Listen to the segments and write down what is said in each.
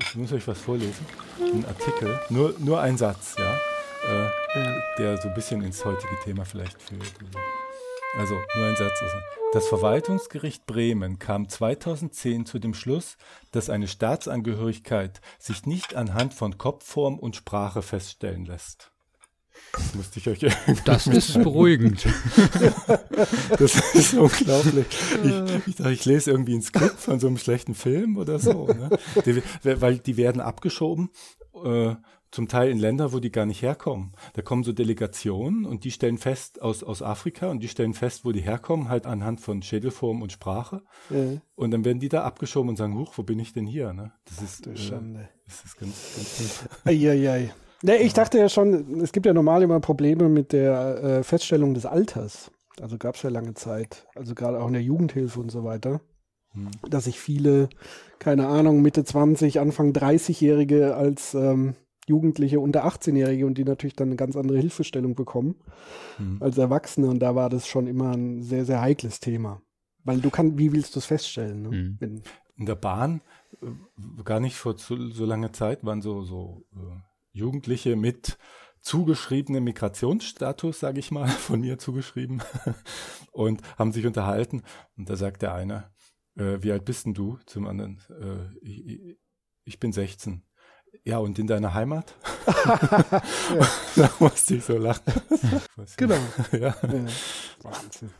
ich muss euch was vorlesen. Ein Artikel, nur, nur ein Satz, ja, äh, der so ein bisschen ins heutige Thema vielleicht führt. Also nur ein Satz. Das Verwaltungsgericht Bremen kam 2010 zu dem Schluss, dass eine Staatsangehörigkeit sich nicht anhand von Kopfform und Sprache feststellen lässt. Das musste ich euch Das ist beruhigend. das ist unglaublich. Ich, ich, dachte, ich lese irgendwie ein Skript von so einem schlechten Film oder so. Ne? Die, weil die werden abgeschoben, äh, zum Teil in Länder, wo die gar nicht herkommen. Da kommen so Delegationen und die stellen fest, aus, aus Afrika, und die stellen fest, wo die herkommen, halt anhand von Schädelform und Sprache. Ja. Mhm. Und dann werden die da abgeschoben und sagen, huch, wo bin ich denn hier? Ne? Das ist, Ach, äh, Schande. Das ist ganz, ganz Eieiei. Nee, ich dachte ja schon, es gibt ja normal immer Probleme mit der äh, Feststellung des Alters. Also gab es ja lange Zeit, also gerade auch in der Jugendhilfe und so weiter, hm. dass sich viele, keine Ahnung, Mitte 20, Anfang 30-Jährige als ähm, Jugendliche unter 18-Jährige und die natürlich dann eine ganz andere Hilfestellung bekommen hm. als Erwachsene. Und da war das schon immer ein sehr, sehr heikles Thema. Weil du kannst, wie willst du es feststellen? Ne? Hm. Wenn, in der Bahn, äh, gar nicht vor zu, so langer Zeit, waren so, so äh Jugendliche mit zugeschriebenem Migrationsstatus, sage ich mal, von mir zugeschrieben, und haben sich unterhalten. Und da sagt der eine, äh, wie alt bist denn du? Zum anderen, äh, ich, ich bin 16. Ja, und in deiner Heimat? da musste ich so lachen. genau. ja. ja. Wahnsinn.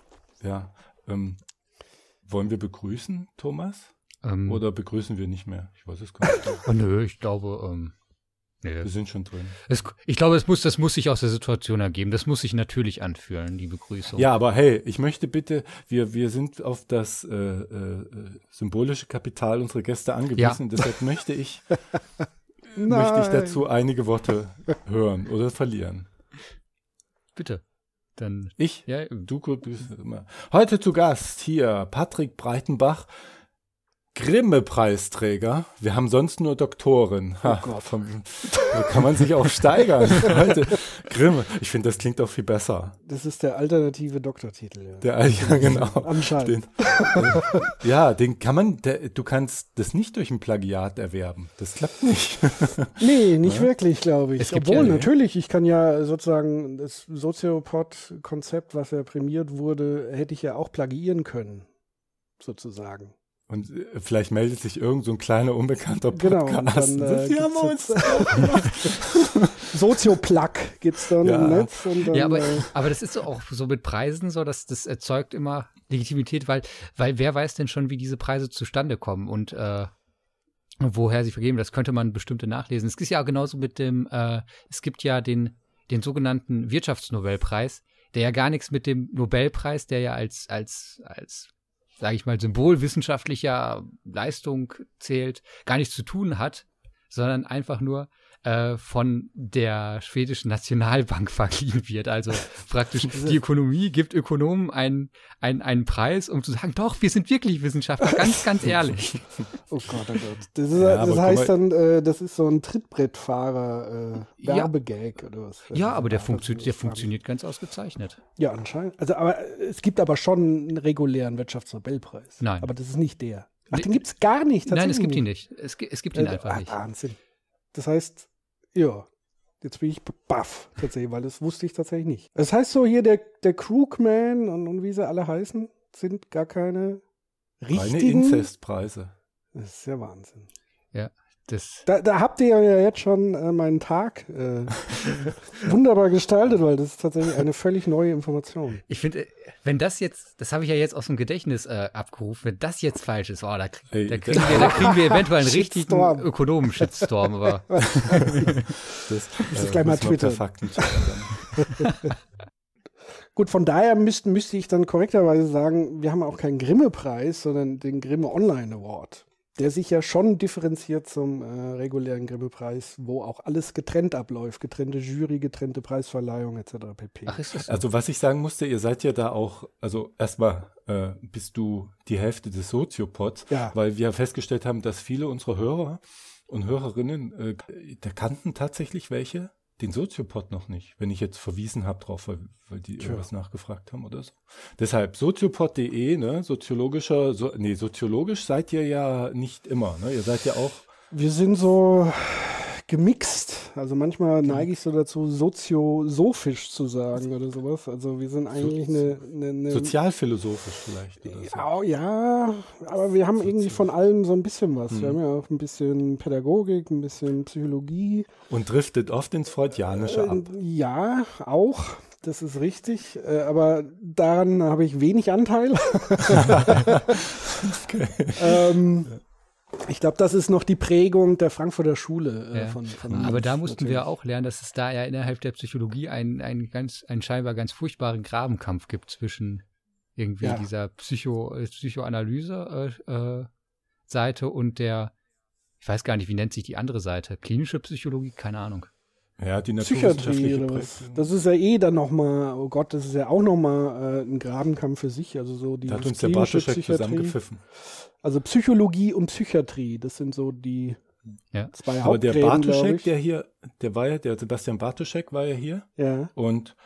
Ja. Ähm, wollen wir begrüßen, Thomas? Ähm, Oder begrüßen wir nicht mehr? Ich weiß es gar nicht. Oh, nö, ich glaube, ähm, Nee, wir sind schon drin. Es, ich glaube, das muss, das muss sich aus der Situation ergeben. Das muss sich natürlich anfühlen, die Begrüßung. Ja, aber hey, ich möchte bitte, wir, wir sind auf das äh, äh, symbolische Kapital unserer Gäste angewiesen. Ja. Deshalb möchte ich, möchte ich dazu einige Worte hören oder verlieren. Bitte. Dann ich? Ja. Du, du, du, Heute zu Gast hier Patrick Breitenbach, Grimme-Preisträger. Wir haben sonst nur Doktoren. Ha, oh Gott. Von, da kann man sich auch steigern. Grimme. Ich finde, das klingt auch viel besser. Das ist der alternative Doktortitel. Ja, der, ja genau. Anscheinend. Den, äh, ja, den kann man, der, du kannst das nicht durch ein Plagiat erwerben. Das klappt nicht. nee, nicht ja? wirklich, glaube ich. Es Obwohl, ja, ne? natürlich, ich kann ja sozusagen das Soziopod-Konzept, was ja prämiert wurde, hätte ich ja auch plagiieren können. Sozusagen. Und äh, vielleicht meldet sich irgend so ein kleiner unbekannter genau, Podcast. Genau, dann, äh, wir haben uns Sozioplug gibt es dann ja. im Netz. Dann, ja, aber, äh, aber das ist auch so mit Preisen so, dass das erzeugt immer Legitimität, weil, weil wer weiß denn schon, wie diese Preise zustande kommen und äh, woher sie vergeben. Das könnte man bestimmte nachlesen. Es ist ja auch genauso mit dem, äh, es gibt ja den, den sogenannten Wirtschaftsnobelpreis, der ja gar nichts mit dem Nobelpreis, der ja als, als, als sage ich mal, symbolwissenschaftlicher Leistung zählt, gar nichts zu tun hat, sondern einfach nur äh, von der schwedischen Nationalbank verliehen wird. Also praktisch die Ökonomie gibt Ökonomen einen, einen, einen Preis, um zu sagen, doch, wir sind wirklich Wissenschaftler, ganz, ganz ehrlich. oh Gott, oh Gott. Das, ist, ja, das heißt dann, äh, das ist so ein Trittbrettfahrer äh, Werbegag ja. oder was. Ja, also aber der, funktio der funktioniert ganz ausgezeichnet. Ja, anscheinend. Also, aber es gibt aber schon einen regulären Wirtschaftsnobelpreis. Nein. Aber das ist nicht der. Ach, den gibt es gar nicht. Nein, es gibt ihn nicht. Es, es gibt äh, ihn äh, einfach ah, nicht. Wahnsinn. Das heißt, ja, jetzt bin ich baff tatsächlich, weil das wusste ich tatsächlich nicht. Das heißt so hier, der, der Krugman und, und wie sie alle heißen, sind gar keine richtigen... Keine Inzestpreise. Das ist ja Wahnsinn. Ja. Das da, da, habt ihr ja jetzt schon äh, meinen Tag äh, wunderbar gestaltet, weil das ist tatsächlich eine völlig neue Information. Ich finde, wenn das jetzt, das habe ich ja jetzt aus dem Gedächtnis äh, abgerufen, wenn das jetzt falsch ist, oh, da, krieg, hey, da, kriegen, wir, da kriegen wir, eventuell einen richtigen Ökonomen-Shitstorm. Aber das, das ist gleich äh, mal Twitter. Gut, von daher müssten, müsste ich dann korrekterweise sagen, wir haben auch keinen Grimme-Preis, sondern den Grimme Online Award der sich ja schon differenziert zum äh, regulären Grimme-Preis, wo auch alles getrennt abläuft, getrennte Jury, getrennte Preisverleihung etc. pp. Ach, so? Also was ich sagen musste, ihr seid ja da auch, also erstmal äh, bist du die Hälfte des Soziopods, ja. weil wir festgestellt haben, dass viele unserer Hörer und Hörerinnen, äh, da kannten tatsächlich welche den Soziopod noch nicht, wenn ich jetzt verwiesen habe drauf, weil, weil die Tja. irgendwas nachgefragt haben oder so. Deshalb soziopod.de, ne, soziologischer, so, nee, soziologisch seid ihr ja nicht immer, ne? Ihr seid ja auch. Wir sind so gemixt. Also manchmal neige ich so dazu, soziosophisch zu sagen oder sowas. Also wir sind eigentlich eine, eine, eine Sozialphilosophisch vielleicht. Oder so. Ja, aber wir haben irgendwie von allem so ein bisschen was. Hm. Wir haben ja auch ein bisschen Pädagogik, ein bisschen Psychologie. Und driftet oft ins Freudianische äh, ab. Ja, auch. Das ist richtig, äh, aber daran habe ich wenig Anteil. okay. ähm, ich glaube, das ist noch die Prägung der Frankfurter Schule. Äh, ja. von, von Aber da mussten natürlich. wir auch lernen, dass es da ja innerhalb der Psychologie einen, einen, ganz, einen scheinbar ganz furchtbaren Grabenkampf gibt zwischen irgendwie ja. dieser Psycho, äh, Psychoanalyse-Seite äh, äh, und der, ich weiß gar nicht, wie nennt sich die andere Seite? Klinische Psychologie? Keine Ahnung. Ja, die Psychiatrie oder was. Das ist ja eh dann nochmal, oh Gott, das ist ja auch nochmal äh, ein Grabenkampf für sich. Also so die da hat uns der Bartoschek zusammengepfiffen. Also Psychologie und Psychiatrie, das sind so die ja. zwei Aber der Bartoschek, der hier, der war ja, der Sebastian Bartoschek war ja hier. Ja. Und,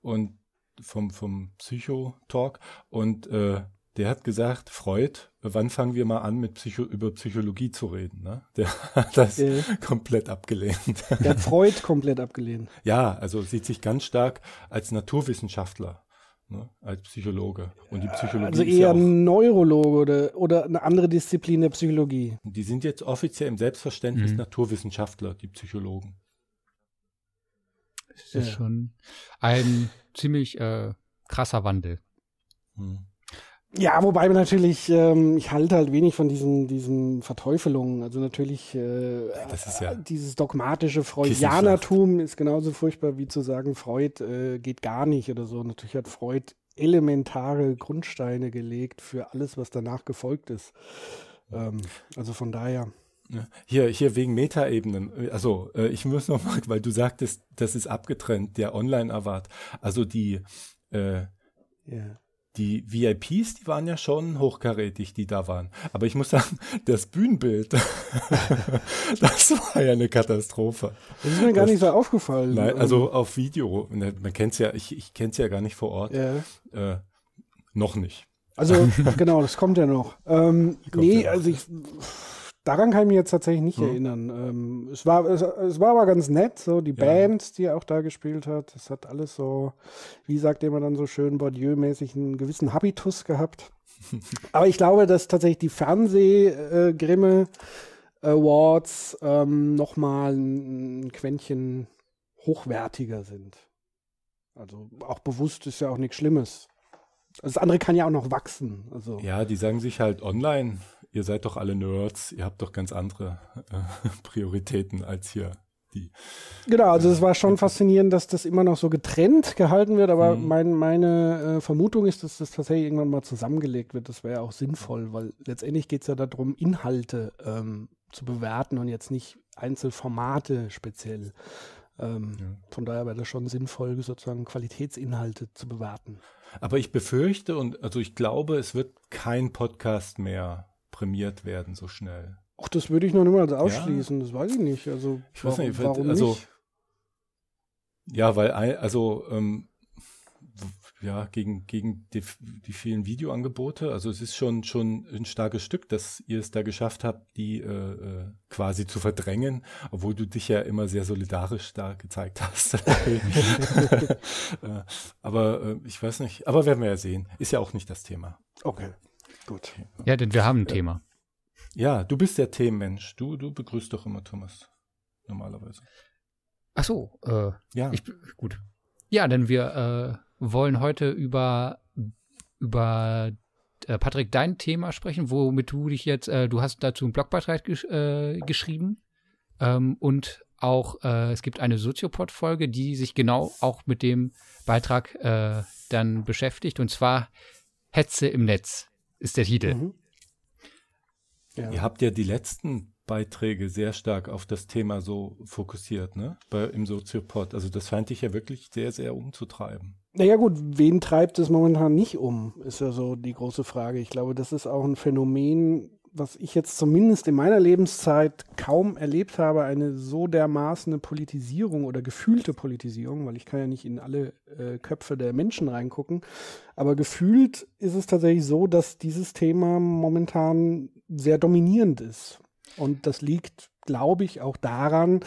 und vom, vom Psycho-Talk. und äh, der hat gesagt, Freud, wann fangen wir mal an, mit Psycho über Psychologie zu reden? Ne? Der hat das äh, komplett abgelehnt. Der hat Freud komplett abgelehnt. Ja, also sieht sich ganz stark als Naturwissenschaftler. Ne, als Psychologe. Und die Psychologie also eher ist ja auch, Neurologe oder, oder eine andere Disziplin der Psychologie. Die sind jetzt offiziell im Selbstverständnis mhm. Naturwissenschaftler, die Psychologen. Das ist ja. schon ein ziemlich äh, krasser Wandel. Mhm. Ja, wobei natürlich, ähm, ich halte halt wenig von diesen, diesen Verteufelungen. Also natürlich, äh, ja dieses dogmatische Freudianertum ist genauso furchtbar wie zu sagen, Freud äh, geht gar nicht oder so. Natürlich hat Freud elementare Grundsteine gelegt für alles, was danach gefolgt ist. Ähm, also von daher. Hier, hier wegen Metaebenen. Also äh, ich muss noch mal, weil du sagtest, das ist abgetrennt, der Online-Award. Also die äh, yeah die VIPs, die waren ja schon hochkarätig, die da waren. Aber ich muss sagen, das Bühnenbild, das war ja eine Katastrophe. Das ist mir gar das, nicht so aufgefallen. Nein, also auf Video, ne, man kennt es ja, ich, ich kenne es ja gar nicht vor Ort. Yeah. Äh, noch nicht. Also genau, das kommt ja noch. Ähm, kommt nee, ja noch. also ich Daran kann ich mich jetzt tatsächlich nicht hm. erinnern. Ähm, es, war, es, es, war aber ganz nett, so die ja. Band, die er auch da gespielt hat. Es hat alles so, wie sagt man dann so schön, bordieu mäßig einen gewissen Habitus gehabt. aber ich glaube, dass tatsächlich die Fernsehgrimme äh, Awards ähm, nochmal ein Quäntchen hochwertiger sind. Also auch bewusst ist ja auch nichts Schlimmes. Also das andere kann ja auch noch wachsen. Also. Ja, die sagen sich halt online ihr seid doch alle Nerds, ihr habt doch ganz andere äh, Prioritäten als hier die. Genau, also es war schon faszinierend, dass das immer noch so getrennt gehalten wird, aber mhm. mein, meine äh, Vermutung ist, dass das tatsächlich irgendwann mal zusammengelegt wird. Das wäre ja auch sinnvoll, weil letztendlich geht es ja darum, Inhalte ähm, zu bewerten und jetzt nicht Einzelformate speziell. Ähm, ja. Von daher wäre das schon sinnvoll, sozusagen Qualitätsinhalte zu bewerten. Aber ich befürchte und also ich glaube, es wird kein Podcast mehr komprimiert werden so schnell. Ach, das würde ich noch niemals ausschließen, ja. das weiß ich nicht. Also, ich weiß nicht, warum also, nicht? Ja, weil, also, ähm, ja, gegen, gegen die, die, vielen Videoangebote. Also es ist schon, schon ein starkes Stück, dass ihr es da geschafft habt, die äh, äh quasi zu verdrängen, obwohl du dich ja immer sehr solidarisch da gezeigt hast. aber äh, ich weiß nicht, aber werden wir ja sehen. Ist ja auch nicht das Thema. Okay. Gut. Ja, denn wir haben ein ja. Thema. Äh, ja, du bist der Themenmensch. Du, du begrüßt doch immer Thomas. Normalerweise. Ach so. Äh, ja. Ich, gut. Ja, denn wir äh, wollen heute über, über äh, Patrick, dein Thema sprechen, womit du dich jetzt, äh, du hast dazu einen Blogbeitrag gesch äh, geschrieben. Ähm, und auch, es gibt eine Soziopod-Folge, die sich genau auch mit dem Beitrag dann beschäftigt. Und zwar Hetze im Netz ist der Titel. Mhm. Ja. Ihr habt ja die letzten Beiträge sehr stark auf das Thema so fokussiert, ne? Bei, Im Soziopod. Also das scheint dich ja wirklich sehr, sehr umzutreiben. Naja gut, wen treibt es momentan nicht um, ist ja so die große Frage. Ich glaube, das ist auch ein Phänomen, was ich jetzt zumindest in meiner Lebenszeit kaum erlebt habe, eine so dermaßen Politisierung oder gefühlte Politisierung, weil ich kann ja nicht in alle äh, Köpfe der Menschen reingucken. Aber gefühlt ist es tatsächlich so, dass dieses Thema momentan sehr dominierend ist. Und das liegt, glaube ich, auch daran,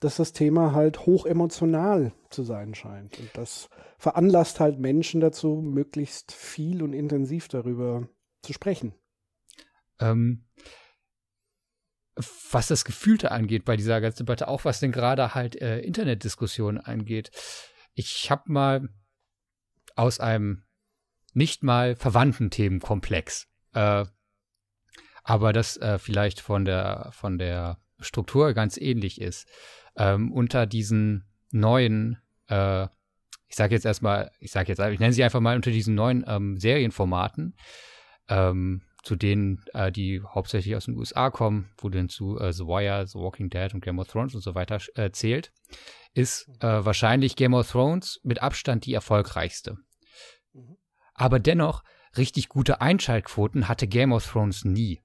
dass das Thema halt hoch emotional zu sein scheint. Und das veranlasst halt Menschen dazu, möglichst viel und intensiv darüber zu sprechen. Ähm, was das Gefühlte angeht bei dieser ganzen Debatte, auch was denn gerade halt äh, Internetdiskussionen angeht. Ich habe mal aus einem nicht mal verwandten Themenkomplex, äh, aber das äh, vielleicht von der, von der Struktur ganz ähnlich ist, ähm, unter diesen neuen, äh, ich sage jetzt erstmal, ich sage jetzt, ich nenne sie einfach mal unter diesen neuen ähm, Serienformaten, ähm, zu denen, äh, die hauptsächlich aus den USA kommen, wo denn zu äh, The Wire, The Walking Dead und Game of Thrones und so weiter äh, zählt, ist äh, wahrscheinlich Game of Thrones mit Abstand die erfolgreichste. Mhm. Aber dennoch, richtig gute Einschaltquoten hatte Game of Thrones nie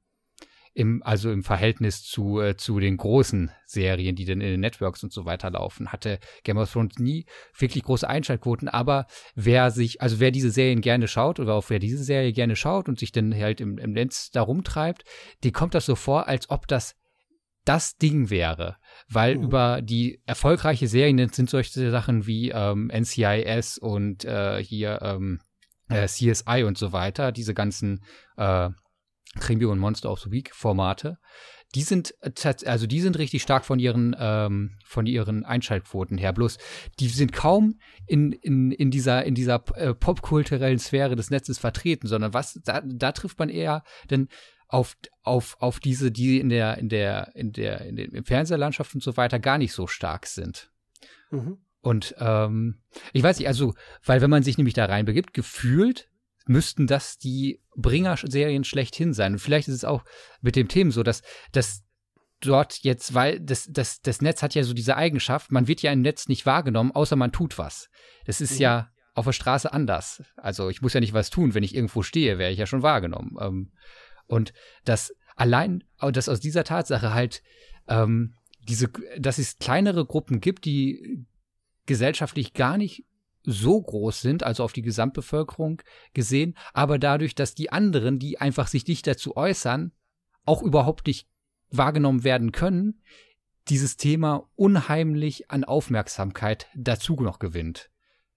im, also im Verhältnis zu, äh, zu den großen Serien, die dann in den Networks und so weiter laufen, hatte Game of Thrones nie wirklich große Einschaltquoten, aber wer sich, also wer diese Serien gerne schaut oder auch wer diese Serie gerne schaut und sich dann halt im, im Netz da rumtreibt, die kommt das so vor, als ob das das Ding wäre, weil mhm. über die erfolgreiche Serien sind solche Sachen wie ähm, NCIS und äh, hier ähm, äh, CSI und so weiter, diese ganzen äh, Krimi und Monster of the Week Formate, die sind äh, also die sind richtig stark von ihren ähm, von ihren Einschaltquoten her. Bloß die sind kaum in, in, in dieser in dieser äh, popkulturellen Sphäre des Netzes vertreten, sondern was da, da trifft man eher denn auf, auf, auf diese, die in der, in der, in der, in der Fernsehlandschaft und so weiter gar nicht so stark sind. Mhm. Und ähm, ich weiß nicht, also, weil wenn man sich nämlich da reinbegibt, gefühlt müssten das die Bringer-Serien schlechthin sein. Und vielleicht ist es auch mit dem Thema so, dass, dass dort jetzt, weil das, das, das Netz hat ja so diese Eigenschaft, man wird ja im Netz nicht wahrgenommen, außer man tut was. Das ist mhm. ja auf der Straße anders. Also ich muss ja nicht was tun, wenn ich irgendwo stehe, wäre ich ja schon wahrgenommen. Ähm, und das allein, äh, dass aus dieser Tatsache halt ähm, diese, dass es kleinere Gruppen gibt, die gesellschaftlich gar nicht so groß sind, also auf die Gesamtbevölkerung gesehen, aber dadurch, dass die anderen, die einfach sich nicht dazu äußern, auch überhaupt nicht wahrgenommen werden können, dieses Thema unheimlich an Aufmerksamkeit dazu noch gewinnt.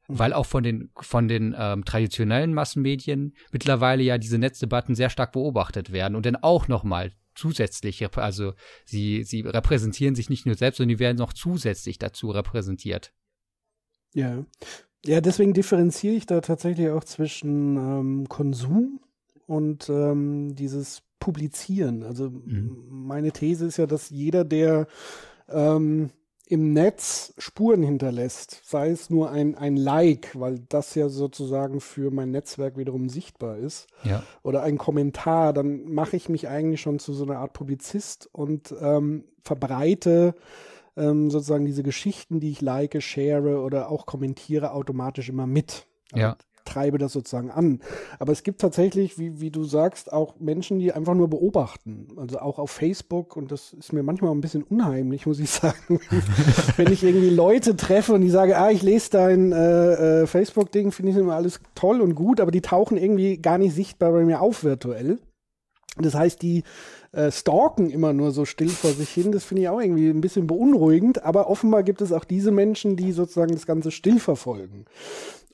Hm. Weil auch von den, von den ähm, traditionellen Massenmedien mittlerweile ja diese Netzdebatten sehr stark beobachtet werden und dann auch nochmal zusätzlich, also sie, sie repräsentieren sich nicht nur selbst, sondern die werden noch zusätzlich dazu repräsentiert. Ja, ja, deswegen differenziere ich da tatsächlich auch zwischen ähm, Konsum und ähm, dieses Publizieren. Also mhm. meine These ist ja, dass jeder, der ähm, im Netz Spuren hinterlässt, sei es nur ein, ein Like, weil das ja sozusagen für mein Netzwerk wiederum sichtbar ist, ja. oder ein Kommentar, dann mache ich mich eigentlich schon zu so einer Art Publizist und ähm, verbreite ähm, sozusagen diese Geschichten, die ich like, share oder auch kommentiere, automatisch immer mit. Also ja. Treibe das sozusagen an. Aber es gibt tatsächlich, wie, wie du sagst, auch Menschen, die einfach nur beobachten. Also auch auf Facebook, und das ist mir manchmal ein bisschen unheimlich, muss ich sagen. Wenn ich irgendwie Leute treffe und die sage, ah, ich lese dein äh, äh, Facebook-Ding, finde ich immer alles toll und gut, aber die tauchen irgendwie gar nicht sichtbar bei mir auf virtuell. Das heißt, die äh, stalken immer nur so still vor sich hin. Das finde ich auch irgendwie ein bisschen beunruhigend. Aber offenbar gibt es auch diese Menschen, die sozusagen das Ganze still verfolgen.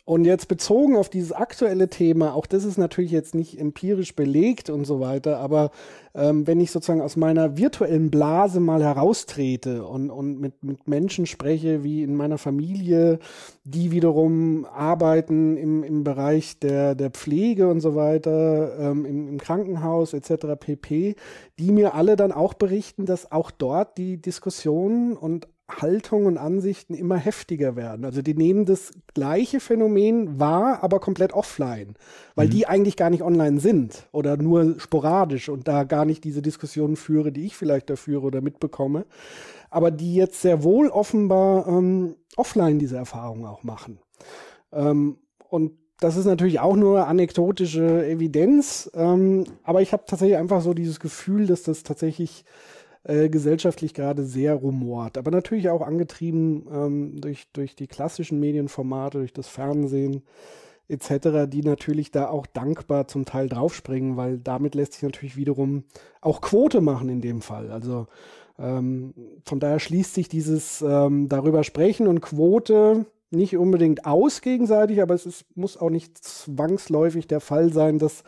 Und jetzt bezogen auf dieses aktuelle Thema, auch das ist natürlich jetzt nicht empirisch belegt und so weiter, aber ähm, wenn ich sozusagen aus meiner virtuellen Blase mal heraustrete und, und mit, mit Menschen spreche, wie in meiner Familie, die wiederum arbeiten im, im Bereich der, der Pflege und so weiter, ähm, im, im Krankenhaus etc. pp, die mir alle dann auch berichten, dass auch dort die Diskussionen und Haltungen und Ansichten immer heftiger werden. Also die nehmen das gleiche Phänomen wahr, aber komplett offline, weil mhm. die eigentlich gar nicht online sind oder nur sporadisch und da gar nicht diese Diskussionen führe, die ich vielleicht da führe oder mitbekomme, aber die jetzt sehr wohl offenbar ähm, offline diese Erfahrung auch machen. Ähm, und das ist natürlich auch nur anekdotische Evidenz, ähm, aber ich habe tatsächlich einfach so dieses Gefühl, dass das tatsächlich äh, gesellschaftlich gerade sehr rumort. Aber natürlich auch angetrieben ähm, durch, durch die klassischen Medienformate, durch das Fernsehen etc., die natürlich da auch dankbar zum Teil draufspringen, weil damit lässt sich natürlich wiederum auch Quote machen in dem Fall. Also ähm, von daher schließt sich dieses ähm, darüber sprechen und Quote nicht unbedingt aus gegenseitig, aber es ist, muss auch nicht zwangsläufig der Fall sein, dass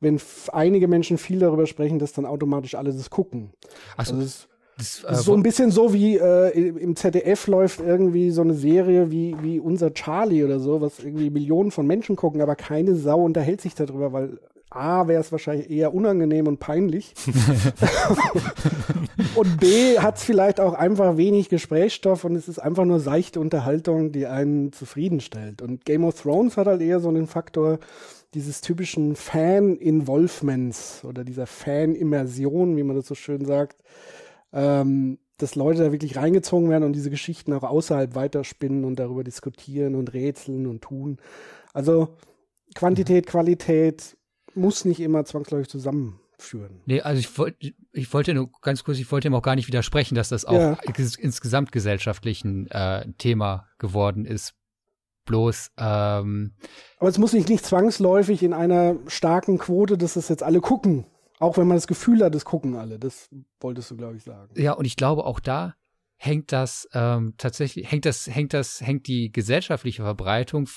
wenn einige Menschen viel darüber sprechen, dass dann automatisch alle das gucken. Also, also das, das, das ist äh, so ein bisschen so wie äh, im ZDF läuft irgendwie so eine Serie wie, wie unser Charlie oder so, was irgendwie Millionen von Menschen gucken, aber keine Sau unterhält sich darüber, weil A, wäre es wahrscheinlich eher unangenehm und peinlich. und B, hat es vielleicht auch einfach wenig Gesprächsstoff und es ist einfach nur seichte Unterhaltung, die einen zufriedenstellt. Und Game of Thrones hat halt eher so einen Faktor, dieses typischen Fan-Involvements oder dieser Fan-Immersion, wie man das so schön sagt, ähm, dass Leute da wirklich reingezogen werden und diese Geschichten auch außerhalb weiterspinnen und darüber diskutieren und rätseln und tun. Also Quantität, mhm. Qualität muss nicht immer zwangsläufig zusammenführen. Nee, also ich, wollt, ich wollte nur ganz kurz, ich wollte ihm auch gar nicht widersprechen, dass das auch ja. ins, insgesamt gesellschaftlich ein äh, Thema geworden ist Bloß. Ähm, Aber es muss nicht, nicht zwangsläufig in einer starken Quote, dass das jetzt alle gucken. Auch wenn man das Gefühl hat, es gucken alle. Das wolltest du, glaube ich, sagen. Ja, und ich glaube, auch da hängt das ähm, tatsächlich, hängt das, hängt das, hängt die gesellschaftliche Verbreitung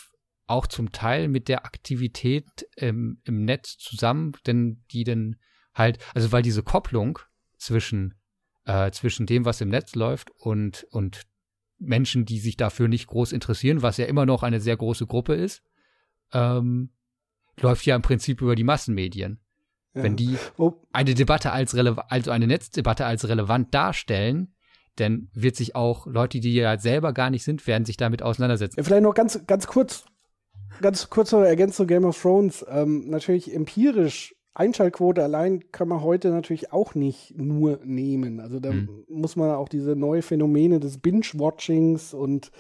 auch zum Teil mit der Aktivität ähm, im Netz zusammen, denn die denn halt, also weil diese Kopplung zwischen, äh, zwischen dem, was im Netz läuft und, und Menschen, die sich dafür nicht groß interessieren, was ja immer noch eine sehr große Gruppe ist, ähm, läuft ja im Prinzip über die Massenmedien. Ja. Wenn die oh. eine Debatte als relevant, also eine Netzdebatte als relevant darstellen, dann wird sich auch Leute, die ja selber gar nicht sind, werden sich damit auseinandersetzen. Ja, vielleicht noch ganz, ganz kurz, ganz kurz noch Ergänzung Game of Thrones. Ähm, natürlich empirisch Einschaltquote allein kann man heute natürlich auch nicht nur nehmen. Also da mhm. muss man auch diese neuen Phänomene des Binge-Watchings und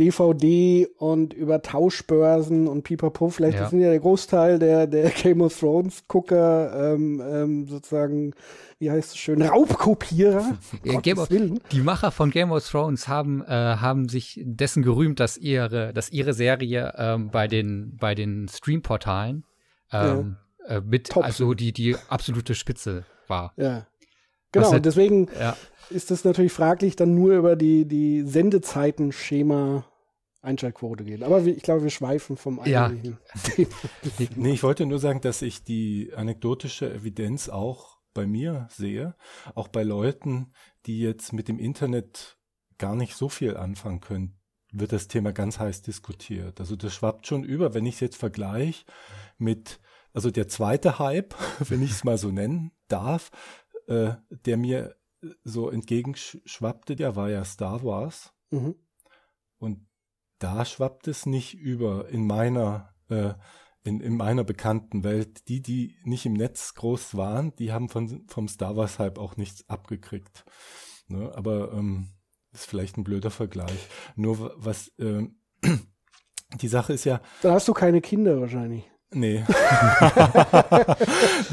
DVD und über Tauschbörsen und Pipapo, vielleicht ja. sind ja der Großteil der, der Game of Thrones-Gucker, ähm, ähm, sozusagen, wie heißt es schön, Raubkopierer. ja, of, die Macher von Game of Thrones haben, äh, haben sich dessen gerühmt, dass ihre, dass ihre Serie ähm, bei den, bei den Streamportalen ähm, ja äh, mit, Top. also die, die absolute Spitze war. Ja. Genau, halt, deswegen ja. ist es natürlich fraglich, dann nur über die, die Sendezeiten-Schema Einschaltquote gehen. Aber ich glaube, wir schweifen vom ja. hin. nee, ich wollte nur sagen, dass ich die anekdotische Evidenz auch bei mir sehe, auch bei Leuten, die jetzt mit dem Internet gar nicht so viel anfangen können, wird das Thema ganz heiß diskutiert. Also das schwappt schon über, wenn ich es jetzt vergleiche mit also der zweite Hype, wenn ich es mal so nennen darf, äh, der mir äh, so entgegenschwappte, der war ja Star Wars. Mhm. Und da schwappt es nicht über in meiner äh, in, in meiner bekannten Welt. Die, die nicht im Netz groß waren, die haben von, vom Star Wars Hype auch nichts abgekriegt. Ne? Aber ähm, ist vielleicht ein blöder Vergleich. Nur was ähm, die Sache ist ja. Da hast du keine Kinder wahrscheinlich. Nee.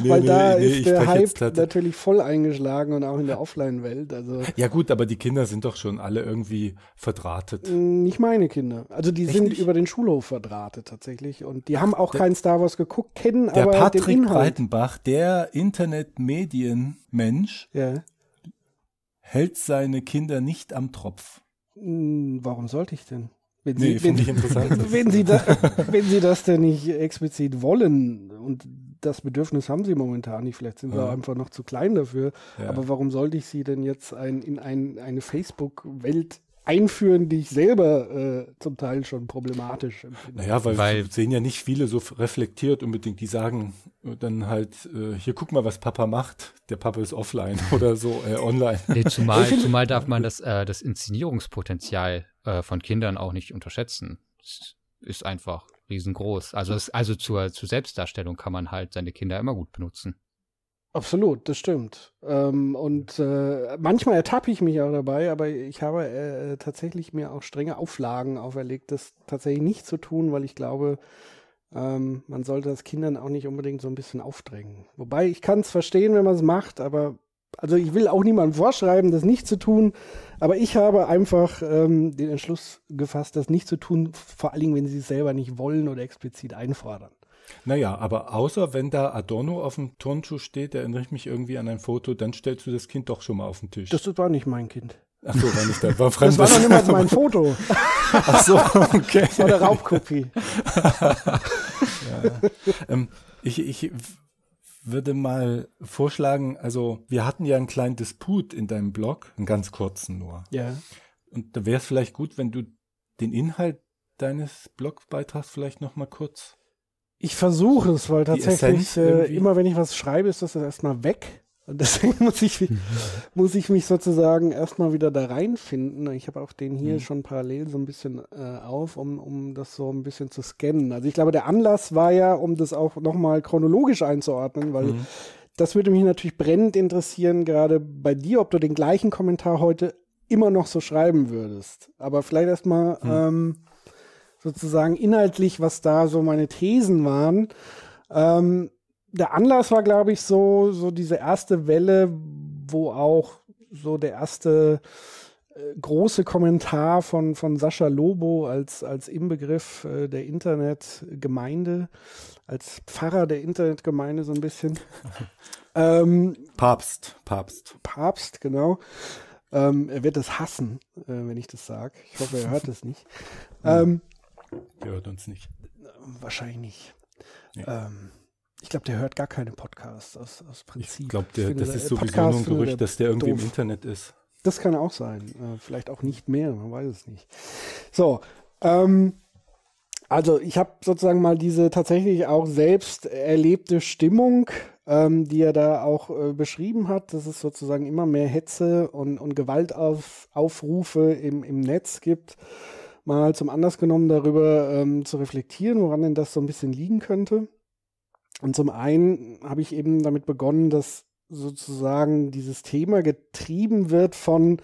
nee Weil da nee, ist nee, der Hype natürlich voll eingeschlagen und auch in der Offline-Welt. Also ja gut, aber die Kinder sind doch schon alle irgendwie verdrahtet. Mm, nicht meine Kinder. Also die Echt sind nicht? über den Schulhof verdrahtet tatsächlich. Und die haben auch der, kein Star Wars geguckt, kennen der aber Patrick den Inhalt. Breitenbach, der Internet-Medien-Mensch, ja. hält seine Kinder nicht am Tropf. Mm, warum sollte ich denn? Wenn nee, Sie, wenn, ich interessant. wenn, Sie da, wenn Sie das denn nicht explizit wollen und das Bedürfnis haben Sie momentan nicht, vielleicht sind ja. einfach noch zu klein dafür, ja. aber warum sollte ich Sie denn jetzt ein, in ein, eine Facebook-Welt einführen, die ich selber äh, zum Teil schon problematisch empfinde. Naja, weil, weil wir sehen ja nicht viele so reflektiert unbedingt, die sagen äh, dann halt, äh, hier guck mal, was Papa macht. Der Papa ist offline oder so, äh, online. Nee, zumal, zumal darf man das, äh, das Inszenierungspotenzial äh, von Kindern auch nicht unterschätzen. Es ist einfach riesengroß. Also, es, also zur, zur Selbstdarstellung kann man halt seine Kinder immer gut benutzen. Absolut, das stimmt. Ähm, und äh, manchmal ertappe ich mich auch dabei, aber ich habe äh, äh tatsächlich mir auch strenge Auflagen auferlegt, das tatsächlich nicht zu tun, weil ich glaube, ähm, man sollte das Kindern auch nicht unbedingt so ein bisschen aufdrängen. Wobei ich kann es verstehen, wenn man es macht, aber also ich will auch niemandem vorschreiben, das nicht zu tun, aber ich habe einfach ähm, den Entschluss gefasst, das nicht zu tun, vor allen Dingen, wenn sie es selber nicht wollen oder explizit einfordern. Naja, aber außer wenn da Adorno auf dem Turnschuh steht, erinnere ich mich irgendwie an ein Foto, dann stellst du das Kind doch schon mal auf den Tisch. Das war nicht mein Kind. Ach so, war nicht da, war fremd. Das war noch niemals mein Foto. Ach so, okay. Das war der Raubkopie. ja. ähm, ich, ich würde mal vorschlagen, also wir hatten ja einen kleinen Disput in deinem Blog, einen ganz kurzen nur. Ja. Und da wäre es vielleicht gut, wenn du den Inhalt deines Blogbeitrags vielleicht noch mal kurz. Ich versuche es, weil tatsächlich äh, immer wenn ich was schreibe, ist das erstmal weg. Und deswegen muss ich, muss ich mich sozusagen erstmal wieder da reinfinden. Ich habe auch den hier mhm. schon parallel so ein bisschen äh, auf, um, um das so ein bisschen zu scannen. Also ich glaube, der Anlass war ja, um das auch nochmal chronologisch einzuordnen, weil mhm. das würde mich natürlich brennend interessieren, gerade bei dir, ob du den gleichen Kommentar heute immer noch so schreiben würdest. Aber vielleicht erstmal mhm. ähm, sozusagen inhaltlich, was da so meine Thesen waren. Ähm, der Anlass war, glaube ich, so, so diese erste Welle, wo auch so der erste äh, große Kommentar von, von Sascha Lobo als, als Inbegriff äh, der Internetgemeinde, als Pfarrer der Internetgemeinde so ein bisschen. ähm, Papst, Papst. Papst, genau. Ähm, er wird es hassen, äh, wenn ich das sage. Ich hoffe, er hört es nicht. Ähm, er hört uns nicht. Wahrscheinlich nicht. Ja. Ähm, ich glaube, der hört gar keine Podcasts aus, aus Prinzip. Ich glaube, das ist äh, sowieso Podcast nur ein Gerücht, dass der irgendwie doof. im Internet ist. Das kann auch sein. Äh, vielleicht auch nicht mehr, man weiß es nicht. So, ähm, also ich habe sozusagen mal diese tatsächlich auch selbst erlebte Stimmung, ähm, die er da auch äh, beschrieben hat, dass es sozusagen immer mehr Hetze und, und Gewaltaufrufe im, im Netz gibt, mal zum Anlass genommen, darüber ähm, zu reflektieren, woran denn das so ein bisschen liegen könnte. Und zum einen habe ich eben damit begonnen, dass sozusagen dieses Thema getrieben wird von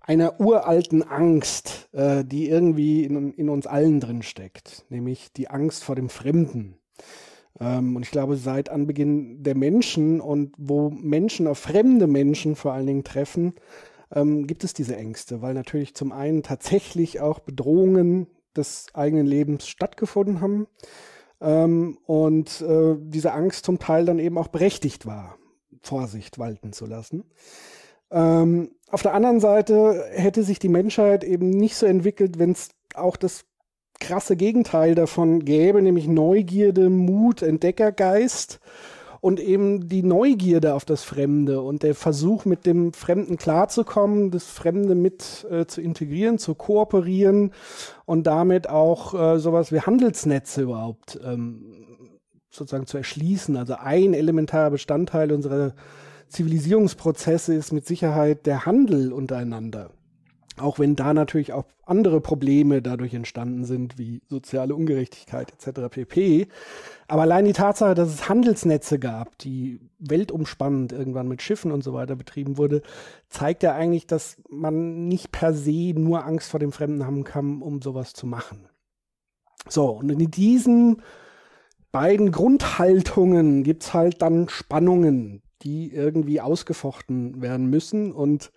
einer uralten Angst, äh, die irgendwie in, in uns allen drin steckt, nämlich die Angst vor dem Fremden. Ähm, und ich glaube, seit Anbeginn der Menschen und wo Menschen auf fremde Menschen vor allen Dingen treffen, ähm, gibt es diese Ängste, weil natürlich zum einen tatsächlich auch Bedrohungen des eigenen Lebens stattgefunden haben ähm, und äh, diese Angst zum Teil dann eben auch berechtigt war, Vorsicht walten zu lassen. Ähm, auf der anderen Seite hätte sich die Menschheit eben nicht so entwickelt, wenn es auch das krasse Gegenteil davon gäbe, nämlich Neugierde, Mut, Entdeckergeist und eben die Neugierde auf das Fremde und der Versuch, mit dem Fremden klarzukommen, das Fremde mit äh, zu integrieren, zu kooperieren und damit auch äh, sowas wie Handelsnetze überhaupt ähm, sozusagen zu erschließen. Also ein elementarer Bestandteil unserer Zivilisierungsprozesse ist mit Sicherheit der Handel untereinander. Auch wenn da natürlich auch andere Probleme dadurch entstanden sind, wie soziale Ungerechtigkeit etc. pp. Aber allein die Tatsache, dass es Handelsnetze gab, die weltumspannend irgendwann mit Schiffen und so weiter betrieben wurde, zeigt ja eigentlich, dass man nicht per se nur Angst vor dem Fremden haben kann, um sowas zu machen. So, und in diesen beiden Grundhaltungen gibt es halt dann Spannungen, die irgendwie ausgefochten werden müssen und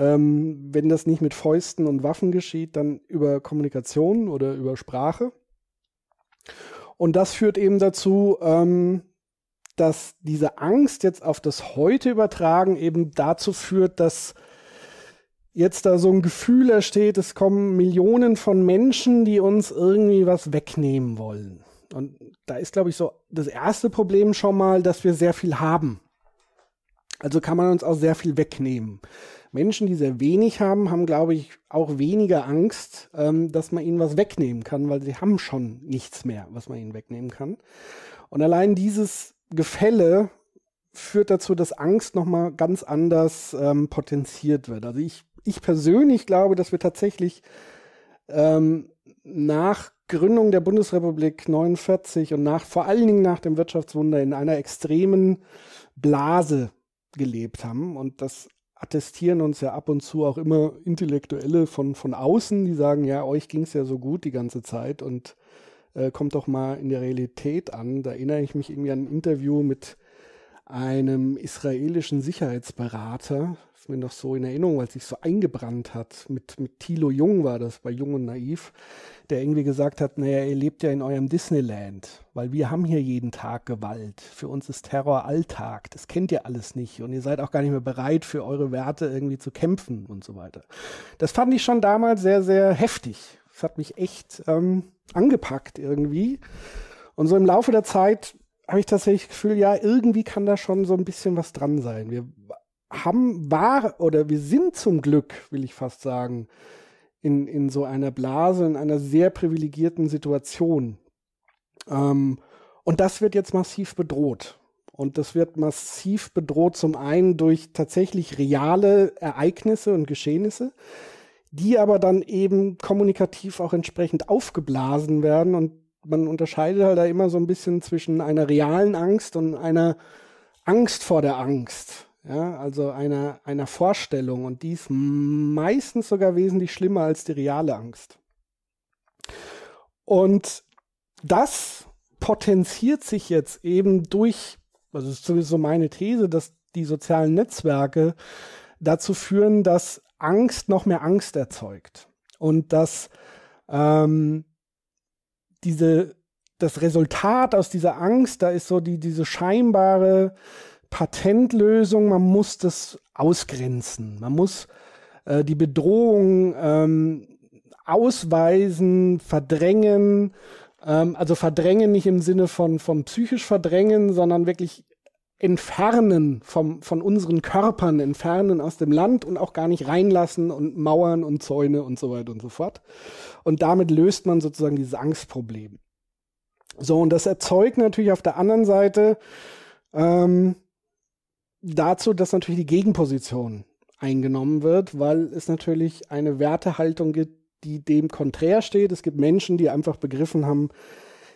ähm, wenn das nicht mit Fäusten und Waffen geschieht, dann über Kommunikation oder über Sprache. Und das führt eben dazu, ähm, dass diese Angst jetzt auf das Heute übertragen eben dazu führt, dass jetzt da so ein Gefühl entsteht, es kommen Millionen von Menschen, die uns irgendwie was wegnehmen wollen. Und da ist, glaube ich, so das erste Problem schon mal, dass wir sehr viel haben. Also kann man uns auch sehr viel wegnehmen. Menschen, die sehr wenig haben, haben, glaube ich, auch weniger Angst, ähm, dass man ihnen was wegnehmen kann, weil sie haben schon nichts mehr, was man ihnen wegnehmen kann. Und allein dieses Gefälle führt dazu, dass Angst nochmal ganz anders ähm, potenziert wird. Also ich, ich persönlich glaube, dass wir tatsächlich ähm, nach Gründung der Bundesrepublik 49 und nach, vor allen Dingen nach dem Wirtschaftswunder in einer extremen Blase gelebt haben und dass attestieren uns ja ab und zu auch immer Intellektuelle von, von außen, die sagen, ja, euch ging es ja so gut die ganze Zeit und äh, kommt doch mal in der Realität an. Da erinnere ich mich irgendwie an ein Interview mit einem israelischen Sicherheitsberater, ist mir noch so in Erinnerung, weil es sich so eingebrannt hat. Mit, mit Thilo Jung war das, bei Jung und Naiv, der irgendwie gesagt hat, naja, ihr lebt ja in eurem Disneyland, weil wir haben hier jeden Tag Gewalt. Für uns ist Terror Alltag, das kennt ihr alles nicht und ihr seid auch gar nicht mehr bereit, für eure Werte irgendwie zu kämpfen und so weiter. Das fand ich schon damals sehr, sehr heftig. Das hat mich echt ähm, angepackt irgendwie. Und so im Laufe der Zeit habe ich tatsächlich das Gefühl, ja, irgendwie kann da schon so ein bisschen was dran sein. Wir haben war oder wir sind zum Glück, will ich fast sagen, in, in so einer Blase, in einer sehr privilegierten Situation. Ähm, und das wird jetzt massiv bedroht. Und das wird massiv bedroht zum einen durch tatsächlich reale Ereignisse und Geschehnisse, die aber dann eben kommunikativ auch entsprechend aufgeblasen werden. Und man unterscheidet halt da immer so ein bisschen zwischen einer realen Angst und einer Angst vor der Angst ja, also einer, einer Vorstellung und die ist meistens sogar wesentlich schlimmer als die reale Angst. Und das potenziert sich jetzt eben durch, also ist sowieso meine These, dass die sozialen Netzwerke dazu führen, dass Angst noch mehr Angst erzeugt und dass ähm, diese das Resultat aus dieser Angst, da ist so die diese scheinbare Patentlösung, man muss das ausgrenzen. Man muss äh, die Bedrohung ähm, ausweisen, verdrängen. Ähm, also verdrängen nicht im Sinne von, von psychisch verdrängen, sondern wirklich entfernen vom, von unseren Körpern, entfernen aus dem Land und auch gar nicht reinlassen und Mauern und Zäune und so weiter und so fort. Und damit löst man sozusagen dieses Angstproblem. So, und das erzeugt natürlich auf der anderen Seite ähm, dazu, dass natürlich die Gegenposition eingenommen wird, weil es natürlich eine Wertehaltung gibt, die dem konträr steht. Es gibt Menschen, die einfach begriffen haben,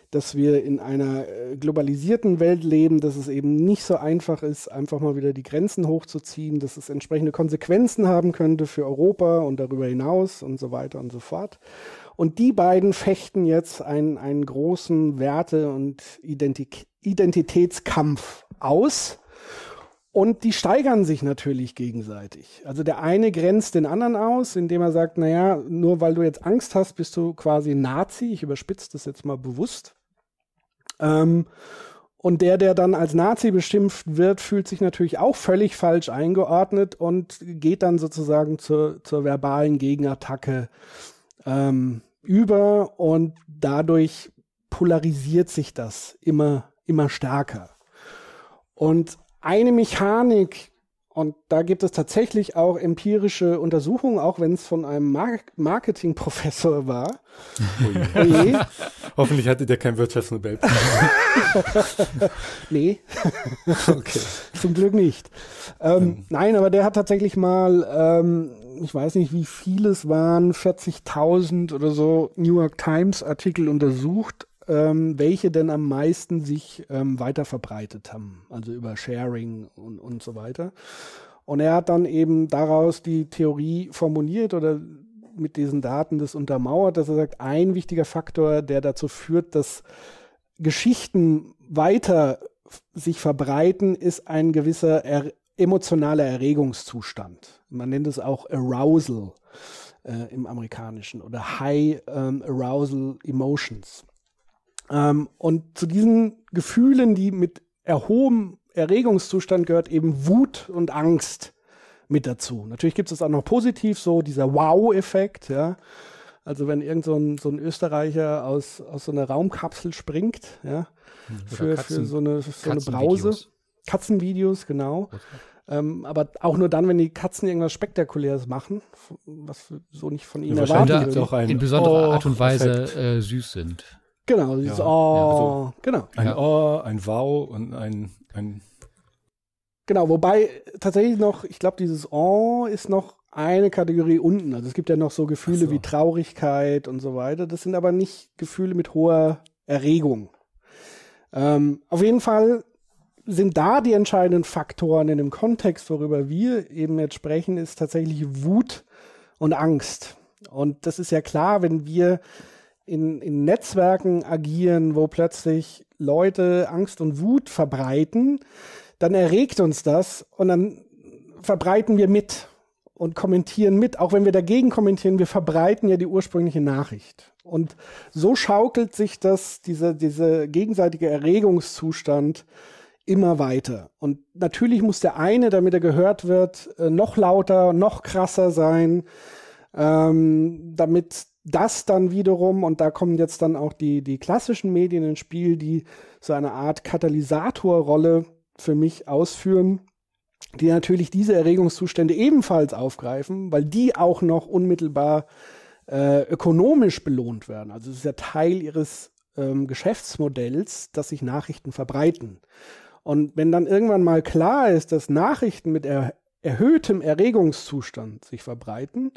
dass wir in einer äh, globalisierten Welt leben, dass es eben nicht so einfach ist, einfach mal wieder die Grenzen hochzuziehen, dass es entsprechende Konsequenzen haben könnte für Europa und darüber hinaus und so weiter und so fort. Und die beiden fechten jetzt einen, einen großen Werte- und Identitätskampf aus. Und die steigern sich natürlich gegenseitig. Also der eine grenzt den anderen aus, indem er sagt, naja, nur weil du jetzt Angst hast, bist du quasi Nazi. Ich überspitze das jetzt mal bewusst. Ähm, und der, der dann als Nazi beschimpft wird, fühlt sich natürlich auch völlig falsch eingeordnet und geht dann sozusagen zur, zur verbalen Gegenattacke ähm, über. Und dadurch polarisiert sich das immer, immer stärker. Und eine Mechanik, und da gibt es tatsächlich auch empirische Untersuchungen, auch wenn es von einem Mar Marketingprofessor war. Oh nee. Hoffentlich hatte der kein Wirtschaftsnobelpreis. nee. okay. Zum Glück nicht. Ähm, ähm. Nein, aber der hat tatsächlich mal, ähm, ich weiß nicht, wie viele es waren, 40.000 oder so New York Times Artikel untersucht ähm, welche denn am meisten sich ähm, weiter verbreitet haben, also über Sharing und, und so weiter. Und er hat dann eben daraus die Theorie formuliert oder mit diesen Daten das untermauert, dass er sagt, ein wichtiger Faktor, der dazu führt, dass Geschichten weiter sich verbreiten, ist ein gewisser er emotionaler Erregungszustand. Man nennt es auch Arousal äh, im Amerikanischen oder High ähm, Arousal Emotions. Ähm, und zu diesen Gefühlen, die mit erhoben Erregungszustand gehört eben Wut und Angst mit dazu. Natürlich gibt es auch noch positiv, so dieser Wow-Effekt, ja. Also wenn irgend so ein, so ein Österreicher aus, aus so einer Raumkapsel springt, ja, für, Katzen, für so eine, für so eine Brause. Katzenvideos, genau. Ähm, aber auch nur dann, wenn die Katzen irgendwas Spektakuläres machen, was so nicht von ihnen ja, erwartet wird. in besonderer oh, Art und Weise äh, süß sind. Genau, dieses ja, Oh, ja, also genau. Ein ja. Oh, ein Wow und ein, ein. Genau, wobei tatsächlich noch, ich glaube, dieses Oh ist noch eine Kategorie unten. Also es gibt ja noch so Gefühle so. wie Traurigkeit und so weiter. Das sind aber nicht Gefühle mit hoher Erregung. Ähm, auf jeden Fall sind da die entscheidenden Faktoren in dem Kontext, worüber wir eben jetzt sprechen, ist tatsächlich Wut und Angst. Und das ist ja klar, wenn wir in, in Netzwerken agieren, wo plötzlich Leute Angst und Wut verbreiten, dann erregt uns das und dann verbreiten wir mit und kommentieren mit. Auch wenn wir dagegen kommentieren, wir verbreiten ja die ursprüngliche Nachricht. Und so schaukelt sich das, diese, diese gegenseitige Erregungszustand immer weiter. Und natürlich muss der eine, damit er gehört wird, äh, noch lauter, noch krasser sein, ähm, damit das dann wiederum, und da kommen jetzt dann auch die, die klassischen Medien ins Spiel, die so eine Art Katalysatorrolle für mich ausführen, die natürlich diese Erregungszustände ebenfalls aufgreifen, weil die auch noch unmittelbar äh, ökonomisch belohnt werden. Also es ist ja Teil ihres ähm, Geschäftsmodells, dass sich Nachrichten verbreiten. Und wenn dann irgendwann mal klar ist, dass Nachrichten mit er erhöhtem Erregungszustand sich verbreiten,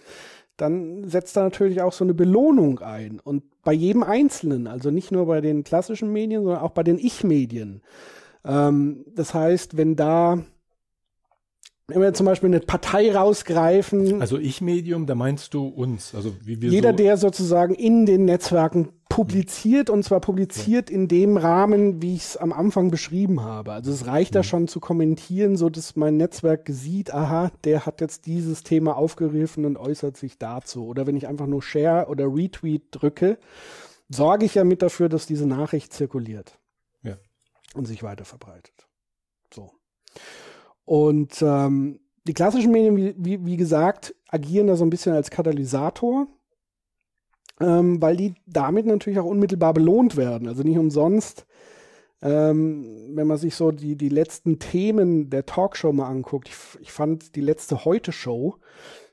dann setzt da natürlich auch so eine Belohnung ein. Und bei jedem Einzelnen, also nicht nur bei den klassischen Medien, sondern auch bei den Ich-Medien. Ähm, das heißt, wenn da wenn wir zum Beispiel eine Partei rausgreifen. Also ich Medium, da meinst du uns. Also wie wir jeder, so der sozusagen in den Netzwerken publiziert und zwar publiziert ja. in dem Rahmen, wie ich es am Anfang beschrieben habe. Also es reicht ja. da mhm. schon zu kommentieren, so dass mein Netzwerk sieht, aha, der hat jetzt dieses Thema aufgegriffen und äußert sich dazu. Oder wenn ich einfach nur Share oder Retweet drücke, sorge ich ja mit dafür, dass diese Nachricht zirkuliert ja. und sich weiter verbreitet. So. Und ähm, die klassischen Medien, wie, wie, wie, gesagt, agieren da so ein bisschen als Katalysator, ähm, weil die damit natürlich auch unmittelbar belohnt werden. Also nicht umsonst, ähm, wenn man sich so die, die letzten Themen der Talkshow mal anguckt. Ich, ich fand die letzte Heute-Show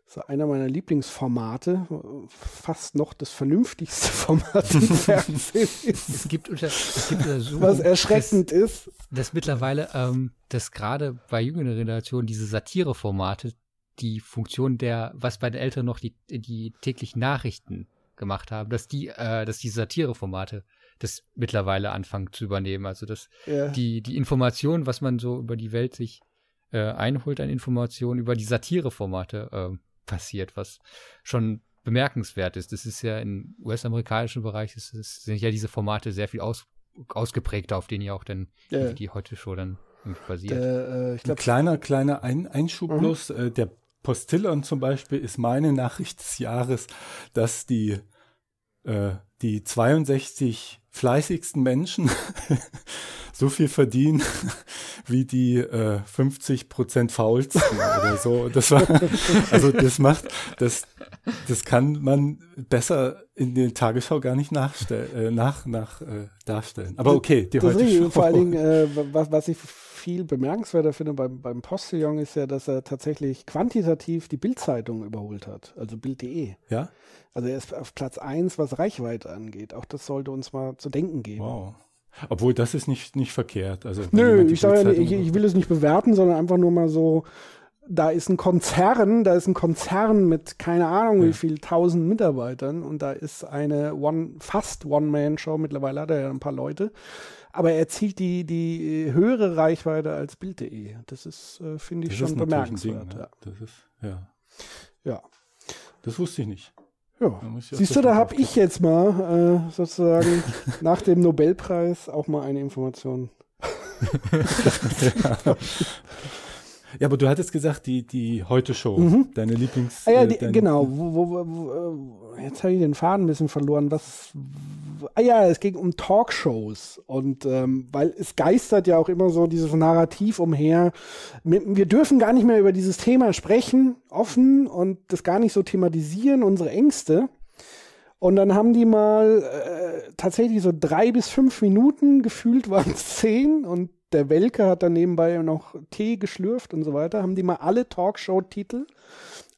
das ist einer meiner Lieblingsformate, fast noch das vernünftigste Format im Fernsehen Es gibt, unter, es gibt Untersuchungen. Was erschreckend dass, ist. Dass mittlerweile, ähm, dass gerade bei jüngeren Generationen diese Satire-Formate die Funktion der, was bei den Eltern noch die, die täglichen Nachrichten gemacht haben, dass die, äh, dass die Satire-Formate das mittlerweile anfangen zu übernehmen. Also dass ja. die, die Informationen, was man so über die Welt sich äh, einholt an Informationen, über die Satire-Formate äh, passiert, was schon bemerkenswert ist. Das ist ja im US-amerikanischen Bereich, das ist, sind ja diese Formate sehr viel aus, ausgeprägter, auf denen ja auch dann ja. die heute schon dann basiert. Der, äh, ich glaub, Ein kleiner, kleiner Ein Einschub mhm. bloß, äh, der Postillon zum Beispiel ist meine Nachricht des Jahres, dass die, äh, die 62 fleißigsten Menschen so viel verdienen wie die äh, 50 Prozent Fouls oder so. Das war, also das macht, das, das kann man besser in der Tagesschau gar nicht nachstell, äh, nach, nach äh, darstellen. Aber okay, die das heute Vor allen Dingen, äh, was, was ich viel bemerkenswerter finde beim, beim Postillon ist ja, dass er tatsächlich quantitativ die Bildzeitung überholt hat, also Bild.de. Ja. Also er ist auf Platz 1, was Reichweite angeht. Auch das sollte uns mal zu denken geben. Wow. Obwohl, das ist nicht, nicht verkehrt. Also, Nö, ich, ja, ich, ich, will es nicht bewerten, sondern einfach nur mal so, da ist ein Konzern, da ist ein Konzern mit keine Ahnung ja. wie viel tausend Mitarbeitern und da ist eine One, fast One-Man-Show, mittlerweile hat er ja ein paar Leute, aber er zielt die, die höhere Reichweite als Bild.de. Das ist, äh, finde ich, das schon bemerkenswert. Ding, ne? ja. Das ist, ja. Ja. Das wusste ich nicht. Ja. Siehst du, da habe ich jetzt mal äh, sozusagen nach dem Nobelpreis auch mal eine Information. ja. Ja, aber du hattest gesagt, die, die Heute-Show, mhm. deine Lieblings. Ah, ja, äh, die, deine genau. Wo, wo, wo, äh, jetzt habe ich den Faden ein bisschen verloren. Was. Ah ja, es ging um Talkshows. Und ähm, weil es geistert ja auch immer so dieses Narrativ umher. Wir dürfen gar nicht mehr über dieses Thema sprechen, offen und das gar nicht so thematisieren, unsere Ängste. Und dann haben die mal äh, tatsächlich so drei bis fünf Minuten, gefühlt waren es zehn und der Welke hat dann nebenbei noch Tee geschlürft und so weiter, haben die mal alle Talkshow-Titel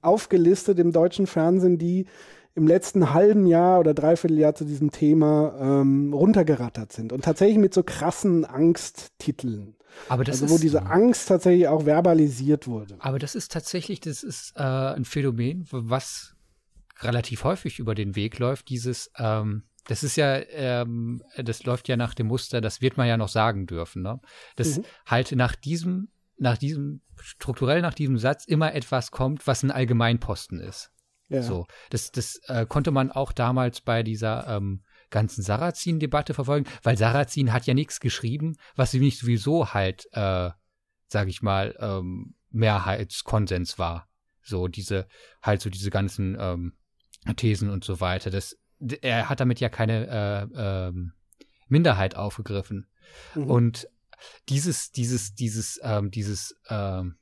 aufgelistet im deutschen Fernsehen, die im letzten halben Jahr oder dreiviertel Jahr zu diesem Thema ähm, runtergerattert sind und tatsächlich mit so krassen Angsttiteln. Aber das also, wo diese Angst tatsächlich auch verbalisiert wurde. Aber das ist tatsächlich, das ist äh, ein Phänomen, was relativ häufig über den Weg läuft, dieses ähm, das ist ja, ähm, das läuft ja nach dem Muster, das wird man ja noch sagen dürfen. Ne? Dass mhm. halt nach diesem, nach diesem, strukturell nach diesem Satz immer etwas kommt, was ein Allgemeinposten ist. Ja. So, das, das äh, konnte man auch damals bei dieser ähm, ganzen Sarrazin-Debatte verfolgen, weil Sarrazin hat ja nichts geschrieben, was nicht sowieso halt, äh, sag ich mal, ähm, Mehrheitskonsens war. So diese, halt so diese ganzen ähm, Thesen und so weiter. Das er hat damit ja keine äh, äh, Minderheit aufgegriffen. Mhm. Und dieses, dieses, dieses, ähm, dieses, ähm,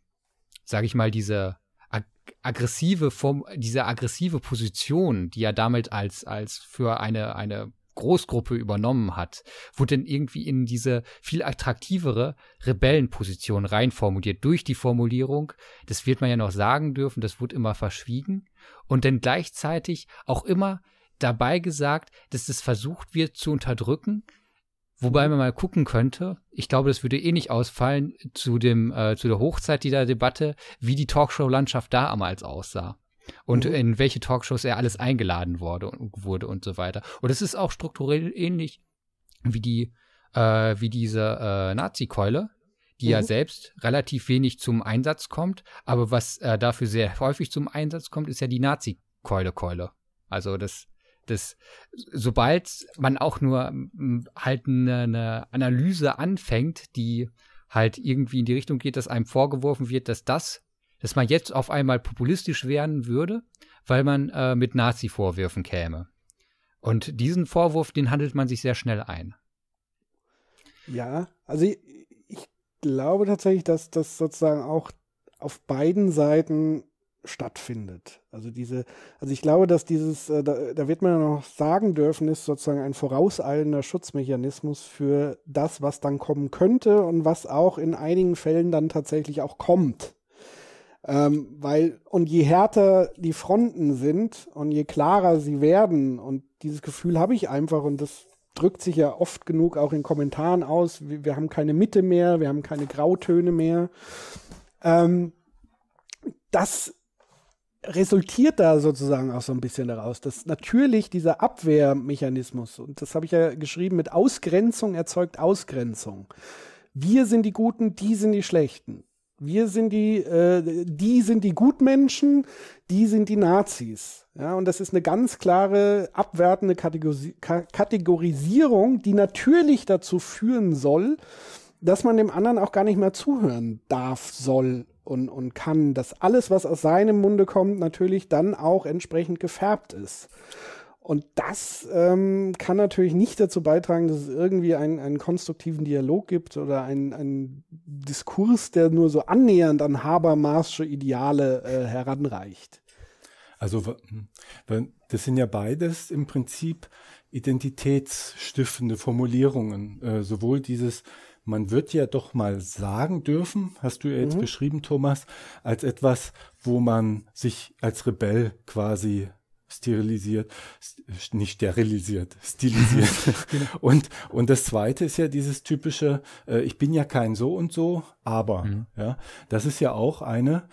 sage ich mal, diese ag aggressive Form, diese aggressive Position, die er damit als, als für eine, eine Großgruppe übernommen hat, wurde dann irgendwie in diese viel attraktivere Rebellenposition reinformuliert durch die Formulierung, das wird man ja noch sagen dürfen, das wurde immer verschwiegen und dann gleichzeitig auch immer dabei gesagt, dass es versucht wird zu unterdrücken. Wobei mhm. man mal gucken könnte, ich glaube, das würde eh nicht ausfallen zu, dem, äh, zu der Hochzeit dieser Debatte, wie die Talkshow-Landschaft damals aussah und mhm. in welche Talkshows er alles eingeladen wurde und, wurde und so weiter. Und es ist auch strukturell ähnlich wie, die, äh, wie diese äh, Nazi-Keule, die mhm. ja selbst relativ wenig zum Einsatz kommt. Aber was äh, dafür sehr häufig zum Einsatz kommt, ist ja die Nazi-Keule-Keule. Also das das, sobald man auch nur halt eine, eine Analyse anfängt, die halt irgendwie in die Richtung geht, dass einem vorgeworfen wird, dass das, dass man jetzt auf einmal populistisch werden würde, weil man äh, mit Nazi-Vorwürfen käme. Und diesen Vorwurf, den handelt man sich sehr schnell ein. Ja, also ich, ich glaube tatsächlich, dass das sozusagen auch auf beiden Seiten stattfindet. Also diese, also ich glaube, dass dieses, äh, da, da, wird man ja noch sagen dürfen, ist sozusagen ein vorauseilender Schutzmechanismus für das, was dann kommen könnte und was auch in einigen Fällen dann tatsächlich auch kommt. Ähm, weil, und je härter die Fronten sind und je klarer sie werden, und dieses Gefühl habe ich einfach, und das drückt sich ja oft genug auch in Kommentaren aus, wir, wir haben keine Mitte mehr, wir haben keine Grautöne mehr. Ähm, das resultiert da sozusagen auch so ein bisschen daraus, dass natürlich dieser Abwehrmechanismus, und das habe ich ja geschrieben, mit Ausgrenzung erzeugt Ausgrenzung. Wir sind die Guten, die sind die Schlechten. Wir sind die, äh, die sind die Gutmenschen, die sind die Nazis. Ja, und das ist eine ganz klare abwertende Kategorisi Kategorisierung, die natürlich dazu führen soll, dass man dem anderen auch gar nicht mehr zuhören darf, soll und, und kann, dass alles, was aus seinem Munde kommt, natürlich dann auch entsprechend gefärbt ist. Und das ähm, kann natürlich nicht dazu beitragen, dass es irgendwie einen, einen konstruktiven Dialog gibt oder einen, einen Diskurs, der nur so annähernd an Habermasche Ideale äh, heranreicht. Also hm, das sind ja beides im Prinzip identitätsstiftende Formulierungen. Äh, sowohl dieses man wird ja doch mal sagen dürfen, hast du ja jetzt mhm. beschrieben, Thomas, als etwas, wo man sich als Rebell quasi sterilisiert, nicht sterilisiert, stilisiert. Genau. und, und das zweite ist ja dieses typische, äh, ich bin ja kein so und so, aber, mhm. ja, das ist ja auch eine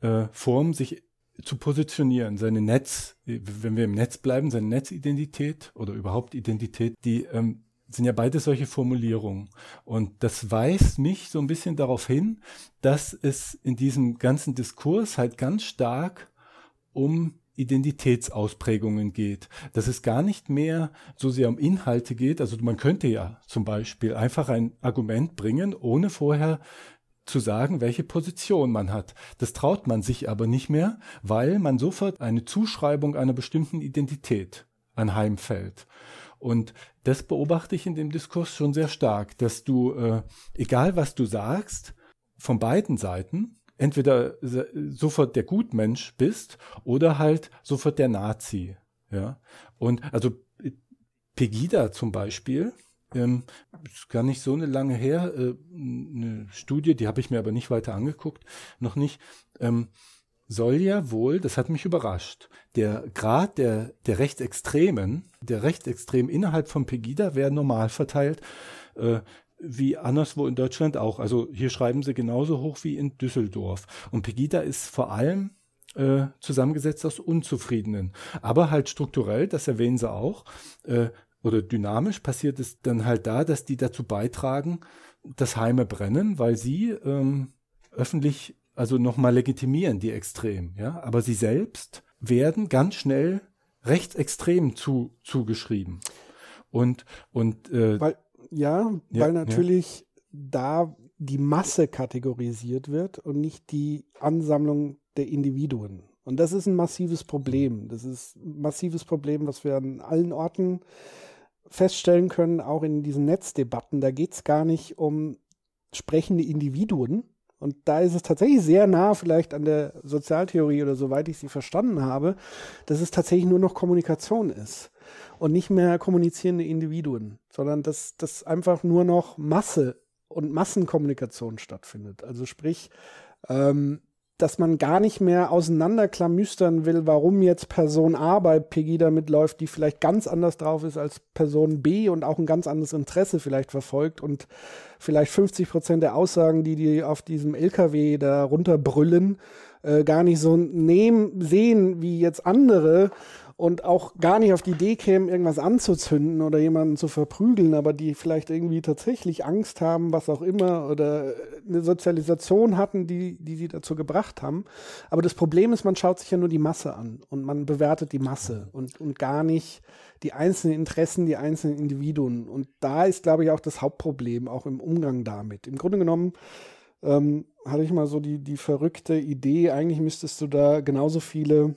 äh, Form, sich zu positionieren, seine Netz, äh, wenn wir im Netz bleiben, seine Netzidentität oder überhaupt Identität, die ähm, sind ja beide solche Formulierungen. Und das weist mich so ein bisschen darauf hin, dass es in diesem ganzen Diskurs halt ganz stark um Identitätsausprägungen geht. Dass es gar nicht mehr so sehr um Inhalte geht. Also man könnte ja zum Beispiel einfach ein Argument bringen, ohne vorher zu sagen, welche Position man hat. Das traut man sich aber nicht mehr, weil man sofort eine Zuschreibung einer bestimmten Identität anheimfällt. Und das beobachte ich in dem Diskurs schon sehr stark, dass du, äh, egal was du sagst, von beiden Seiten, entweder sofort der Gutmensch bist oder halt sofort der Nazi. Ja. Und also Pegida zum Beispiel, ähm, ist gar nicht so eine lange her, äh, eine Studie, die habe ich mir aber nicht weiter angeguckt, noch nicht. Ähm, soll ja wohl, das hat mich überrascht, der Grad der, der Rechtsextremen, der Rechtsextremen innerhalb von Pegida wäre normal verteilt, äh, wie anderswo in Deutschland auch. Also hier schreiben sie genauso hoch wie in Düsseldorf. Und Pegida ist vor allem äh, zusammengesetzt aus Unzufriedenen. Aber halt strukturell, das erwähnen sie auch, äh, oder dynamisch passiert es dann halt da, dass die dazu beitragen, dass Heime brennen, weil sie ähm, öffentlich also nochmal legitimieren, die extrem, ja. Aber sie selbst werden ganz schnell rechtsextrem zu, zugeschrieben. Und, und äh, weil, ja, ja, weil natürlich ja. da die Masse kategorisiert wird und nicht die Ansammlung der Individuen. Und das ist ein massives Problem. Das ist ein massives Problem, was wir an allen Orten feststellen können, auch in diesen Netzdebatten. Da geht es gar nicht um sprechende Individuen, und da ist es tatsächlich sehr nah vielleicht an der Sozialtheorie oder soweit ich sie verstanden habe, dass es tatsächlich nur noch Kommunikation ist und nicht mehr kommunizierende Individuen, sondern dass das einfach nur noch Masse und Massenkommunikation stattfindet. Also sprich, ähm, dass man gar nicht mehr auseinanderklamüstern will, warum jetzt Person A bei Pegida mitläuft, die vielleicht ganz anders drauf ist als Person B und auch ein ganz anderes Interesse vielleicht verfolgt und vielleicht 50 Prozent der Aussagen, die die auf diesem LKW da runterbrüllen, äh, gar nicht so nehmen, sehen wie jetzt andere und auch gar nicht auf die Idee kämen, irgendwas anzuzünden oder jemanden zu verprügeln, aber die vielleicht irgendwie tatsächlich Angst haben, was auch immer, oder eine Sozialisation hatten, die, die sie dazu gebracht haben. Aber das Problem ist, man schaut sich ja nur die Masse an und man bewertet die Masse und, und gar nicht die einzelnen Interessen, die einzelnen Individuen. Und da ist, glaube ich, auch das Hauptproblem, auch im Umgang damit. Im Grunde genommen, ähm, hatte ich mal so die, die verrückte Idee, eigentlich müsstest du da genauso viele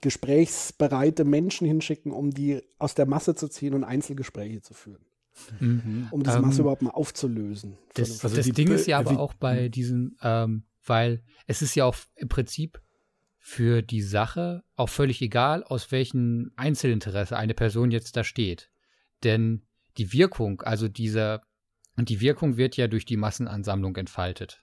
gesprächsbereite Menschen hinschicken, um die aus der Masse zu ziehen und Einzelgespräche zu führen. Mhm. Um das ähm, überhaupt mal aufzulösen. Das, also das Ding ist ja aber also auch bei hm. diesen, ähm, weil es ist ja auch im Prinzip für die Sache auch völlig egal, aus welchem Einzelinteresse eine Person jetzt da steht. Denn die Wirkung, also dieser, und die Wirkung wird ja durch die Massenansammlung entfaltet.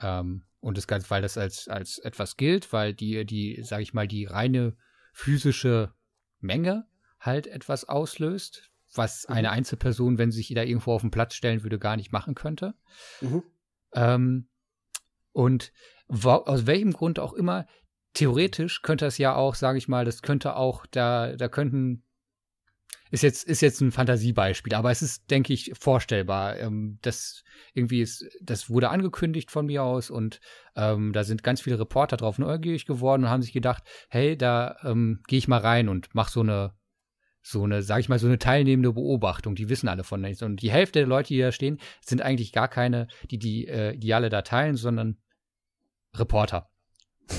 Ähm, und das Ganze, weil das als, als etwas gilt, weil die, die, sag ich mal, die reine physische Menge halt etwas auslöst, was mhm. eine Einzelperson, wenn sie sich da irgendwo auf den Platz stellen würde, gar nicht machen könnte. Mhm. Ähm, und aus welchem Grund auch immer, theoretisch könnte das ja auch, sage ich mal, das könnte auch, da, da könnten ist jetzt, ist jetzt ein Fantasiebeispiel, aber es ist, denke ich, vorstellbar. Ähm, das irgendwie ist, das wurde angekündigt von mir aus und ähm, da sind ganz viele Reporter drauf neugierig geworden und haben sich gedacht, hey, da ähm, gehe ich mal rein und mach so eine, so eine, sag ich mal, so eine teilnehmende Beobachtung. Die wissen alle von nichts. Und die Hälfte der Leute, die da stehen, sind eigentlich gar keine, die die, äh, die alle da teilen, sondern Reporter.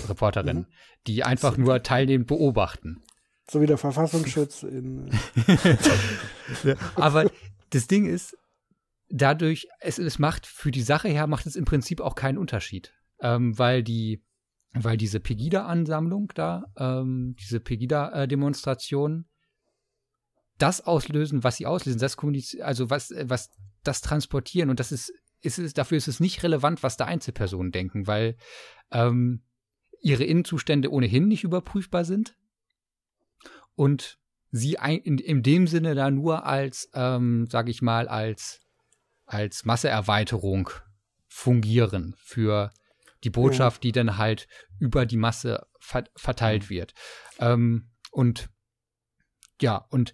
Reporterinnen, mhm. die einfach nur teilnehmend beobachten. So wie der Verfassungsschutz in. Aber das Ding ist, dadurch, es, es macht für die Sache her, macht es im Prinzip auch keinen Unterschied. Ähm, weil die, weil diese Pegida-Ansammlung da, ähm, diese Pegida-Demonstration, das auslösen, was sie auslösen, das kommunizieren, also was, was das transportieren und das ist, ist es, dafür ist es nicht relevant, was da Einzelpersonen denken, weil ähm, ihre Innenzustände ohnehin nicht überprüfbar sind und sie ein, in, in dem Sinne da nur als, ähm, sage ich mal, als, als Masseerweiterung fungieren für die Botschaft, die dann halt über die Masse ver verteilt mhm. wird. Ähm, und ja, und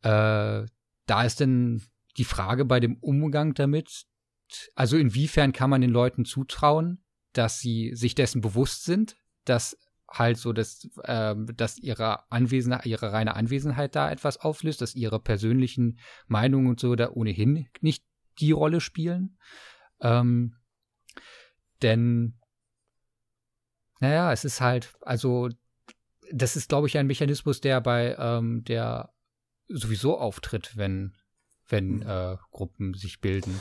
äh, da ist dann die Frage bei dem Umgang damit, also inwiefern kann man den Leuten zutrauen, dass sie sich dessen bewusst sind, dass halt so, dass, ähm, dass ihre Anwesenheit, ihre reine Anwesenheit da etwas auflöst, dass ihre persönlichen Meinungen und so da ohnehin nicht die Rolle spielen. Ähm, denn, naja, es ist halt, also, das ist, glaube ich, ein Mechanismus, der bei, ähm, der sowieso auftritt, wenn, wenn hm. äh, Gruppen sich bilden.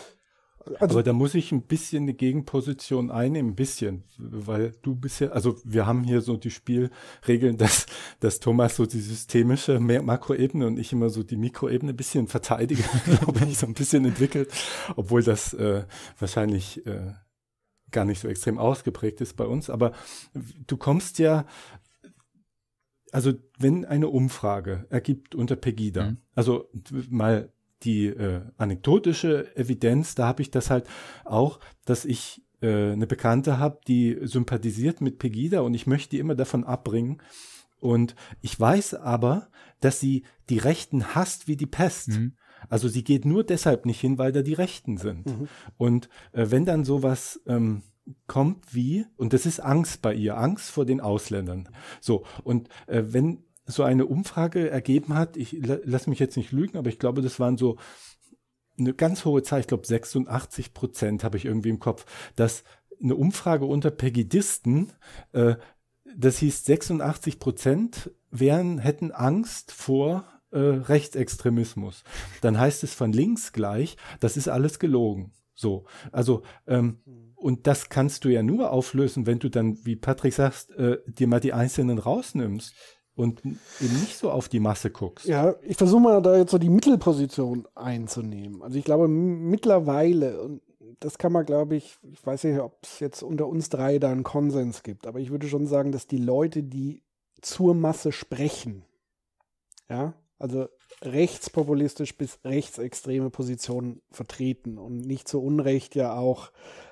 Also, aber da muss ich ein bisschen eine Gegenposition einnehmen, ein bisschen, weil du bist ja, also wir haben hier so die Spielregeln, dass, dass Thomas so die systemische Makroebene und ich immer so die Mikroebene ein bisschen verteidige, glaube ich, so ein bisschen entwickelt, obwohl das äh, wahrscheinlich äh, gar nicht so extrem ausgeprägt ist bei uns. Aber du kommst ja, also wenn eine Umfrage ergibt unter Pegida, mhm. also mal die äh, anekdotische Evidenz, da habe ich das halt auch, dass ich äh, eine Bekannte habe, die sympathisiert mit Pegida und ich möchte die immer davon abbringen. Und ich weiß aber, dass sie die Rechten hasst wie die Pest. Mhm. Also sie geht nur deshalb nicht hin, weil da die Rechten sind. Mhm. Und äh, wenn dann sowas ähm, kommt wie, und das ist Angst bei ihr, Angst vor den Ausländern. So, und äh, wenn so eine Umfrage ergeben hat. Ich lasse mich jetzt nicht lügen, aber ich glaube, das waren so eine ganz hohe Zahl, ich glaube 86 Prozent habe ich irgendwie im Kopf, dass eine Umfrage unter Pegidisten, äh, das hieß 86 Prozent wären, hätten Angst vor äh, Rechtsextremismus. Dann heißt es von links gleich, das ist alles gelogen. So, also ähm, und das kannst du ja nur auflösen, wenn du dann, wie Patrick sagst, äh, dir mal die Einzelnen rausnimmst und eben nicht so auf die Masse guckst. Ja, ich versuche mal da jetzt so die Mittelposition einzunehmen. Also ich glaube mittlerweile, und das kann man glaube ich, ich weiß nicht, ob es jetzt unter uns drei da einen Konsens gibt, aber ich würde schon sagen, dass die Leute, die zur Masse sprechen, ja, also rechtspopulistisch bis rechtsextreme Positionen vertreten und nicht zu Unrecht ja auch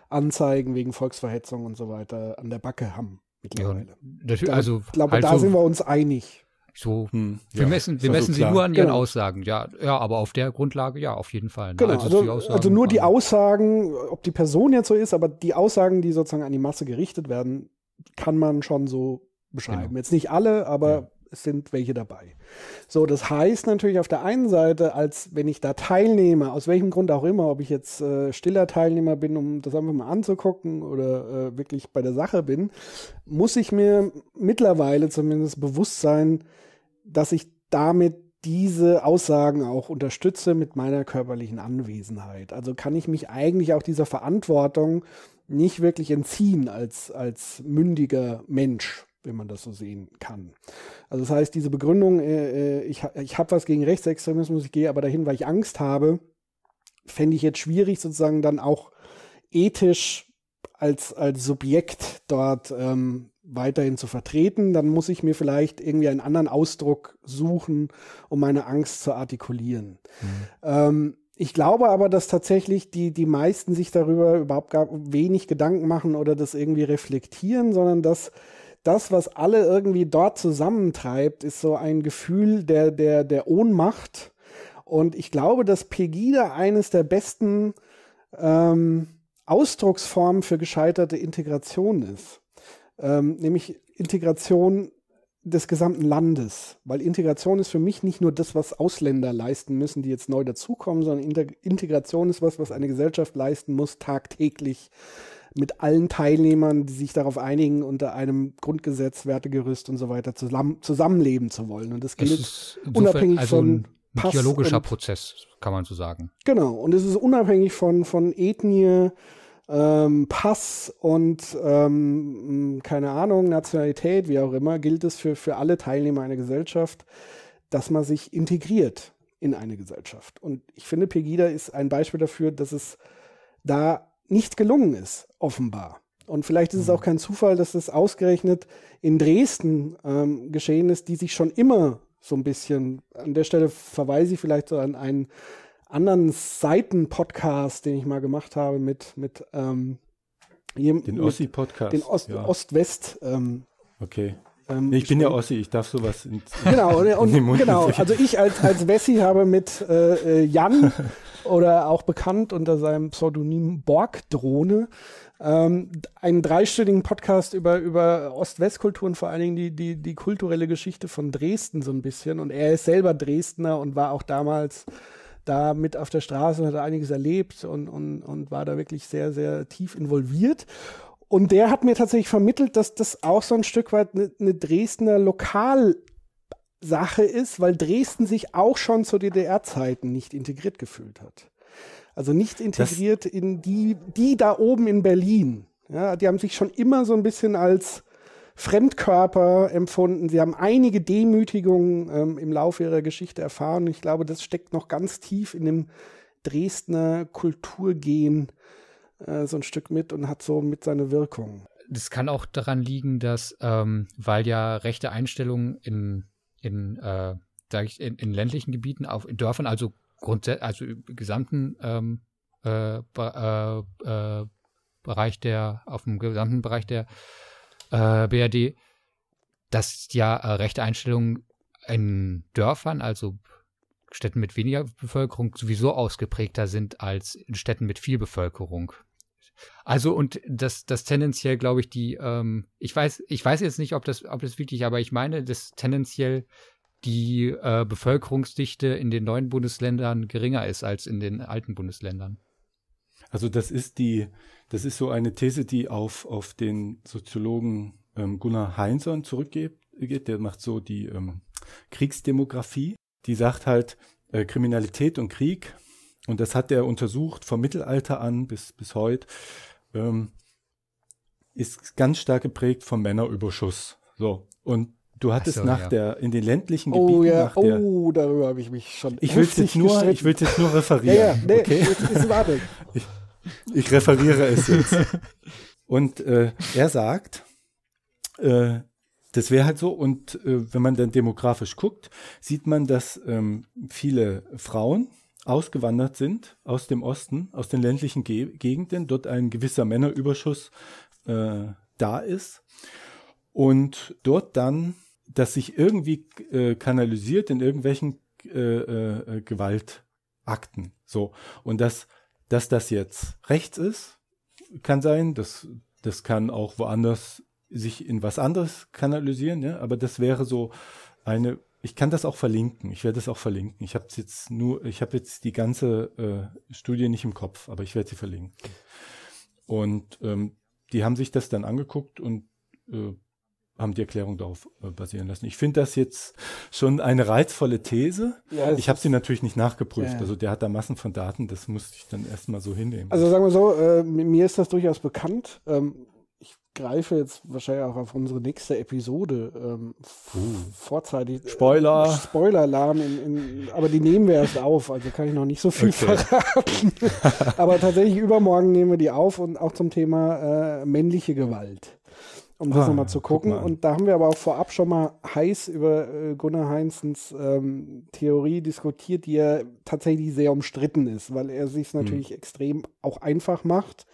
Anzeigen wegen Volksverhetzung und so weiter an der Backe haben mittlerweile. Ja, da, also, ich glaube, halt da so, sind wir uns einig. So, hm, wir ja, messen, wir messen so sie nur an ihren genau. Aussagen, ja, ja, aber auf der Grundlage, ja, auf jeden Fall. Ne? Genau, also, also, also, nur die Aussagen, ob die Person jetzt so ist, aber die Aussagen, die sozusagen an die Masse gerichtet werden, kann man schon so beschreiben. Genau. Jetzt nicht alle, aber es sind welche dabei. So, das heißt natürlich auf der einen Seite, als wenn ich da teilnehme, aus welchem Grund auch immer, ob ich jetzt äh, stiller Teilnehmer bin, um das einfach mal anzugucken oder äh, wirklich bei der Sache bin, muss ich mir mittlerweile zumindest bewusst sein, dass ich damit diese Aussagen auch unterstütze mit meiner körperlichen Anwesenheit. Also kann ich mich eigentlich auch dieser Verantwortung nicht wirklich entziehen als, als mündiger Mensch, wenn man das so sehen kann. Also das heißt, diese Begründung, äh, äh ich, ich habe was gegen Rechtsextremismus, ich gehe aber dahin, weil ich Angst habe, fände ich jetzt schwierig, sozusagen dann auch ethisch als, als Subjekt dort ähm, weiterhin zu vertreten. Dann muss ich mir vielleicht irgendwie einen anderen Ausdruck suchen, um meine Angst zu artikulieren. Mhm. Ähm, ich glaube aber, dass tatsächlich die, die meisten sich darüber überhaupt gar wenig Gedanken machen oder das irgendwie reflektieren, sondern dass das, was alle irgendwie dort zusammentreibt, ist so ein Gefühl der, der, der Ohnmacht. Und ich glaube, dass Pegida eines der besten ähm, Ausdrucksformen für gescheiterte Integration ist. Ähm, nämlich Integration des gesamten Landes. Weil Integration ist für mich nicht nur das, was Ausländer leisten müssen, die jetzt neu dazukommen, sondern Integration ist was, was eine Gesellschaft leisten muss, tagtäglich mit allen Teilnehmern, die sich darauf einigen, unter einem Grundgesetz, Wertegerüst und so weiter zusammen, zusammenleben zu wollen. Und das gilt unabhängig also von ein Pass dialogischer Prozess, kann man so sagen. Genau, und es ist unabhängig von, von Ethnie, ähm, Pass und ähm, keine Ahnung, Nationalität, wie auch immer, gilt es für, für alle Teilnehmer einer Gesellschaft, dass man sich integriert in eine Gesellschaft. Und ich finde, Pegida ist ein Beispiel dafür, dass es da nicht gelungen ist, offenbar. Und vielleicht ist es auch mhm. kein Zufall, dass es ausgerechnet in Dresden ähm, geschehen ist, die sich schon immer so ein bisschen, an der Stelle verweise ich vielleicht so an einen anderen Seiten-Podcast, den ich mal gemacht habe mit, mit ähm, dem Ossi-Podcast. Den Ost, ja. Ost-West. Ähm, okay. Ähm, ich bin ja Ossi, ich darf sowas in, genau, in, den Mund Genau, also ich als, als Wessi habe mit äh, äh Jan oder auch bekannt unter seinem Pseudonym Borgdrohne, ähm, einen dreistündigen Podcast über, über Ost-West-Kulturen, vor allen Dingen die, die, die kulturelle Geschichte von Dresden so ein bisschen. Und er ist selber Dresdner und war auch damals da mit auf der Straße und hat einiges erlebt und, und, und war da wirklich sehr, sehr tief involviert. Und der hat mir tatsächlich vermittelt, dass das auch so ein Stück weit eine ne Dresdner Lokal- Sache ist, weil Dresden sich auch schon zu DDR-Zeiten nicht integriert gefühlt hat. Also nicht integriert das in die, die da oben in Berlin. Ja, die haben sich schon immer so ein bisschen als Fremdkörper empfunden. Sie haben einige Demütigungen ähm, im Laufe ihrer Geschichte erfahren. Ich glaube, das steckt noch ganz tief in dem Dresdner Kulturgehen äh, so ein Stück mit und hat so mit seine Wirkung. Das kann auch daran liegen, dass, ähm, weil ja rechte Einstellungen in in, äh, sag ich, in, in ländlichen Gebieten, auf, in Dörfern, also grundsätzlich, also im gesamten ähm, äh, be äh, äh, Bereich der, auf dem gesamten Bereich der äh, BRD, dass ja äh, rechte Einstellungen in Dörfern, also Städten mit weniger Bevölkerung, sowieso ausgeprägter sind als in Städten mit viel Bevölkerung. Also und das, das tendenziell, glaube ich, die, ähm, ich weiß, ich weiß jetzt nicht, ob das, ob das wirklich, aber ich meine, dass tendenziell die äh, Bevölkerungsdichte in den neuen Bundesländern geringer ist als in den alten Bundesländern. Also das ist die, das ist so eine These, die auf, auf den Soziologen ähm, Gunnar Heinsohn zurückgeht, der macht so die ähm, Kriegsdemografie, die sagt halt, äh, Kriminalität und Krieg und das hat er untersucht vom Mittelalter an bis, bis heute. Ähm, ist ganz stark geprägt vom Männerüberschuss. So. Und du hattest so, nach ja. der, in den ländlichen oh Gebieten oh, ja. nach der. Oh, darüber habe ich mich schon. Ich will es nur, jetzt nur referieren. ja, ja, nee, okay? ist, ist warte. Ich, ich referiere es jetzt. Und äh, er sagt, äh, das wäre halt so. Und äh, wenn man dann demografisch guckt, sieht man, dass ähm, viele Frauen ausgewandert sind aus dem Osten, aus den ländlichen Ge Gegenden, dort ein gewisser Männerüberschuss äh, da ist und dort dann, das sich irgendwie äh, kanalisiert in irgendwelchen äh, äh, Gewaltakten. So. Und dass, dass das jetzt rechts ist, kann sein, das, das kann auch woanders sich in was anderes kanalisieren, ja? aber das wäre so eine ich kann das auch verlinken. Ich werde das auch verlinken. Ich habe jetzt nur, ich habe jetzt die ganze äh, Studie nicht im Kopf, aber ich werde sie verlinken. Und ähm, die haben sich das dann angeguckt und äh, haben die Erklärung darauf äh, basieren lassen. Ich finde das jetzt schon eine reizvolle These. Ja, ich habe sie natürlich nicht nachgeprüft. Ja. Also der hat da Massen von Daten, das musste ich dann erstmal so hinnehmen. Also sagen wir so, äh, mir ist das durchaus bekannt. Ähm, greife jetzt wahrscheinlich auch auf unsere nächste Episode ähm, uh. vorzeitig. Äh, Spoiler. Äh, Spoiler-Alarm. aber die nehmen wir erst auf, also kann ich noch nicht so viel okay. verraten. aber tatsächlich übermorgen nehmen wir die auf und auch zum Thema äh, männliche Gewalt. Um das ah, nochmal zu gucken. Guck mal. Und da haben wir aber auch vorab schon mal heiß über äh, Gunnar Heinzens ähm, Theorie diskutiert, die ja tatsächlich sehr umstritten ist, weil er sich natürlich hm. extrem auch einfach macht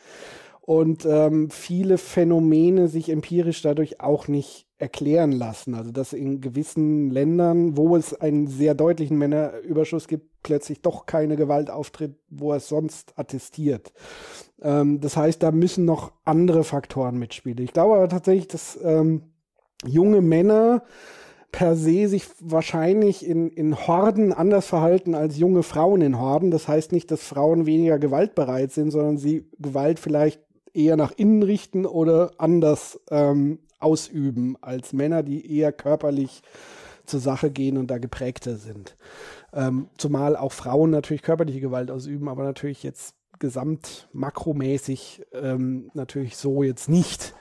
und ähm, viele Phänomene sich empirisch dadurch auch nicht erklären lassen. Also dass in gewissen Ländern, wo es einen sehr deutlichen Männerüberschuss gibt, plötzlich doch keine Gewalt auftritt, wo es sonst attestiert. Ähm, das heißt, da müssen noch andere Faktoren mitspielen. Ich glaube aber tatsächlich, dass ähm, junge Männer per se sich wahrscheinlich in, in Horden anders verhalten als junge Frauen in Horden. Das heißt nicht, dass Frauen weniger gewaltbereit sind, sondern sie Gewalt vielleicht eher nach innen richten oder anders ähm, ausüben als Männer, die eher körperlich zur Sache gehen und da geprägter sind. Ähm, zumal auch Frauen natürlich körperliche Gewalt ausüben, aber natürlich jetzt gesamt makromäßig ähm, natürlich so jetzt nicht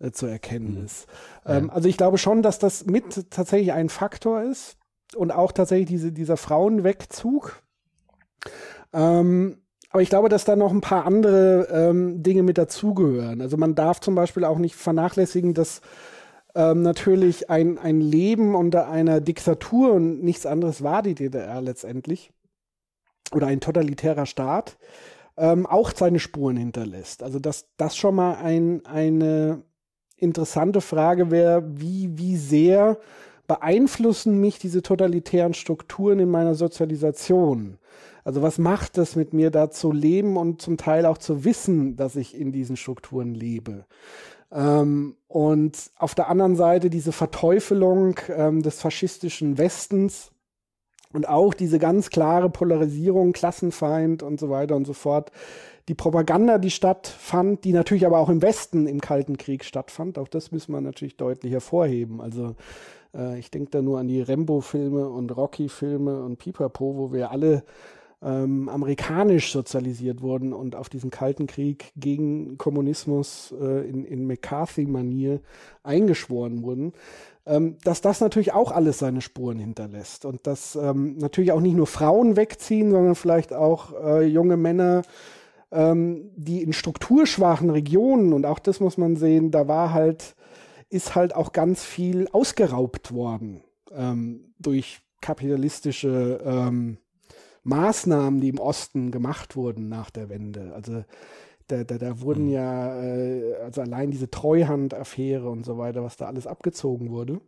äh, zu erkennen mhm. ist. Ja. Ähm, also ich glaube schon, dass das mit tatsächlich ein Faktor ist und auch tatsächlich diese, dieser Frauenwegzug. Ähm, aber ich glaube, dass da noch ein paar andere ähm, Dinge mit dazugehören. Also man darf zum Beispiel auch nicht vernachlässigen, dass ähm, natürlich ein, ein Leben unter einer Diktatur und nichts anderes war die DDR letztendlich oder ein totalitärer Staat ähm, auch seine Spuren hinterlässt. Also dass das schon mal ein, eine interessante Frage wäre, wie, wie sehr beeinflussen mich diese totalitären Strukturen in meiner Sozialisation? Also was macht es mit mir da zu leben und zum Teil auch zu wissen, dass ich in diesen Strukturen lebe? Ähm, und auf der anderen Seite diese Verteufelung ähm, des faschistischen Westens und auch diese ganz klare Polarisierung, Klassenfeind und so weiter und so fort. Die Propaganda, die stattfand, die natürlich aber auch im Westen im Kalten Krieg stattfand, auch das müssen wir natürlich deutlich hervorheben. Also äh, ich denke da nur an die Rembo-Filme und Rocky-Filme und Pipapo, wo wir alle ähm, amerikanisch sozialisiert wurden und auf diesen Kalten Krieg gegen Kommunismus äh, in, in McCarthy-Manier eingeschworen wurden, ähm, dass das natürlich auch alles seine Spuren hinterlässt und dass ähm, natürlich auch nicht nur Frauen wegziehen, sondern vielleicht auch äh, junge Männer, ähm, die in strukturschwachen Regionen, und auch das muss man sehen, da war halt, ist halt auch ganz viel ausgeraubt worden ähm, durch kapitalistische ähm, Maßnahmen, die im Osten gemacht wurden nach der Wende. Also da, da, da wurden mhm. ja, äh, also allein diese Treuhand-Affäre und so weiter, was da alles abgezogen wurde.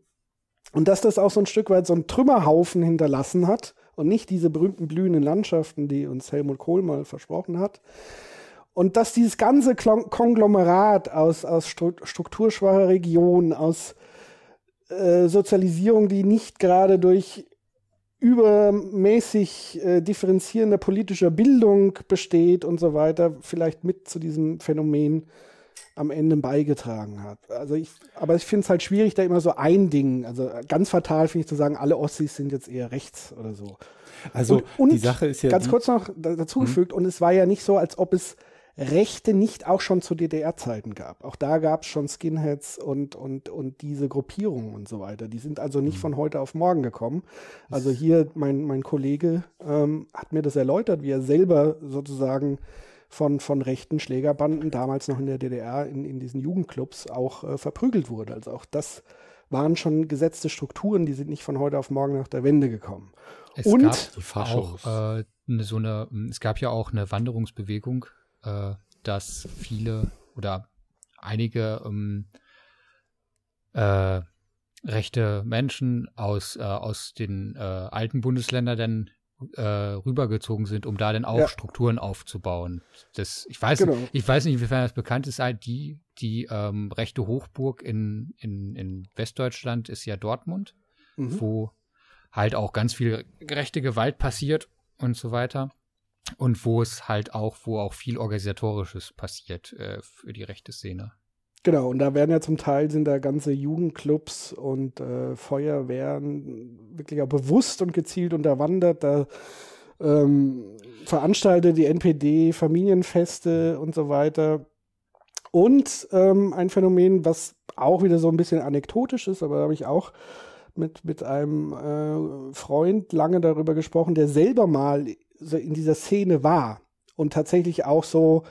Und dass das auch so ein Stück weit so einen Trümmerhaufen hinterlassen hat und nicht diese berühmten blühenden Landschaften, die uns Helmut Kohl mal versprochen hat. Und dass dieses ganze Konglomerat aus, aus strukturschwacher Region, aus äh, Sozialisierung, die nicht gerade durch übermäßig äh, differenzierender politischer Bildung besteht und so weiter, vielleicht mit zu diesem Phänomen am Ende beigetragen hat. Also ich, aber ich finde es halt schwierig, da immer so ein Ding, also ganz fatal finde ich zu sagen, alle Ossis sind jetzt eher rechts oder so. Also und, und die Sache ist ja ganz kurz noch mhm. dazugefügt mhm. und es war ja nicht so, als ob es Rechte nicht auch schon zu DDR-Zeiten gab. Auch da gab es schon Skinheads und, und, und diese Gruppierungen und so weiter. Die sind also nicht mhm. von heute auf morgen gekommen. Also hier, mein, mein Kollege ähm, hat mir das erläutert, wie er selber sozusagen von, von rechten Schlägerbanden damals noch in der DDR in, in diesen Jugendclubs auch äh, verprügelt wurde. Also auch das waren schon gesetzte Strukturen, die sind nicht von heute auf morgen nach der Wende gekommen. Es und gab auch, äh, so eine, es gab ja auch eine Wanderungsbewegung äh, dass viele oder einige ähm, äh, rechte Menschen aus, äh, aus den äh, alten Bundesländern dann äh, rübergezogen sind, um da dann auch ja. Strukturen aufzubauen. Das, ich, weiß, genau. ich weiß nicht, inwiefern das bekannt ist, halt die, die ähm, rechte Hochburg in, in, in Westdeutschland ist ja Dortmund, mhm. wo halt auch ganz viel rechte Gewalt passiert und so weiter und wo es halt auch, wo auch viel Organisatorisches passiert äh, für die rechte Szene. Genau, und da werden ja zum Teil sind da ganze Jugendclubs und äh, Feuerwehren wirklich auch bewusst und gezielt unterwandert. Da ähm, veranstaltet die NPD Familienfeste und so weiter. Und ähm, ein Phänomen, was auch wieder so ein bisschen anekdotisch ist, aber da habe ich auch mit, mit einem äh, Freund lange darüber gesprochen, der selber mal so in dieser Szene war und tatsächlich auch so,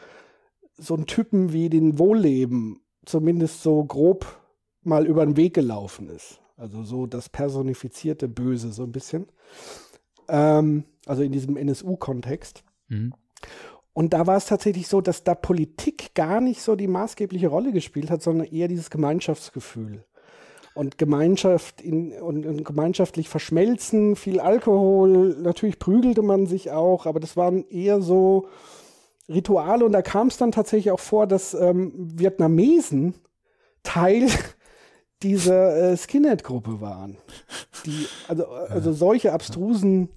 so einen Typen wie den Wohlleben zumindest so grob mal über den Weg gelaufen ist. Also so das personifizierte Böse so ein bisschen. Ähm, also in diesem NSU-Kontext. Mhm. Und da war es tatsächlich so, dass da Politik gar nicht so die maßgebliche Rolle gespielt hat, sondern eher dieses Gemeinschaftsgefühl und Gemeinschaft in, und, und, gemeinschaftlich verschmelzen, viel Alkohol, natürlich prügelte man sich auch, aber das waren eher so Rituale und da kam es dann tatsächlich auch vor, dass ähm, Vietnamesen Teil dieser äh, Skinhead-Gruppe waren. Die, also, äh, also solche abstrusen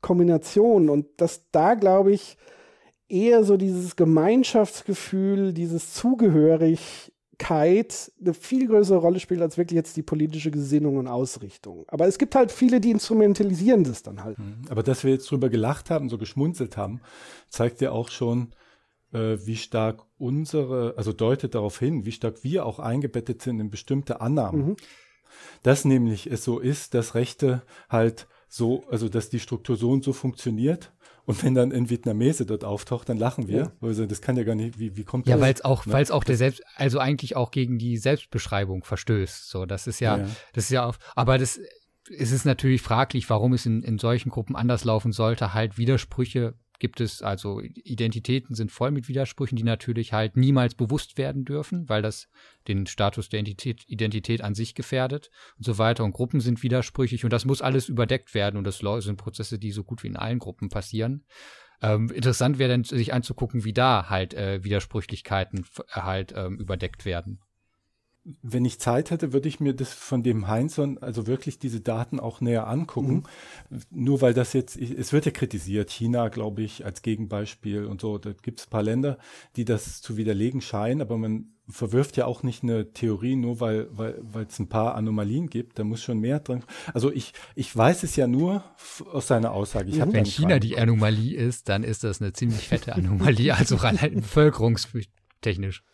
Kombinationen und dass da, glaube ich, eher so dieses Gemeinschaftsgefühl, dieses zugehörig Persönlichkeit eine viel größere Rolle spielt als wirklich jetzt die politische Gesinnung und Ausrichtung. Aber es gibt halt viele, die instrumentalisieren das dann halt. Mhm. Aber dass wir jetzt drüber gelacht haben, so geschmunzelt haben, zeigt ja auch schon, äh, wie stark unsere, also deutet darauf hin, wie stark wir auch eingebettet sind in bestimmte Annahmen. Mhm. Dass nämlich es so ist, dass Rechte halt so, also dass die Struktur so und so funktioniert und wenn dann ein Vietnamese dort auftaucht, dann lachen wir. Ja. Also das kann ja gar nicht, wie, wie kommt ja, das? Ja, weil es auch, ne? weil es auch der Selbst, also eigentlich auch gegen die Selbstbeschreibung verstößt. So, das ist ja, ja. das ist ja auch, aber das, es ist natürlich fraglich, warum es in, in solchen Gruppen anders laufen sollte, halt Widersprüche gibt es, also Identitäten sind voll mit Widersprüchen, die natürlich halt niemals bewusst werden dürfen, weil das den Status der Identität, Identität an sich gefährdet und so weiter. Und Gruppen sind widersprüchig und das muss alles überdeckt werden und das sind Prozesse, die so gut wie in allen Gruppen passieren. Ähm, interessant wäre dann, sich anzugucken, wie da halt äh, Widersprüchlichkeiten halt ähm, überdeckt werden wenn ich Zeit hätte, würde ich mir das von dem Heinzson, also wirklich diese Daten auch näher angucken. Mhm. Nur weil das jetzt, es wird ja kritisiert, China, glaube ich, als Gegenbeispiel und so. Da gibt es ein paar Länder, die das zu widerlegen scheinen, aber man verwirft ja auch nicht eine Theorie, nur weil weil weil, es ein paar Anomalien gibt. Da muss schon mehr drin. Also ich, ich weiß es ja nur aus seiner Aussage. Ich Wenn China die Anomalie ist, dann ist das eine ziemlich fette Anomalie, also rein halt bevölkerungstechnisch.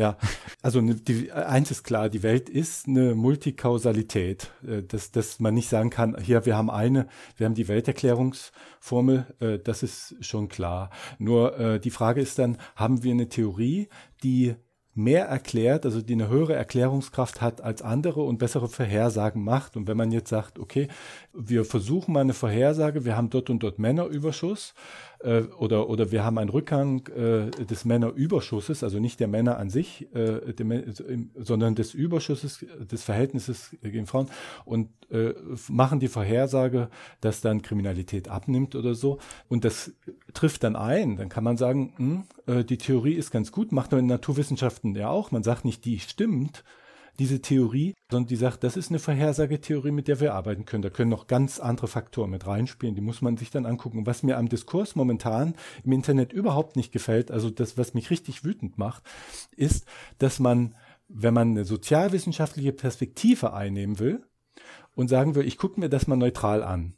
Ja, also ne, die, eins ist klar, die Welt ist eine Multikausalität, äh, dass, dass man nicht sagen kann, hier, wir haben eine, wir haben die Welterklärungsformel, äh, das ist schon klar. Nur äh, die Frage ist dann, haben wir eine Theorie, die mehr erklärt, also die eine höhere Erklärungskraft hat als andere und bessere Vorhersagen macht. Und wenn man jetzt sagt, okay, wir versuchen mal eine Vorhersage, wir haben dort und dort Männerüberschuss, äh, oder, oder wir haben einen Rückgang äh, des Männerüberschusses, also nicht der Männer an sich, äh, dem, sondern des Überschusses, des Verhältnisses gegen Frauen und äh, machen die Vorhersage, dass dann Kriminalität abnimmt oder so. Und das trifft dann ein. Dann kann man sagen, mh, hm, äh, die Theorie ist ganz gut, macht man in Naturwissenschaften ja auch. Man sagt nicht, die stimmt, diese Theorie, sondern die sagt, das ist eine Vorhersagetheorie, mit der wir arbeiten können. Da können noch ganz andere Faktoren mit reinspielen, die muss man sich dann angucken. Was mir am Diskurs momentan im Internet überhaupt nicht gefällt, also das, was mich richtig wütend macht, ist, dass man, wenn man eine sozialwissenschaftliche Perspektive einnehmen will und sagen will, ich gucke mir das mal neutral an,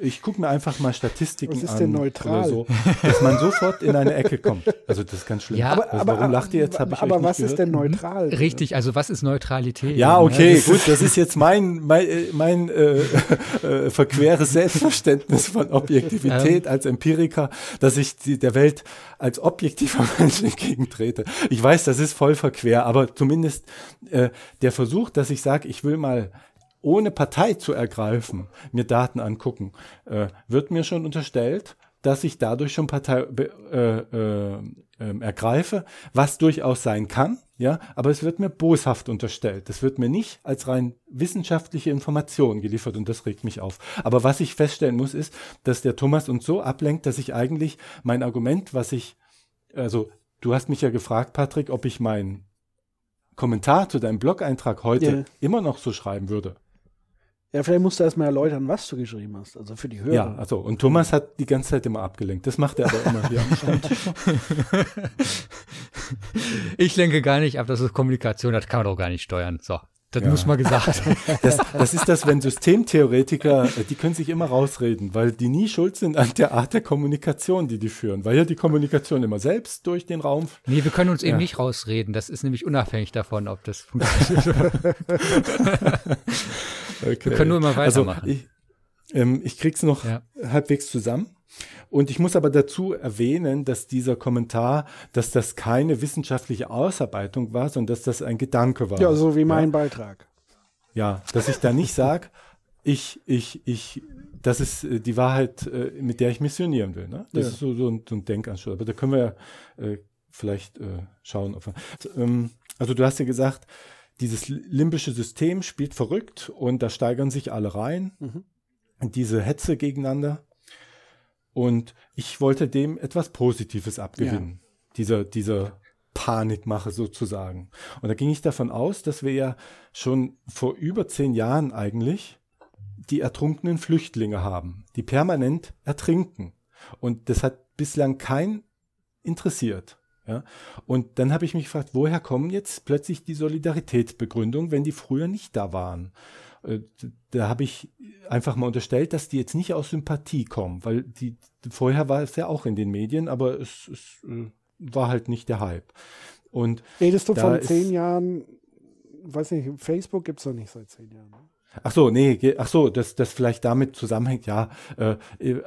ich gucke mir einfach mal Statistiken Was ist denn an neutral? So, dass man sofort in eine Ecke kommt. Also das ist ganz schlimm. Ja, also aber, also aber, warum lacht ihr jetzt? Hab aber, aber was gehört. ist denn mhm. neutral? Richtig, also was ist Neutralität? Ja, ne, okay, das gut, das ist jetzt mein, mein, äh, mein äh, äh, äh, verqueres Selbstverständnis von Objektivität ähm. als Empiriker, dass ich die, der Welt als objektiver Mensch entgegentrete. Ich weiß, das ist voll verquer, aber zumindest äh, der Versuch, dass ich sage, ich will mal ohne Partei zu ergreifen, mir Daten angucken, äh, wird mir schon unterstellt, dass ich dadurch schon Partei äh, äh, ähm, ergreife, was durchaus sein kann, ja, aber es wird mir boshaft unterstellt. Das wird mir nicht als rein wissenschaftliche Information geliefert und das regt mich auf. Aber was ich feststellen muss, ist, dass der Thomas uns so ablenkt, dass ich eigentlich mein Argument, was ich, also du hast mich ja gefragt, Patrick, ob ich meinen Kommentar zu deinem Blog-Eintrag heute yeah. immer noch so schreiben würde. Ja, vielleicht musst du erstmal erläutern, was du geschrieben hast, also für die Hörer. Ja, also und Thomas hat die ganze Zeit immer abgelenkt. Das macht er aber immer hier am Stammtisch. ich lenke gar nicht ab, das ist Kommunikation, das kann man doch gar nicht steuern. So. Das ja. muss man gesagt. Das, das ist das, wenn Systemtheoretiker, die können sich immer rausreden, weil die nie schuld sind an der Art der Kommunikation, die die führen, weil ja die Kommunikation immer selbst durch den Raum. Nee, wir können uns ja. eben nicht rausreden. Das ist nämlich unabhängig davon, ob das funktioniert. Okay. Wir können nur immer weitermachen. Also ich, ähm, ich krieg's noch ja. halbwegs zusammen. Und ich muss aber dazu erwähnen, dass dieser Kommentar, dass das keine wissenschaftliche Ausarbeitung war, sondern dass das ein Gedanke war. Ja, so wie mein ja. Beitrag. Ja, dass ich da nicht sage, ich, ich, ich, das ist äh, die Wahrheit, äh, mit der ich missionieren will. Ne? Das ja. ist so, so, ein, so ein Denkanschluss. Aber da können wir äh, vielleicht äh, schauen. Ob ähm, also du hast ja gesagt, dieses limbische System spielt verrückt und da steigern sich alle rein. Mhm. Diese Hetze gegeneinander. Und ich wollte dem etwas Positives abgewinnen. Ja. Dieser, dieser Panikmache sozusagen. Und da ging ich davon aus, dass wir ja schon vor über zehn Jahren eigentlich die ertrunkenen Flüchtlinge haben, die permanent ertrinken. Und das hat bislang kein interessiert. Ja? Und dann habe ich mich gefragt, woher kommen jetzt plötzlich die Solidaritätsbegründungen, wenn die früher nicht da waren? Äh, da habe ich einfach mal unterstellt, dass die jetzt nicht aus Sympathie kommen, weil die vorher war es ja auch in den Medien, aber es, es äh, war halt nicht der Hype. Und Redest du von zehn Jahren, weiß nicht, Facebook gibt es doch nicht seit zehn Jahren. Ne? Ach so, nee, ach so, dass das vielleicht damit zusammenhängt, ja. Äh, äh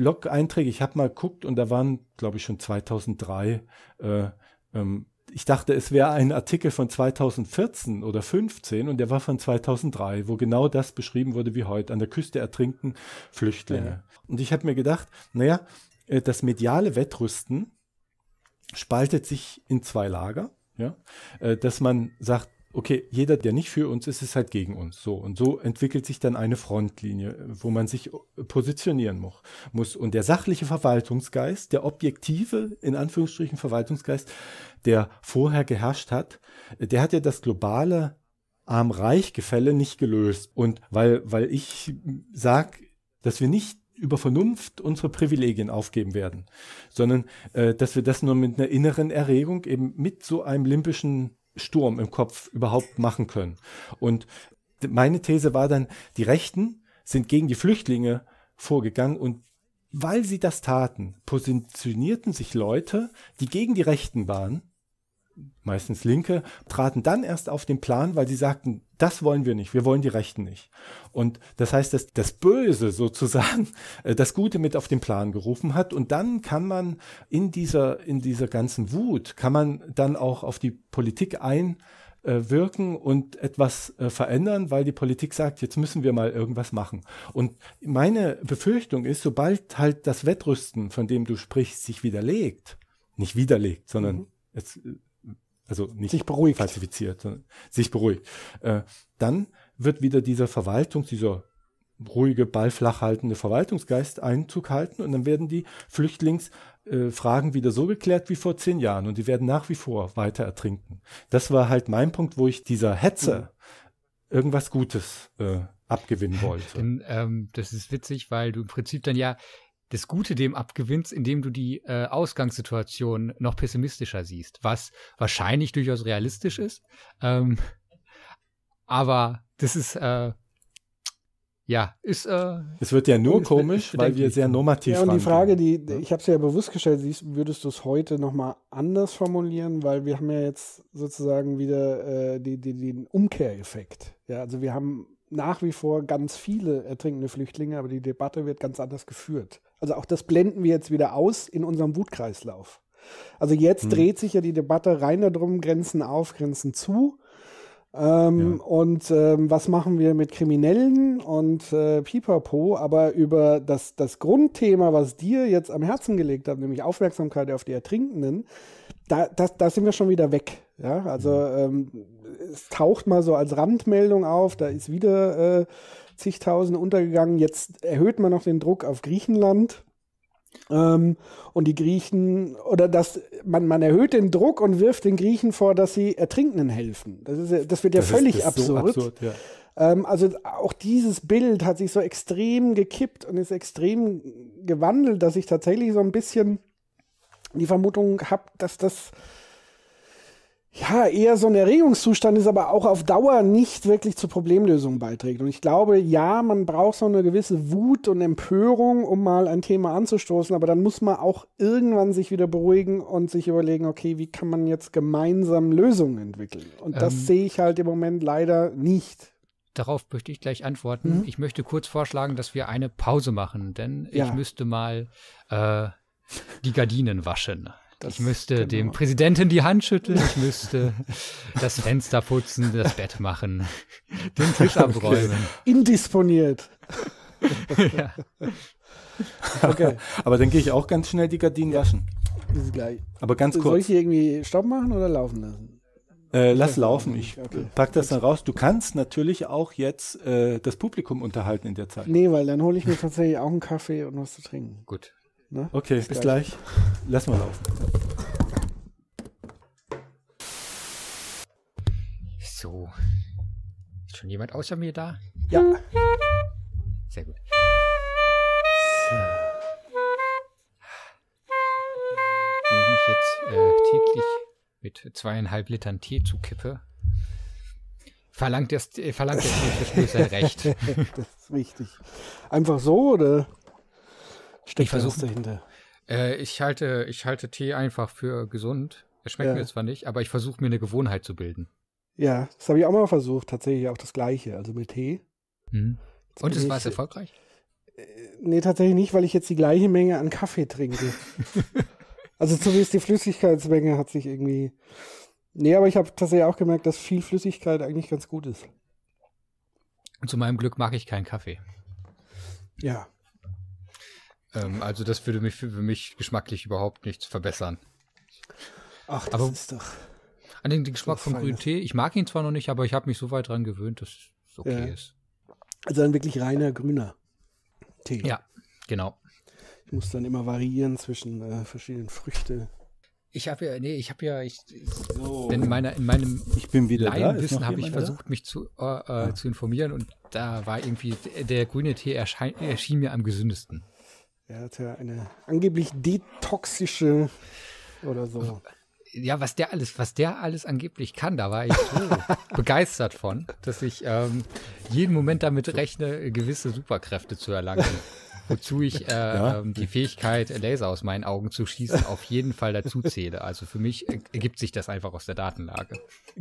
Blog-Einträge, ich habe mal geguckt und da waren, glaube ich, schon 2003. Äh, ähm, ich dachte, es wäre ein Artikel von 2014 oder 15 und der war von 2003, wo genau das beschrieben wurde wie heute. An der Küste ertrinken Flüchtlinge. Ja. Und ich habe mir gedacht, naja, äh, das mediale Wettrüsten spaltet sich in zwei Lager. Ja? Äh, dass man sagt, okay, jeder, der nicht für uns ist, ist halt gegen uns. So und so entwickelt sich dann eine Frontlinie, wo man sich äh, positionieren muss. Und der sachliche Verwaltungsgeist, der objektive, in Anführungsstrichen Verwaltungsgeist, der vorher geherrscht hat, der hat ja das globale Arm-Reich-Gefälle nicht gelöst. Und weil, weil ich sag, dass wir nicht über Vernunft unsere Privilegien aufgeben werden, sondern äh, dass wir das nur mit einer inneren Erregung eben mit so einem limbischen Sturm im Kopf überhaupt machen können. Und meine These war dann, die Rechten sind gegen die Flüchtlinge vorgegangen und weil sie das taten, positionierten sich Leute, die gegen die Rechten waren, meistens Linke, traten dann erst auf den Plan, weil sie sagten, das wollen wir nicht, wir wollen die Rechten nicht. Und das heißt, dass das Böse sozusagen äh, das Gute mit auf den Plan gerufen hat. Und dann kann man in dieser, in dieser ganzen Wut, kann man dann auch auf die Politik einwirken äh, und etwas äh, verändern, weil die Politik sagt, jetzt müssen wir mal irgendwas machen. Und meine Befürchtung ist, sobald halt das Wettrüsten, von dem du sprichst, sich widerlegt, nicht widerlegt, sondern mhm. jetzt also nicht sich beruhigt. falsifiziert, sondern sich beruhigt. Äh, dann wird wieder dieser Verwaltung, dieser ruhige, ballflachhaltende Verwaltungsgeist Einzug halten und dann werden die Flüchtlingsfragen äh, wieder so geklärt wie vor zehn Jahren und die werden nach wie vor weiter ertrinken. Das war halt mein Punkt, wo ich dieser Hetze mhm. irgendwas Gutes äh, abgewinnen wollte. Denn, ähm, das ist witzig, weil du im Prinzip dann ja das Gute dem abgewinnst, indem du die äh, Ausgangssituation noch pessimistischer siehst, was wahrscheinlich durchaus realistisch ist. Ähm, aber das ist äh, ja, ist. Äh, es wird ja nur komisch, weil wir sehr normativ sind. Ja, und die Frage, die, ja. ich habe es ja bewusst gestellt, siehst, würdest du es heute nochmal anders formulieren, weil wir haben ja jetzt sozusagen wieder äh, die, die, den Umkehreffekt. Ja, also wir haben nach wie vor ganz viele ertrinkende Flüchtlinge, aber die Debatte wird ganz anders geführt also auch das blenden wir jetzt wieder aus in unserem Wutkreislauf. Also jetzt hm. dreht sich ja die Debatte rein darum, Grenzen auf, Grenzen zu. Ähm, ja. Und ähm, was machen wir mit Kriminellen und äh, Pipapo? Aber über das, das Grundthema, was dir jetzt am Herzen gelegt hat, nämlich Aufmerksamkeit auf die Ertrinkenden, da, das, da sind wir schon wieder weg. Ja, also hm. ähm, es taucht mal so als Randmeldung auf, da ist wieder äh, zigtausende untergegangen. Jetzt erhöht man noch den Druck auf Griechenland. Ähm, und die Griechen, oder dass man, man erhöht den Druck und wirft den Griechen vor, dass sie Ertrinkenden helfen. Das, ist, das wird ja das völlig ist, absurd. So absurd ja. Ähm, also auch dieses Bild hat sich so extrem gekippt und ist extrem gewandelt, dass ich tatsächlich so ein bisschen die Vermutung habe, dass das ja, eher so ein Erregungszustand ist, aber auch auf Dauer nicht wirklich zur Problemlösung beiträgt. Und ich glaube, ja, man braucht so eine gewisse Wut und Empörung, um mal ein Thema anzustoßen, aber dann muss man auch irgendwann sich wieder beruhigen und sich überlegen, okay, wie kann man jetzt gemeinsam Lösungen entwickeln? Und ähm, das sehe ich halt im Moment leider nicht. Darauf möchte ich gleich antworten. Mhm. Ich möchte kurz vorschlagen, dass wir eine Pause machen, denn ja. ich müsste mal äh, die Gardinen waschen. Das, ich müsste genau. dem Präsidenten die Hand schütteln, ich müsste das Fenster putzen, das Bett machen, den Tisch abräumen. Indisponiert. okay. Aber dann gehe ich auch ganz schnell die Gardinen waschen. Ist gleich. Aber ganz kurz. Soll ich hier irgendwie Stopp machen oder laufen lassen? Äh, lass laufen, ich okay. pack das dann raus. Du kannst natürlich auch jetzt äh, das Publikum unterhalten in der Zeit. Nee, weil dann hole ich mir tatsächlich auch einen Kaffee und was zu trinken. Gut, Ne? Okay, bis, bis gleich. gleich. Lass mal laufen. So. Ist schon jemand außer mir da? Ja. Sehr gut. So. Ich mich jetzt äh, täglich mit zweieinhalb Litern Tee zukippe, verlangt, der äh, verlangt der Spürspürser recht. das ist richtig. Einfach so oder? Steckt ich versuche dahinter. Äh, ich halte, ich halte Tee einfach für gesund. Er schmeckt ja. mir zwar nicht, aber ich versuche mir eine Gewohnheit zu bilden. Ja, das habe ich auch mal versucht, tatsächlich auch das Gleiche, also mit Tee. Hm. Und es war es erfolgreich? Äh, nee, tatsächlich nicht, weil ich jetzt die gleiche Menge an Kaffee trinke. also zumindest die Flüssigkeitsmenge hat sich irgendwie. Nee, aber ich habe tatsächlich auch gemerkt, dass viel Flüssigkeit eigentlich ganz gut ist. Und zu meinem Glück mag ich keinen Kaffee. Ja, ähm, also das würde mich für, mich geschmacklich überhaupt nichts verbessern. Ach, das aber ist doch. An den, Geschmack vom grünen Tee, ich mag ihn zwar noch nicht, aber ich habe mich so weit dran gewöhnt, dass es okay ja. ist. Also ein wirklich reiner grüner Tee. Ja, genau. Ich muss dann immer variieren zwischen äh, verschiedenen Früchten. Ich habe ja, nee, ich habe ja, ich, so. in, meiner, in meinem ich bin wieder Laienwissen habe ich versucht, da? mich zu, äh, äh, ja. zu informieren und da war irgendwie der grüne Tee erschien mir am gesündesten. Er hat ja eine angeblich detoxische oder so. Ja, was der alles, was der alles angeblich kann, da war ich so begeistert von, dass ich ähm, jeden Moment damit rechne, gewisse Superkräfte zu erlangen. Wozu ich äh, ja. Ähm, die Fähigkeit, Laser aus meinen Augen zu schießen, auf jeden Fall dazu zähle. Also für mich ergibt sich das einfach aus der Datenlage.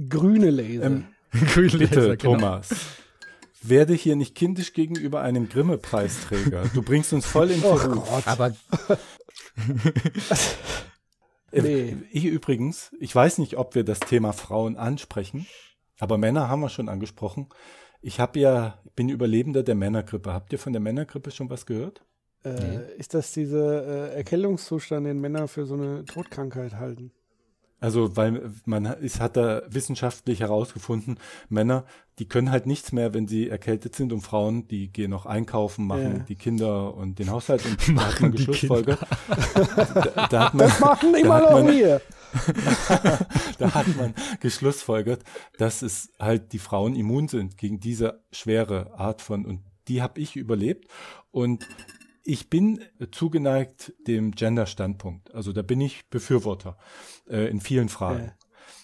Grüne Laser. Ähm, Grüne Bitte, Laser, genau. Thomas werde hier nicht kindisch gegenüber einem Grimme-Preisträger. Du bringst uns voll in oh Verruf. Oh Aber nee. Äh, ich übrigens, ich weiß nicht, ob wir das Thema Frauen ansprechen, aber Männer haben wir schon angesprochen. Ich habe ja, bin Überlebender der Männergrippe. Habt ihr von der Männergrippe schon was gehört? Äh, nee. Ist das dieser äh, Erkältungszustand, den Männer für so eine Todkrankheit halten? Also, weil man ist, hat da wissenschaftlich herausgefunden, Männer, die können halt nichts mehr, wenn sie erkältet sind und Frauen, die gehen noch einkaufen, machen ja. die Kinder und den Haushalt und machen da hat man die Schlussfolger. da, da das machen immer noch wir. da hat man geschlussfolgert, dass es halt die Frauen immun sind gegen diese schwere Art von und die habe ich überlebt und ich bin zugeneigt dem Gender-Standpunkt. Also da bin ich Befürworter äh, in vielen Fragen. Ja.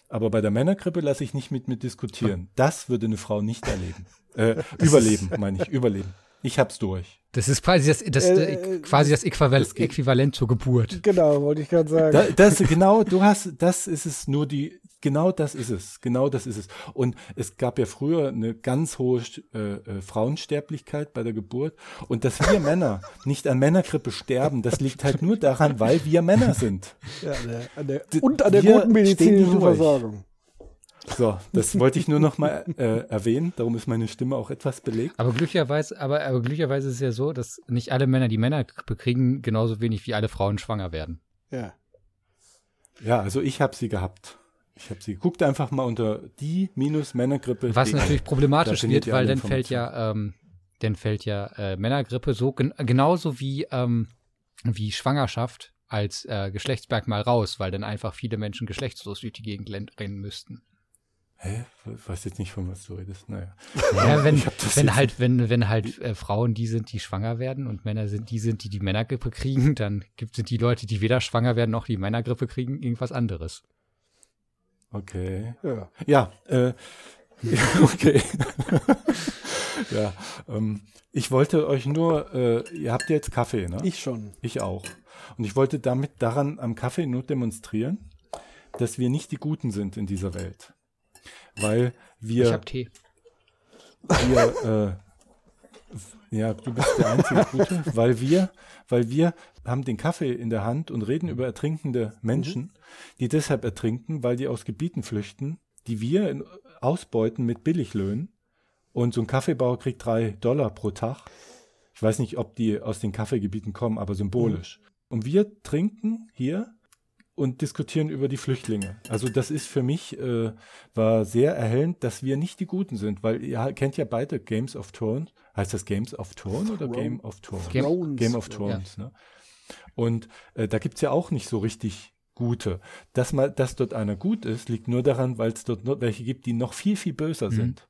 Aber bei der Männergrippe lasse ich nicht mit mir diskutieren. Hm. Das würde eine Frau nicht erleben. Äh, überleben, meine ich, überleben. Ich hab's durch. Das ist quasi das, das, äh, äh quasi das Äquivalent, Äquivalent, zur Geburt. Genau, wollte ich gerade sagen. Da, das, genau, du hast, das ist es nur die, genau das ist es, genau das ist es. Und es gab ja früher eine ganz hohe äh, äh, Frauensterblichkeit bei der Geburt. Und dass wir Männer nicht an Männergrippe sterben, das liegt halt nur daran, weil wir Männer sind. Ja, an der, an der, und an der wir guten medizinischen Versorgung. So, das wollte ich nur noch mal äh, erwähnen. Darum ist meine Stimme auch etwas belegt. Aber glücklicherweise, aber, aber glücklicherweise ist es ja so, dass nicht alle Männer, die Männer bekriegen, genauso wenig wie alle Frauen schwanger werden. Ja. Ja, also ich habe sie gehabt. Ich habe sie. geguckt einfach mal unter die minus Männergrippe. Was natürlich problematisch wird, weil dann fällt ja, ähm, dann fällt ja äh, Männergrippe so gen genauso wie ähm, wie Schwangerschaft als äh, Geschlechtsmerkmal raus, weil dann einfach viele Menschen geschlechtslos durch die Gegend rennen müssten. Hä? Ich weiß jetzt nicht, von was du redest. Naja. Ja, wenn, wenn halt, wenn, wenn halt äh, Frauen die sind, die schwanger werden und Männer sind die sind, die die Männergrippe kriegen, dann gibt es die Leute, die weder schwanger werden noch die Männergrippe kriegen, irgendwas anderes. Okay. Ja, ja äh, okay. ja, ähm, ich wollte euch nur, äh, ihr habt jetzt Kaffee, ne? Ich schon. Ich auch. Und ich wollte damit daran am Kaffee nur demonstrieren, dass wir nicht die Guten sind in dieser Welt weil wir. Ich hab Tee. Wir, äh, ja, du bist der einzige Gute, weil wir, weil wir haben den Kaffee in der Hand und reden über ertrinkende Menschen, mhm. die deshalb ertrinken, weil die aus Gebieten flüchten, die wir in, ausbeuten mit Billiglöhnen. Und so ein Kaffeebauer kriegt drei Dollar pro Tag. Ich weiß nicht, ob die aus den Kaffeegebieten kommen, aber symbolisch. Mhm. Und wir trinken hier und diskutieren über die Flüchtlinge. Also das ist für mich, äh, war sehr erhellend, dass wir nicht die Guten sind, weil ihr kennt ja beide Games of Thrones. Heißt das Games of Thrones oder Game of Thrones? Game, Game of Thrones. Ja. Ne? Und äh, da gibt's ja auch nicht so richtig Gute. Dass, mal, dass dort einer gut ist, liegt nur daran, weil es dort welche gibt, die noch viel, viel böser mhm. sind.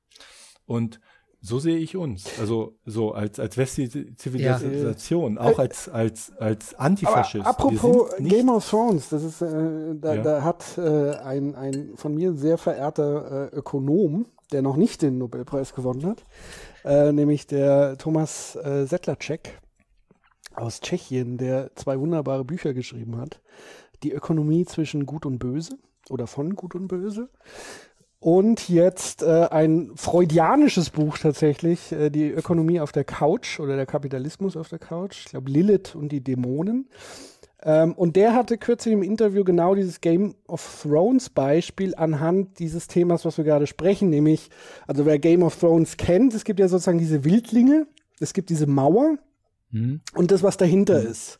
Und so sehe ich uns. Also so als, als Westie-Zivilisation, ja. auch als, als, als Antifaschist. Aber apropos Game of Thrones, das ist, äh, da, ja. da, hat äh, ein, ein von mir sehr verehrter äh, Ökonom, der noch nicht den Nobelpreis gewonnen hat, äh, nämlich der Thomas äh, Sedlacek aus Tschechien, der zwei wunderbare Bücher geschrieben hat. Die Ökonomie zwischen Gut und Böse oder von Gut und Böse und jetzt äh, ein freudianisches Buch tatsächlich, äh, die Ökonomie auf der Couch oder der Kapitalismus auf der Couch. Ich glaube, Lilith und die Dämonen. Ähm, und der hatte kürzlich im Interview genau dieses Game of Thrones Beispiel anhand dieses Themas, was wir gerade sprechen, nämlich, also wer Game of Thrones kennt, es gibt ja sozusagen diese Wildlinge, es gibt diese Mauer mhm. und das, was dahinter mhm. ist.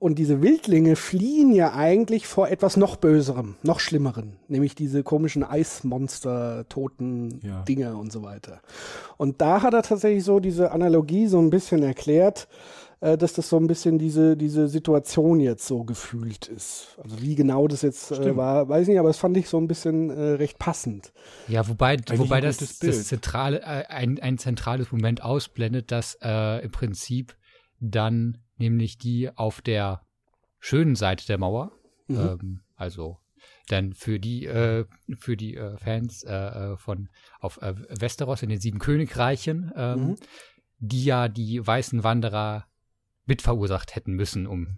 Und diese Wildlinge fliehen ja eigentlich vor etwas noch Böserem, noch Schlimmeren, nämlich diese komischen Eismonster, toten ja. und so weiter. Und da hat er tatsächlich so diese Analogie so ein bisschen erklärt, äh, dass das so ein bisschen diese, diese Situation jetzt so gefühlt ist. Also wie genau das jetzt äh, war, weiß nicht, aber das fand ich so ein bisschen äh, recht passend. Ja, wobei, wobei das, das zentrale, äh, ein, ein zentrales Moment ausblendet, dass äh, im Prinzip dann nämlich die auf der schönen Seite der Mauer. Mhm. Ähm, also dann für die, äh, für die äh, Fans äh, äh von auf äh, Westeros in den Sieben Königreichen, ähm, mhm. die ja die weißen Wanderer mitverursacht hätten müssen, um,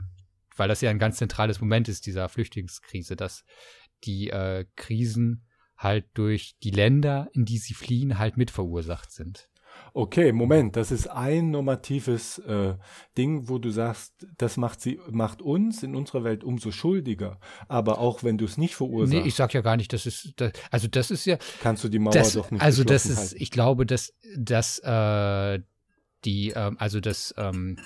weil das ja ein ganz zentrales Moment ist dieser Flüchtlingskrise, dass die äh, Krisen halt durch die Länder, in die sie fliehen, halt mitverursacht sind okay, Moment, das ist ein normatives äh, Ding, wo du sagst, das macht sie, macht uns in unserer Welt umso schuldiger. Aber auch wenn du es nicht verursachst. Nee, ich sag ja gar nicht, das ist, das, also das ist ja. Kannst du die Mauer das, doch nicht Also das ist, halten. ich glaube, dass, dass äh, die, äh, also das, ähm,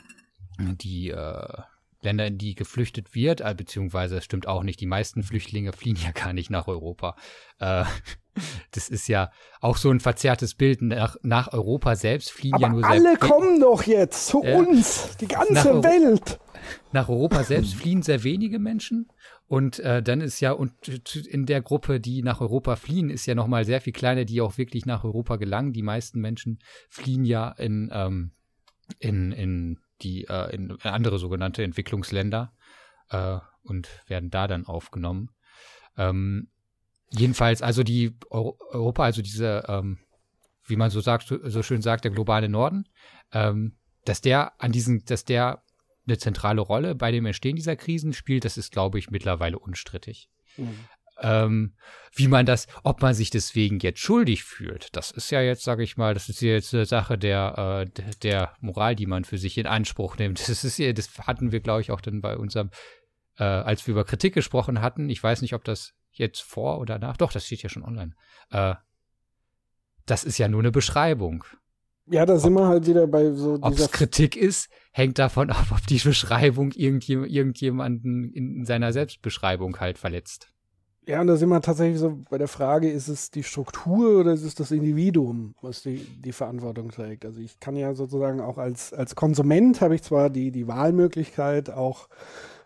die, äh, Länder, in die geflüchtet wird, äh, beziehungsweise es stimmt auch nicht, die meisten Flüchtlinge fliehen ja gar nicht nach Europa. Äh, das ist ja auch so ein verzerrtes Bild. Nach, nach Europa selbst fliehen Aber ja nur Alle kommen doch jetzt zu äh, uns, die ganze nach Welt. Nach Europa selbst fliehen sehr wenige Menschen. Und äh, dann ist ja und in der Gruppe, die nach Europa fliehen, ist ja noch mal sehr viel kleiner, die auch wirklich nach Europa gelangen. Die meisten Menschen fliehen ja in ähm, in, in die äh, in andere sogenannte Entwicklungsländer äh, und werden da dann aufgenommen. Ähm, jedenfalls, also die Euro Europa, also diese, ähm, wie man so sagt, so schön sagt, der globale Norden, ähm, dass der an diesen, dass der eine zentrale Rolle bei dem Entstehen dieser Krisen spielt, das ist, glaube ich, mittlerweile unstrittig. Mhm ähm, wie man das, ob man sich deswegen jetzt schuldig fühlt. Das ist ja jetzt, sage ich mal, das ist jetzt eine Sache der, äh, der Moral, die man für sich in Anspruch nimmt. Das ist ja, das hatten wir, glaube ich, auch dann bei unserem, äh, als wir über Kritik gesprochen hatten. Ich weiß nicht, ob das jetzt vor oder nach, doch, das steht ja schon online. Äh, das ist ja nur eine Beschreibung. Ja, da sind ob, wir halt wieder bei so dieser. Ob es Kritik ist, hängt davon ab, ob die Beschreibung irgendjemanden in seiner Selbstbeschreibung halt verletzt. Ja, und da sind wir tatsächlich so bei der Frage, ist es die Struktur oder ist es das Individuum, was die, die Verantwortung trägt? Also ich kann ja sozusagen auch als, als Konsument habe ich zwar die, die Wahlmöglichkeit, auch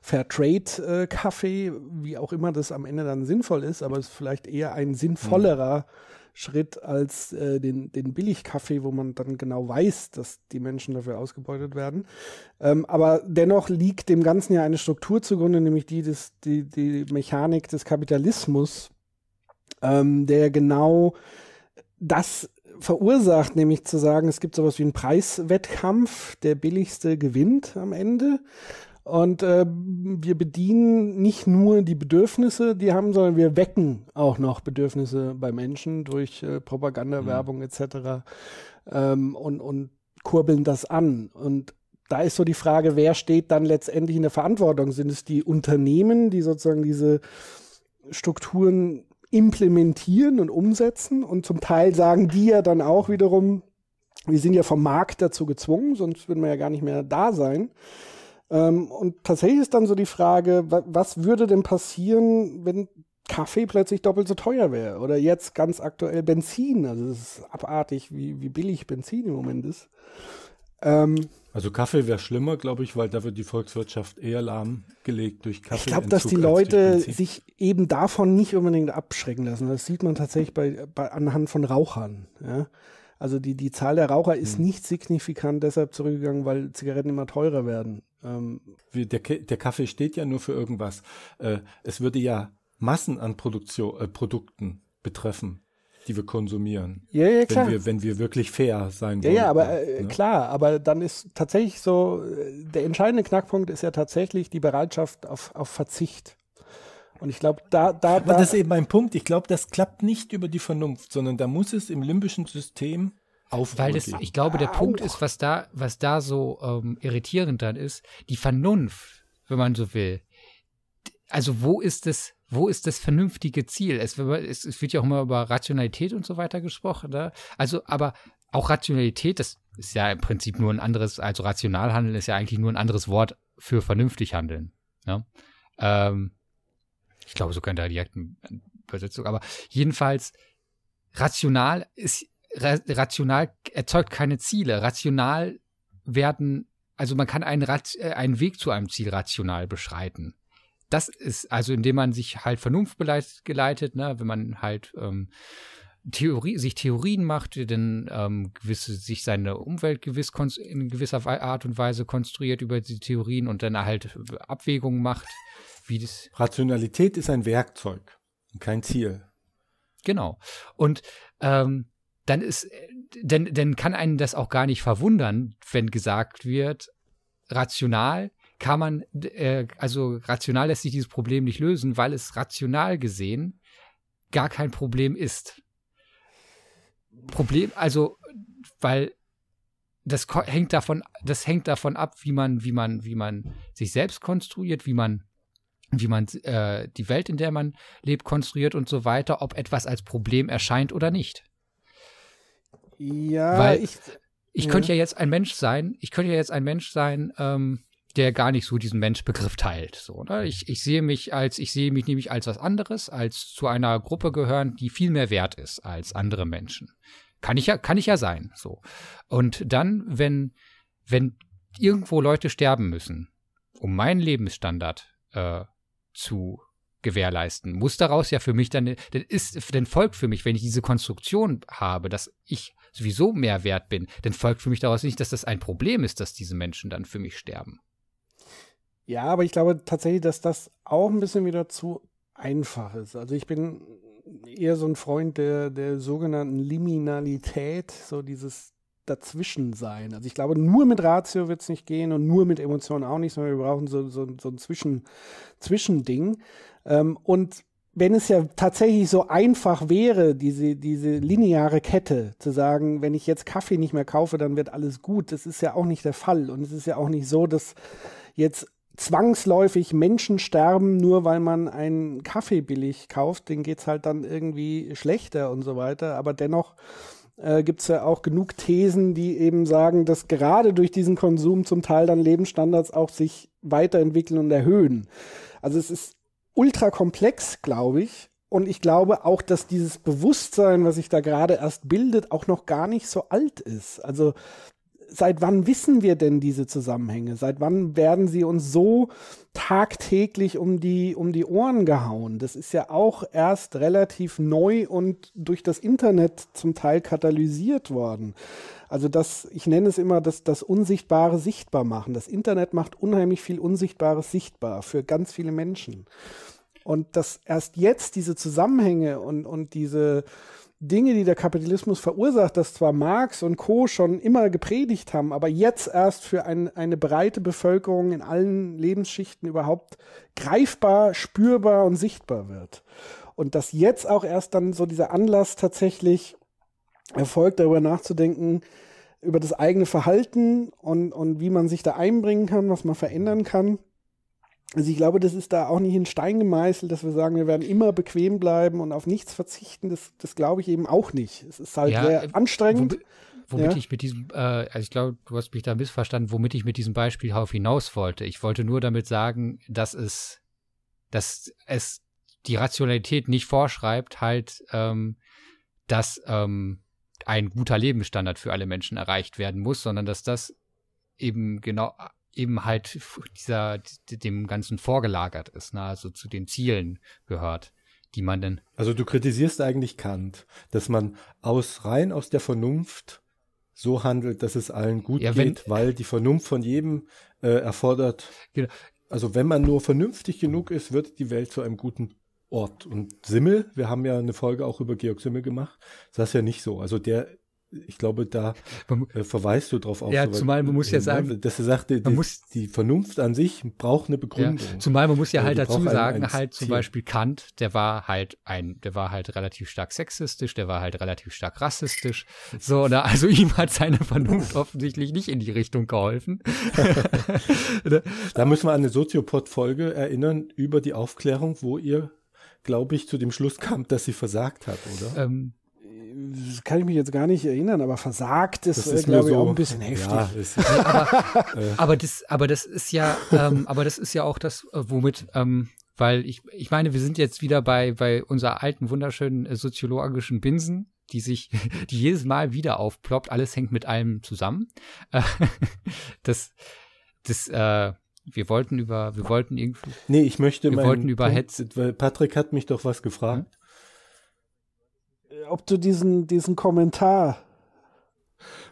Fairtrade-Kaffee, äh, wie auch immer das am Ende dann sinnvoll ist, aber es ist vielleicht eher ein sinnvollerer mhm. Schritt als äh, den, den Billigkaffee, wo man dann genau weiß, dass die Menschen dafür ausgebeutet werden. Ähm, aber dennoch liegt dem Ganzen ja eine Struktur zugrunde, nämlich die, des, die, die Mechanik des Kapitalismus, ähm, der genau das verursacht, nämlich zu sagen, es gibt sowas wie einen Preiswettkampf, der billigste gewinnt am Ende. Und äh, wir bedienen nicht nur die Bedürfnisse, die haben, sondern wir wecken auch noch Bedürfnisse bei Menschen durch äh, Propaganda, Werbung mhm. etc. Ähm, und, und kurbeln das an. Und da ist so die Frage, wer steht dann letztendlich in der Verantwortung? Sind es die Unternehmen, die sozusagen diese Strukturen implementieren und umsetzen? Und zum Teil sagen die ja dann auch wiederum, wir sind ja vom Markt dazu gezwungen, sonst würden wir ja gar nicht mehr da sein. Ähm, und tatsächlich ist dann so die Frage, was würde denn passieren, wenn Kaffee plötzlich doppelt so teuer wäre? Oder jetzt ganz aktuell Benzin. Also es ist abartig, wie, wie billig Benzin im Moment ist. Ähm, also Kaffee wäre schlimmer, glaube ich, weil da wird die Volkswirtschaft eher lahmgelegt durch Kaffee. Ich glaube, dass die Leute sich eben davon nicht unbedingt abschrecken lassen. Das sieht man tatsächlich bei, bei anhand von Rauchern. Ja? Also die, die Zahl der Raucher ist hm. nicht signifikant deshalb zurückgegangen, weil Zigaretten immer teurer werden. Ähm der, der, Kaffee steht ja nur für irgendwas. Äh, es würde ja Massen an Produktion, äh, Produkten betreffen die wir konsumieren. Ja, ja, klar. Wenn wir, wenn wir wirklich fair sein wollen. Ja, ja, aber äh, ne? klar, aber dann ist tatsächlich so, äh, der entscheidende Knackpunkt ist ja tatsächlich die Bereitschaft auf, auf Verzicht. Und ich glaube, da, da, Aber das ist eben mein Punkt. Ich glaube, das klappt nicht über die Vernunft, sondern da muss es im limbischen System auf. Weil das, ich glaube, der Punkt ist, was da, was da so ähm, irritierend dann ist, die Vernunft, wenn man so will. Also wo ist das, wo ist das vernünftige Ziel? Es, es wird ja auch immer über Rationalität und so weiter gesprochen. Ne? Also, aber auch Rationalität, das ist ja im Prinzip nur ein anderes, also Rationalhandeln ist ja eigentlich nur ein anderes Wort für vernünftig handeln. Ne? Ähm, ich glaube sogar in der direkten äh, Übersetzung, aber jedenfalls rational ist, rational erzeugt keine Ziele. Rational werden, also man kann einen, äh, einen Weg zu einem Ziel rational beschreiten. Das ist, also indem man sich halt Vernunft geleitet, ne, wenn man halt ähm, Theorie, sich Theorien macht, dann ähm, gewisse, sich seine Umwelt gewiss in gewisser Art und Weise konstruiert über die Theorien und dann halt Abwägungen macht wie das. Rationalität ist ein Werkzeug und kein Ziel. Genau. Und ähm, dann ist, denn, denn kann einen das auch gar nicht verwundern, wenn gesagt wird, rational kann man, äh, also rational lässt sich dieses Problem nicht lösen, weil es rational gesehen gar kein Problem ist. Problem, also, weil das hängt davon, das hängt davon ab, wie man, wie man, wie man sich selbst konstruiert, wie man wie man äh, die Welt, in der man lebt, konstruiert und so weiter, ob etwas als Problem erscheint oder nicht. Ja, Weil ich. Ich ja. könnte ja jetzt ein Mensch sein, ich könnte ja jetzt ein Mensch sein, ähm, der gar nicht so diesen Menschbegriff teilt. So, ne? ich, ich sehe mich als, ich sehe mich nämlich als was anderes, als zu einer Gruppe gehören, die viel mehr wert ist als andere Menschen. Kann ich ja, kann ich ja sein. So. Und dann, wenn, wenn irgendwo Leute sterben müssen, um meinen Lebensstandard äh, zu gewährleisten. Muss daraus ja für mich dann, dann ist, dann folgt für mich, wenn ich diese Konstruktion habe, dass ich sowieso mehr wert bin, dann folgt für mich daraus nicht, dass das ein Problem ist, dass diese Menschen dann für mich sterben. Ja, aber ich glaube tatsächlich, dass das auch ein bisschen wieder zu einfach ist. Also ich bin eher so ein Freund der, der sogenannten Liminalität, so dieses dazwischen sein. Also ich glaube, nur mit Ratio wird es nicht gehen und nur mit Emotionen auch nicht, sondern wir brauchen so, so, so ein Zwischen, Zwischending. Ähm, und wenn es ja tatsächlich so einfach wäre, diese, diese lineare Kette zu sagen, wenn ich jetzt Kaffee nicht mehr kaufe, dann wird alles gut. Das ist ja auch nicht der Fall. Und es ist ja auch nicht so, dass jetzt zwangsläufig Menschen sterben, nur weil man einen Kaffee billig kauft. Den es halt dann irgendwie schlechter und so weiter. Aber dennoch äh, gibt es ja auch genug Thesen, die eben sagen, dass gerade durch diesen Konsum zum Teil dann Lebensstandards auch sich weiterentwickeln und erhöhen. Also es ist ultra komplex, glaube ich. Und ich glaube auch, dass dieses Bewusstsein, was sich da gerade erst bildet, auch noch gar nicht so alt ist. Also seit wann wissen wir denn diese Zusammenhänge? Seit wann werden sie uns so tagtäglich um die, um die Ohren gehauen? Das ist ja auch erst relativ neu und durch das Internet zum Teil katalysiert worden. Also das, ich nenne es immer das, das Unsichtbare sichtbar machen. Das Internet macht unheimlich viel Unsichtbares sichtbar für ganz viele Menschen. Und dass erst jetzt diese Zusammenhänge und, und diese, Dinge, die der Kapitalismus verursacht, das zwar Marx und Co. schon immer gepredigt haben, aber jetzt erst für ein, eine breite Bevölkerung in allen Lebensschichten überhaupt greifbar, spürbar und sichtbar wird. Und dass jetzt auch erst dann so dieser Anlass tatsächlich erfolgt, darüber nachzudenken, über das eigene Verhalten und, und wie man sich da einbringen kann, was man verändern kann. Also ich glaube, das ist da auch nicht in Stein gemeißelt, dass wir sagen, wir werden immer bequem bleiben und auf nichts verzichten. Das, das glaube ich eben auch nicht. Es ist halt ja, sehr äh, anstrengend. Womit, womit ja. ich mit diesem, äh, also ich glaube, du hast mich da missverstanden, womit ich mit diesem Beispiel auf hinaus wollte. Ich wollte nur damit sagen, dass es, dass es die Rationalität nicht vorschreibt, halt, ähm, dass ähm, ein guter Lebensstandard für alle Menschen erreicht werden muss, sondern dass das eben genau eben halt dieser, dem Ganzen vorgelagert ist, ne? also zu den Zielen gehört, die man denn. Also du kritisierst eigentlich Kant, dass man aus rein aus der Vernunft so handelt, dass es allen gut ja, geht, weil die Vernunft von jedem äh, erfordert. Genau. Also wenn man nur vernünftig genug ist, wird die Welt zu einem guten Ort. Und Simmel, wir haben ja eine Folge auch über Georg Simmel gemacht, das ist ja nicht so. Also der ich glaube, da äh, verweist du drauf auch. Ja, so, zumal man muss ja ne, sagen, dass er sagte, man die, muss, die Vernunft an sich braucht eine Begründung. Ja, zumal man muss ja äh, halt dazu sagen, ein, ein halt zum Beispiel Kant, der war halt ein, der war halt relativ stark sexistisch, der war halt relativ stark rassistisch. So, oder ne, also ihm hat seine Vernunft offensichtlich nicht in die Richtung geholfen. Ne? da müssen wir an eine Soziopod-Folge erinnern über die Aufklärung, wo ihr glaube ich, zu dem Schluss kam, dass sie versagt hat, oder? Ähm, das äh, kann ich mich jetzt gar nicht erinnern, aber versagt ist, äh, ist glaube ich, so, auch ein bisschen heftig. Ja, ist, aber, äh. aber, das, aber das ist ja, ähm, aber das ist ja auch das, womit, ähm, weil ich, ich meine, wir sind jetzt wieder bei, bei unserer alten, wunderschönen soziologischen Binsen, die sich, die jedes Mal wieder aufploppt, alles hängt mit allem zusammen. das, das, äh, wir wollten über, wir wollten irgendwie. Nee, ich möchte. Wir wollten über Hetz. Patrick hat mich doch was gefragt. Hm? ob du diesen, diesen Kommentar.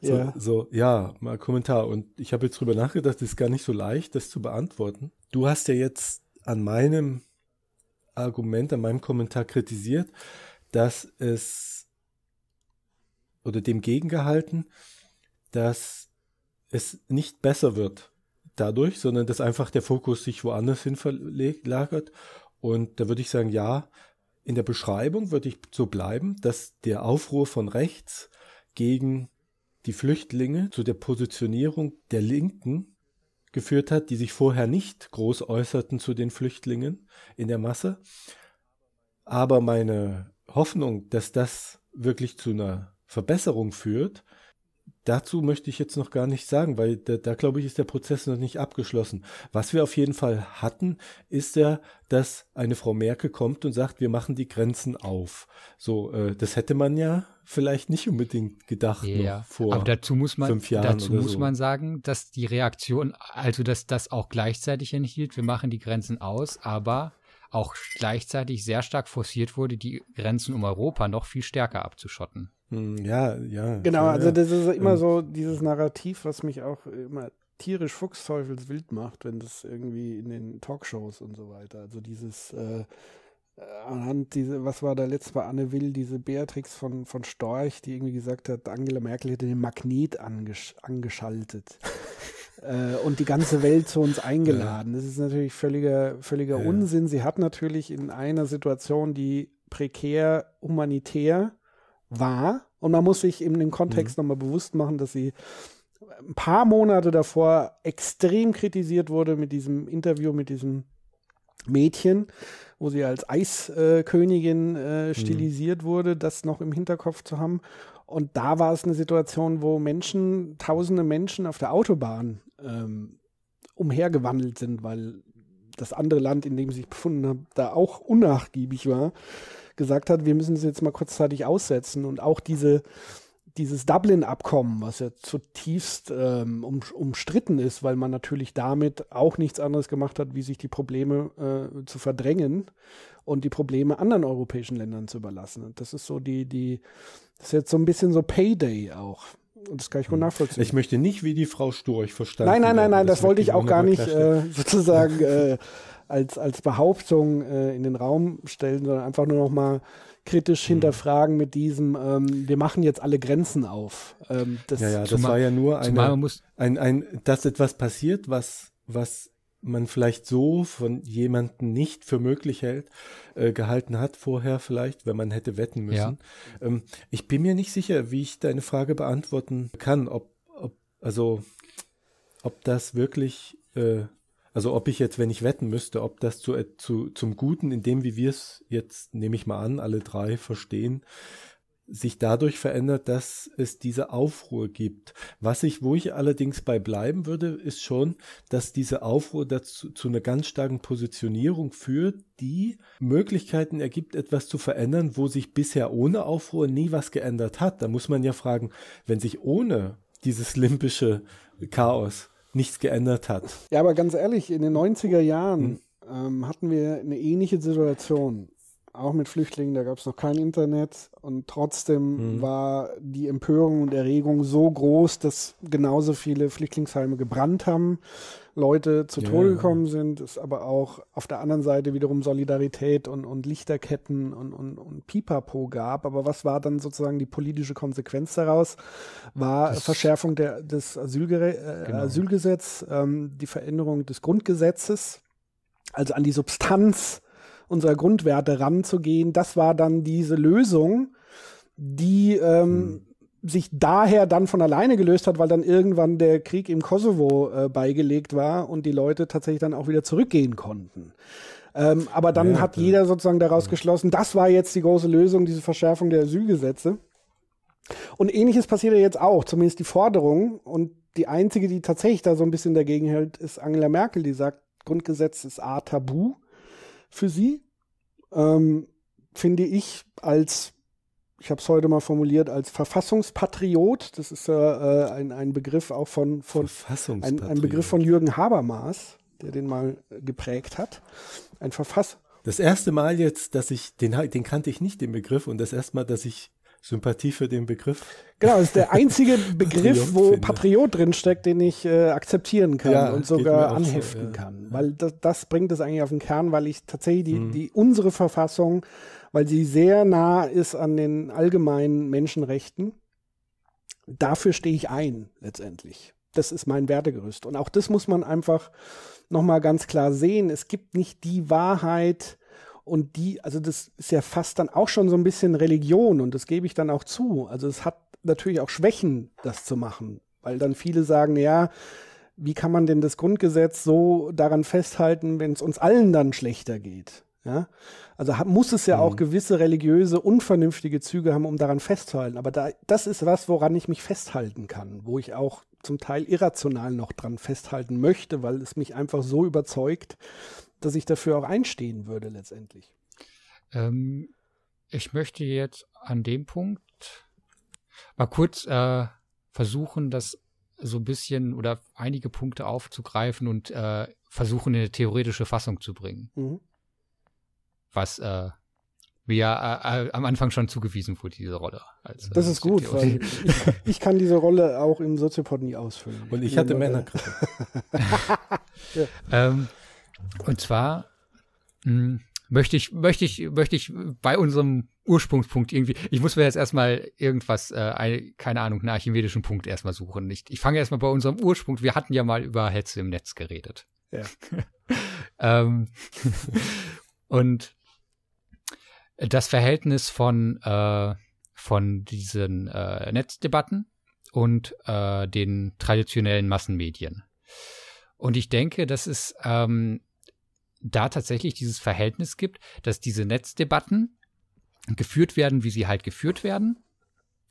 So, ja. so, ja, mal Kommentar. Und ich habe jetzt drüber nachgedacht, es ist gar nicht so leicht, das zu beantworten. Du hast ja jetzt an meinem Argument, an meinem Kommentar kritisiert, dass es oder dem gegengehalten, dass es nicht besser wird dadurch, sondern dass einfach der Fokus sich woanders hin verlagert. Und da würde ich sagen, ja, in der Beschreibung würde ich so bleiben, dass der Aufruhr von rechts gegen die Flüchtlinge zu der Positionierung der Linken geführt hat, die sich vorher nicht groß äußerten zu den Flüchtlingen in der Masse. Aber meine Hoffnung, dass das wirklich zu einer Verbesserung führt, Dazu möchte ich jetzt noch gar nicht sagen, weil da, da glaube ich, ist der Prozess noch nicht abgeschlossen. Was wir auf jeden Fall hatten, ist ja, dass eine Frau Merkel kommt und sagt, wir machen die Grenzen auf. So, äh, das hätte man ja vielleicht nicht unbedingt gedacht ja, vor aber dazu muss man, fünf Jahren. Dazu muss so. man sagen, dass die Reaktion, also dass das auch gleichzeitig enthielt, wir machen die Grenzen aus, aber auch gleichzeitig sehr stark forciert wurde, die Grenzen um Europa noch viel stärker abzuschotten. Hm, ja, ja. Genau, also das ist immer hm. so dieses Narrativ, was mich auch immer tierisch fuchsteufelswild macht, wenn das irgendwie in den Talkshows und so weiter. Also dieses äh, äh, anhand diese, was war da letztes Mal Anne Will, diese Beatrix von, von Storch, die irgendwie gesagt hat, Angela Merkel hätte den Magnet angesch angeschaltet. Äh, und die ganze Welt zu uns eingeladen. Das ist natürlich völliger, völliger ja. Unsinn. Sie hat natürlich in einer Situation, die prekär humanitär war, und man muss sich eben im Kontext mhm. nochmal bewusst machen, dass sie ein paar Monate davor extrem kritisiert wurde mit diesem Interview mit diesem Mädchen, wo sie als Eiskönigin äh, mhm. stilisiert mhm. wurde, das noch im Hinterkopf zu haben. Und da war es eine Situation, wo Menschen, tausende Menschen auf der Autobahn ähm, umhergewandelt sind, weil das andere Land, in dem sie sich befunden haben, da auch unnachgiebig war, gesagt hat, wir müssen es jetzt mal kurzzeitig aussetzen und auch diese dieses Dublin-Abkommen, was ja zutiefst ähm, um, umstritten ist, weil man natürlich damit auch nichts anderes gemacht hat, wie sich die Probleme äh, zu verdrängen und die Probleme anderen europäischen Ländern zu überlassen. Und das ist so die, die, das ist jetzt so ein bisschen so Payday auch. Und das kann ich gut nachvollziehen. Ich möchte nicht wie die Frau Storch verstanden Nein, nein, nein, nein, das, das wollte ich auch gar nicht äh, sozusagen äh, als, als Behauptung äh, in den Raum stellen, sondern einfach nur nochmal kritisch mhm. hinterfragen mit diesem, ähm, wir machen jetzt alle Grenzen auf. Ähm, das ja, ja, das war ja nur eine, ein, ein, dass etwas passiert, was, was man vielleicht so von jemandem nicht für möglich hält, äh, gehalten hat vorher vielleicht, wenn man hätte wetten müssen. Ja. Ähm, ich bin mir nicht sicher, wie ich deine Frage beantworten kann, ob, ob also ob das wirklich, äh, also ob ich jetzt, wenn ich wetten müsste, ob das zu, äh, zu zum Guten, in dem wie wir es jetzt, nehme ich mal an, alle drei verstehen, sich dadurch verändert, dass es diese Aufruhr gibt. Was ich, wo ich allerdings bei bleiben würde, ist schon, dass diese Aufruhr dazu zu einer ganz starken Positionierung führt, die Möglichkeiten ergibt, etwas zu verändern, wo sich bisher ohne Aufruhr nie was geändert hat. Da muss man ja fragen, wenn sich ohne dieses limpische Chaos nichts geändert hat. Ja, aber ganz ehrlich, in den 90er Jahren hm. ähm, hatten wir eine ähnliche Situation auch mit Flüchtlingen, da gab es noch kein Internet und trotzdem mhm. war die Empörung und Erregung so groß, dass genauso viele Flüchtlingsheime gebrannt haben, Leute zu ja, Tode gekommen ja. sind, es aber auch auf der anderen Seite wiederum Solidarität und, und Lichterketten und, und, und Pipapo gab. Aber was war dann sozusagen die politische Konsequenz daraus? War das Verschärfung der, des Asylgere äh, genau. Asylgesetzes, ähm, die Veränderung des Grundgesetzes, also an die Substanz unserer Grundwerte ranzugehen. Das war dann diese Lösung, die ähm, mhm. sich daher dann von alleine gelöst hat, weil dann irgendwann der Krieg im Kosovo äh, beigelegt war und die Leute tatsächlich dann auch wieder zurückgehen konnten. Ähm, aber dann ja, hat ja. jeder sozusagen daraus ja. geschlossen, das war jetzt die große Lösung, diese Verschärfung der Asylgesetze. Und ähnliches passiert ja jetzt auch, zumindest die Forderung. Und die einzige, die tatsächlich da so ein bisschen dagegen hält, ist Angela Merkel, die sagt, Grundgesetz ist A tabu für sie, ähm, finde ich als, ich habe es heute mal formuliert, als Verfassungspatriot, das ist äh, ein, ein Begriff auch von, von ein, ein Begriff von Jürgen Habermas, der den mal geprägt hat. Ein Verfass. Das erste Mal jetzt, dass ich, den, den kannte ich nicht, den Begriff, und das erste Mal, dass ich Sympathie für den Begriff. Genau, ist der einzige Begriff, wo finde. Patriot drinsteckt, den ich äh, akzeptieren kann ja, und sogar anheften so, ja. kann. Weil das, das, bringt es eigentlich auf den Kern, weil ich tatsächlich die, mhm. die, unsere Verfassung, weil sie sehr nah ist an den allgemeinen Menschenrechten, dafür stehe ich ein letztendlich. Das ist mein Wertegerüst. Und auch das muss man einfach nochmal ganz klar sehen. Es gibt nicht die Wahrheit, und die, also das ist ja fast dann auch schon so ein bisschen Religion und das gebe ich dann auch zu. Also es hat natürlich auch Schwächen, das zu machen, weil dann viele sagen, ja, wie kann man denn das Grundgesetz so daran festhalten, wenn es uns allen dann schlechter geht? Ja? Also hat, muss es ja mhm. auch gewisse religiöse, unvernünftige Züge haben, um daran festzuhalten. Aber da, das ist was, woran ich mich festhalten kann, wo ich auch zum Teil irrational noch dran festhalten möchte, weil es mich einfach so überzeugt, dass ich dafür auch einstehen würde letztendlich. Ähm, ich möchte jetzt an dem Punkt mal kurz äh, versuchen, das so ein bisschen oder einige Punkte aufzugreifen und äh, versuchen, in eine theoretische Fassung zu bringen. Mhm. Was äh, mir ja, äh, äh am Anfang schon zugewiesen wurde, diese Rolle. Als, äh, das ist gut, weil ich, ich, kann diese Rolle auch im Soziopod nie ausfüllen. Und ich hatte genau. Männergrippe. ja. ähm, und zwar mh, hm, möchte ich, möchte ich, möchte ich bei unserem Ursprungspunkt irgendwie, ich muss mir jetzt erstmal irgendwas, äh, eine, keine Ahnung, einen archimedischen Punkt erstmal suchen. Ich, ich fange erstmal bei unserem Ursprung, wir hatten ja mal über Hetze im Netz geredet. Ja. ähm, und das Verhältnis von, äh, von diesen äh, Netzdebatten und äh, den traditionellen Massenmedien. Und ich denke, das ist ähm, da tatsächlich dieses Verhältnis gibt, dass diese Netzdebatten geführt werden, wie sie halt geführt werden,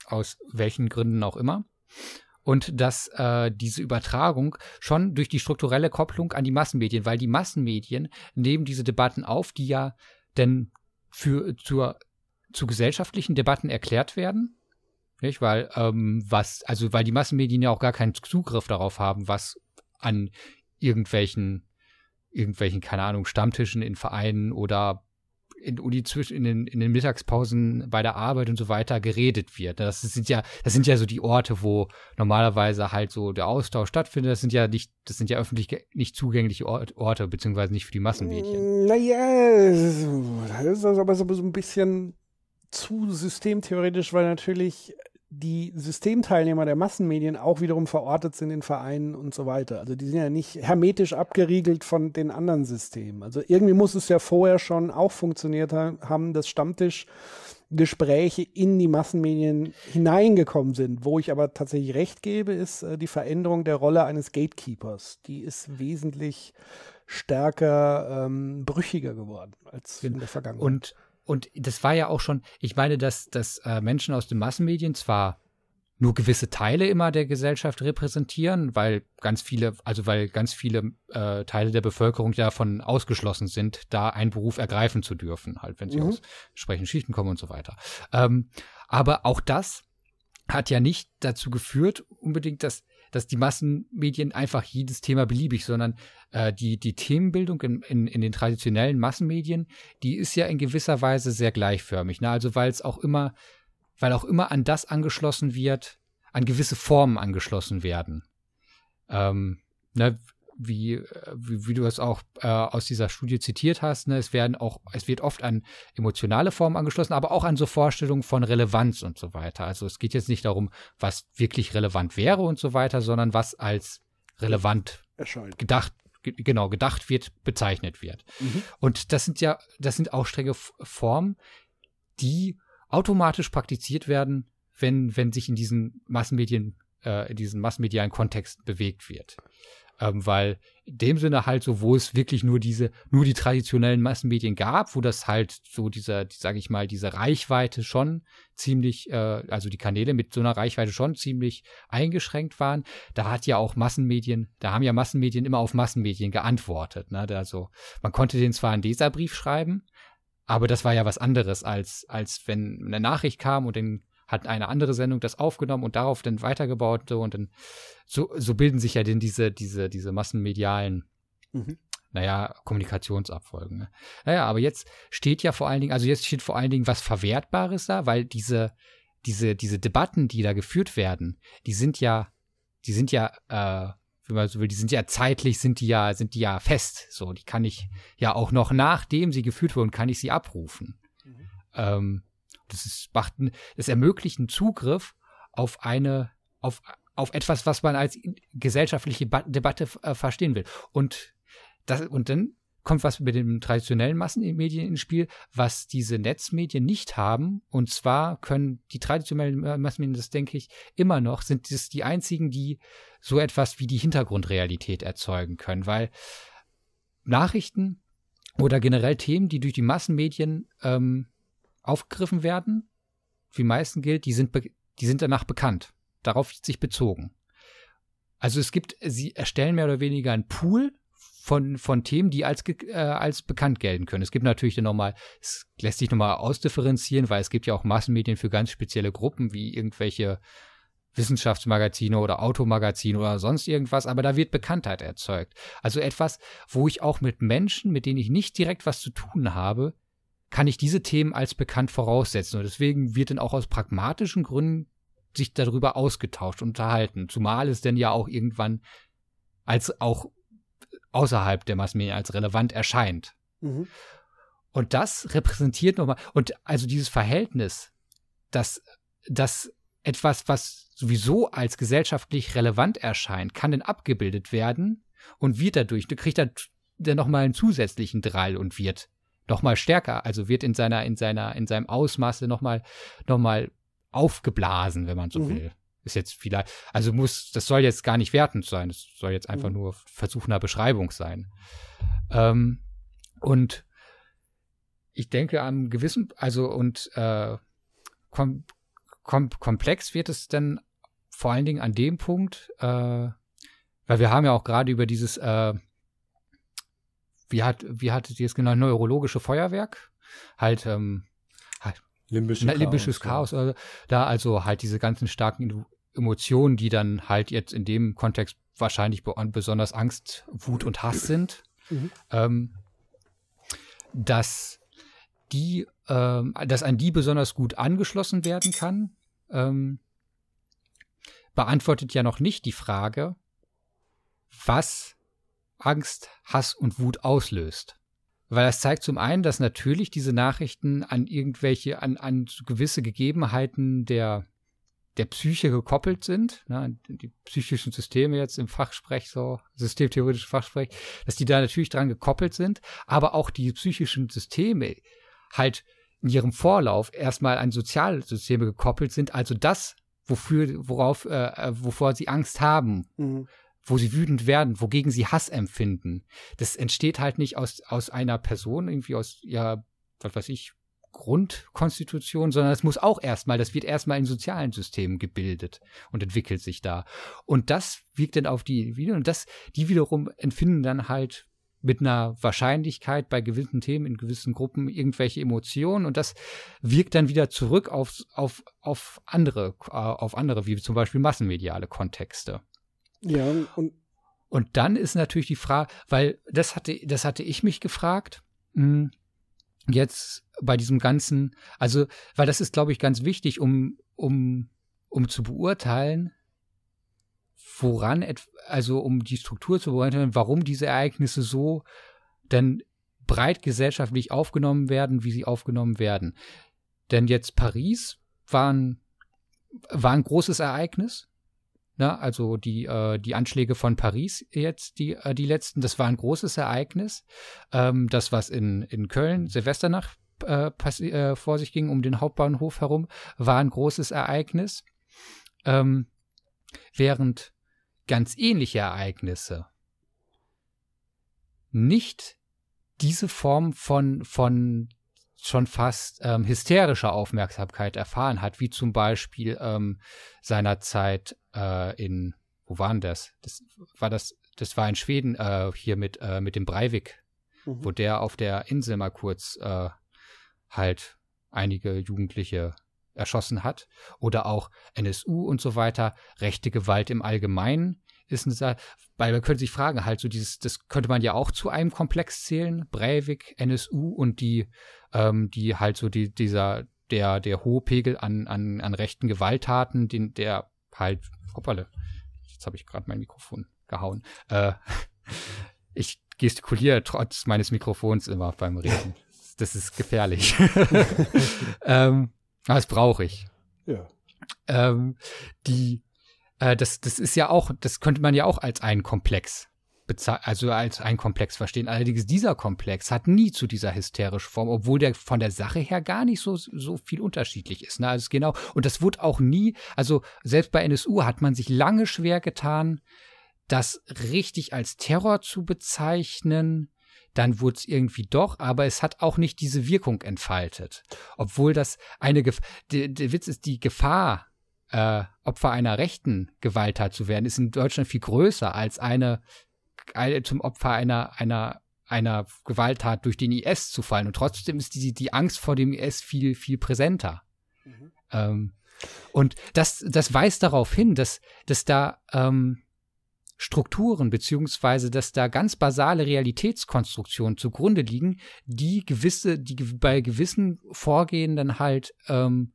aus welchen Gründen auch immer. Und dass äh, diese Übertragung schon durch die strukturelle Kopplung an die Massenmedien, weil die Massenmedien nehmen diese Debatten auf, die ja denn für, zur, zu gesellschaftlichen Debatten erklärt werden, nicht? Weil ähm, was, also weil die Massenmedien ja auch gar keinen Zugriff darauf haben, was an irgendwelchen irgendwelchen, keine Ahnung, Stammtischen in Vereinen oder in Uni zwischen in den, in den Mittagspausen bei der Arbeit und so weiter geredet wird. Das sind ja, das sind ja so die Orte, wo normalerweise halt so der Austausch stattfindet. Das sind ja nicht, das sind ja öffentlich nicht zugängliche Orte, beziehungsweise nicht für die Massenmedien. Mm, naja, das ist aber so ein bisschen zu systemtheoretisch, weil natürlich die Systemteilnehmer der Massenmedien auch wiederum verortet sind in Vereinen und so weiter. Also die sind ja nicht hermetisch abgeriegelt von den anderen Systemen. Also irgendwie muss es ja vorher schon auch funktioniert haben, dass Stammtischgespräche in die Massenmedien hineingekommen sind. Wo ich aber tatsächlich recht gebe, ist äh, die Veränderung der Rolle eines Gatekeepers. Die ist wesentlich stärker ähm, brüchiger geworden als genau. in der Vergangenheit. Und und das war ja auch schon, ich meine, dass, dass äh, Menschen aus den Massenmedien zwar nur gewisse Teile immer der Gesellschaft repräsentieren, weil ganz viele, also weil ganz viele äh, Teile der Bevölkerung davon ausgeschlossen sind, da einen Beruf ergreifen zu dürfen, halt, wenn sie mhm. aus entsprechenden Schichten kommen und so weiter. Ähm, aber auch das hat ja nicht dazu geführt, unbedingt, dass dass die Massenmedien einfach jedes Thema beliebig, sondern äh, die, die Themenbildung in, in, in den traditionellen Massenmedien, die ist ja in gewisser Weise sehr gleichförmig. Ne? Also weil es auch immer, weil auch immer an das angeschlossen wird, an gewisse Formen angeschlossen werden. Ähm, ne? wie, äh, wie, wie du es auch äh, aus dieser Studie zitiert hast, ne, es werden auch, es wird oft an emotionale Formen angeschlossen, aber auch an so Vorstellungen von Relevanz und so weiter. Also es geht jetzt nicht darum, was wirklich relevant wäre und so weiter, sondern was als relevant Erscheint. gedacht genau gedacht wird, bezeichnet wird. Mhm. Und das sind ja, das sind auch strenge Formen, die automatisch praktiziert werden, wenn, wenn sich in diesen Massenmedien, äh, in diesen massenmedialen Kontext bewegt wird ähm, weil in dem Sinne halt so, wo es wirklich nur diese, nur die traditionellen Massenmedien gab, wo das halt so dieser, die, sage ich mal, diese Reichweite schon ziemlich, äh, also die Kanäle mit so einer Reichweite schon ziemlich eingeschränkt waren, da hat ja auch Massenmedien, da haben ja Massenmedien immer auf Massenmedien geantwortet. Ne? Also man konnte denen zwar einen Leserbrief schreiben, aber das war ja was anderes, als, als wenn eine Nachricht kam und den hat eine andere Sendung das aufgenommen und darauf dann weitergebaut so und dann so, so bilden sich ja denn diese diese diese massenmedialen mhm. naja Kommunikationsabfolgen ne? naja aber jetzt steht ja vor allen Dingen also jetzt steht vor allen Dingen was verwertbares da weil diese diese diese Debatten die da geführt werden die sind ja die sind ja äh, wenn man so will, die sind ja zeitlich, sind die ja, sind die ja fest. So, die kann ich ja auch noch nachdem sie geführt wurden, kann ich sie abrufen. Mhm. Ähm, das, ist, macht, das ermöglicht einen Zugriff auf eine, auf, auf etwas, was man als gesellschaftliche ba Debatte äh, verstehen will. Und, das, und dann kommt was mit den traditionellen Massenmedien ins Spiel, was diese Netzmedien nicht haben. Und zwar können die traditionellen äh, Massenmedien, das denke ich, immer noch, sind es die einzigen, die so etwas wie die Hintergrundrealität erzeugen können, weil Nachrichten oder generell Themen, die durch die Massenmedien ähm, aufgegriffen werden, wie meisten gilt, die sind, die sind danach bekannt, darauf sich bezogen. Also es gibt, sie erstellen mehr oder weniger einen Pool von, von Themen, die als, äh, als bekannt gelten können. Es gibt natürlich dann nochmal, es lässt sich nochmal ausdifferenzieren, weil es gibt ja auch Massenmedien für ganz spezielle Gruppen, wie irgendwelche Wissenschaftsmagazine oder Automagazine oder sonst irgendwas, aber da wird Bekanntheit erzeugt. Also etwas, wo ich auch mit Menschen, mit denen ich nicht direkt was zu tun habe, kann ich diese Themen als bekannt voraussetzen. Und deswegen wird dann auch aus pragmatischen Gründen sich darüber ausgetauscht und unterhalten. Zumal es denn ja auch irgendwann als auch außerhalb der Massenmedien als relevant erscheint. Mhm. Und das repräsentiert nochmal, und also dieses Verhältnis, dass, dass etwas, was sowieso als gesellschaftlich relevant erscheint, kann dann abgebildet werden und wird dadurch, du kriegst dann nochmal einen zusätzlichen Drall und wird nochmal stärker, also wird in seiner, in seiner, in seinem Ausmaße nochmal, nochmal aufgeblasen, wenn man so mhm. will. Ist jetzt vielleicht, also muss, das soll jetzt gar nicht wertend sein, das soll jetzt einfach mhm. nur Versuch einer Beschreibung sein. Ähm, und ich denke, am gewissen, also und äh, kom kom komplex wird es dann vor allen Dingen an dem Punkt, äh, weil wir haben ja auch gerade über dieses äh, wie hat, wie hattet ihr es genau, neurologische Feuerwerk? Halt, ähm, halt Limbische ne, Chaos, limbisches Chaos. Ja. Also, da also halt diese ganzen starken Emotionen, die dann halt jetzt in dem Kontext wahrscheinlich besonders Angst, Wut und Hass sind, mhm. ähm, dass die, ähm, dass an die besonders gut angeschlossen werden kann, ähm, beantwortet ja noch nicht die Frage, was Angst, Hass und Wut auslöst. Weil das zeigt zum einen, dass natürlich diese Nachrichten an irgendwelche, an, an gewisse Gegebenheiten der, der Psyche gekoppelt sind, ne, die psychischen Systeme jetzt im Fachsprech, so systemtheoretischen Fachsprech, dass die da natürlich dran gekoppelt sind, aber auch die psychischen Systeme halt in ihrem Vorlauf erstmal an Sozialsysteme gekoppelt sind, also das, wofür, worauf, äh, äh wovor sie Angst haben. Mhm wo sie wütend werden, wogegen sie Hass empfinden. Das entsteht halt nicht aus, aus einer Person, irgendwie aus ja, was weiß ich, Grundkonstitution, sondern es muss auch erstmal, das wird erstmal in sozialen Systemen gebildet und entwickelt sich da. Und das wirkt dann auf die Individuen und das, die wiederum empfinden dann halt mit einer Wahrscheinlichkeit bei gewissen Themen in gewissen Gruppen irgendwelche Emotionen und das wirkt dann wieder zurück auf, auf, auf andere, äh, auf andere, wie zum Beispiel massenmediale Kontexte. Ja, und, und dann ist natürlich die Frage, weil das hatte, das hatte ich mich gefragt, mh, hm, jetzt bei diesem ganzen, also, weil das ist, glaube ich, ganz wichtig, um, um, um zu beurteilen, woran, also um die Struktur zu beurteilen, warum diese Ereignisse so denn breit gesellschaftlich aufgenommen werden, wie sie aufgenommen werden. Denn jetzt Paris war ein, war ein großes Ereignis, na, ne, also die, äh, die Anschläge von Paris jetzt, die, äh, die letzten, das war ein großes Ereignis. Ähm, das, was in, in Köln, Silvesternacht äh, äh vor sich ging, um den Hauptbahnhof herum, war ein großes Ereignis. Ähm, während ganz ähnliche Ereignisse nicht diese Form von, von schon fast ähm, hysterische Aufmerksamkeit erfahren hat, wie zum Beispiel ähm, seinerzeit äh, in, wo waren das? Das war das, das war in Schweden äh, hier mit, äh, mit dem Breivik, mhm. wo der auf der Insel mal kurz äh, halt einige Jugendliche erschossen hat. Oder auch NSU und so weiter, rechte Gewalt im Allgemeinen ist eine, weil man könnte sich fragen, halt so dieses, das könnte man ja auch zu einem Komplex zählen, Breivik, NSU und die, ähm, die halt so die, dieser, der, der hohe Pegel an, an, an rechten Gewalttaten, den, der halt, hoppale, jetzt habe ich gerade mein Mikrofon gehauen. Äh, ich gestikuliere trotz meines Mikrofons immer beim Reden. Das ist gefährlich. ähm, das brauche ich. Ja. Ähm, die, äh, das, das ist ja auch, das könnte man ja auch als einen Komplex also als ein Komplex verstehen. Allerdings dieser Komplex hat nie zu dieser hysterischen Form, obwohl der von der Sache her gar nicht so, so viel unterschiedlich ist. Ne? Also genau, und das wurde auch nie, also selbst bei NSU hat man sich lange schwer getan, das richtig als Terror zu bezeichnen. Dann wurde es irgendwie doch, aber es hat auch nicht diese Wirkung entfaltet. Obwohl das eine Gefahr, der, der Witz ist, die Gefahr äh, Opfer einer rechten Gewalttat zu werden, ist in Deutschland viel größer als eine, eine zum Opfer einer, einer, einer Gewalttat durch den IS zu fallen. Und trotzdem ist die, die Angst vor dem IS viel, viel präsenter. Mhm. Ähm, und das, das weist darauf hin, dass, dass da ähm, Strukturen beziehungsweise dass da ganz basale Realitätskonstruktionen zugrunde liegen, die gewisse, die bei gewissen Vorgehen dann halt ähm,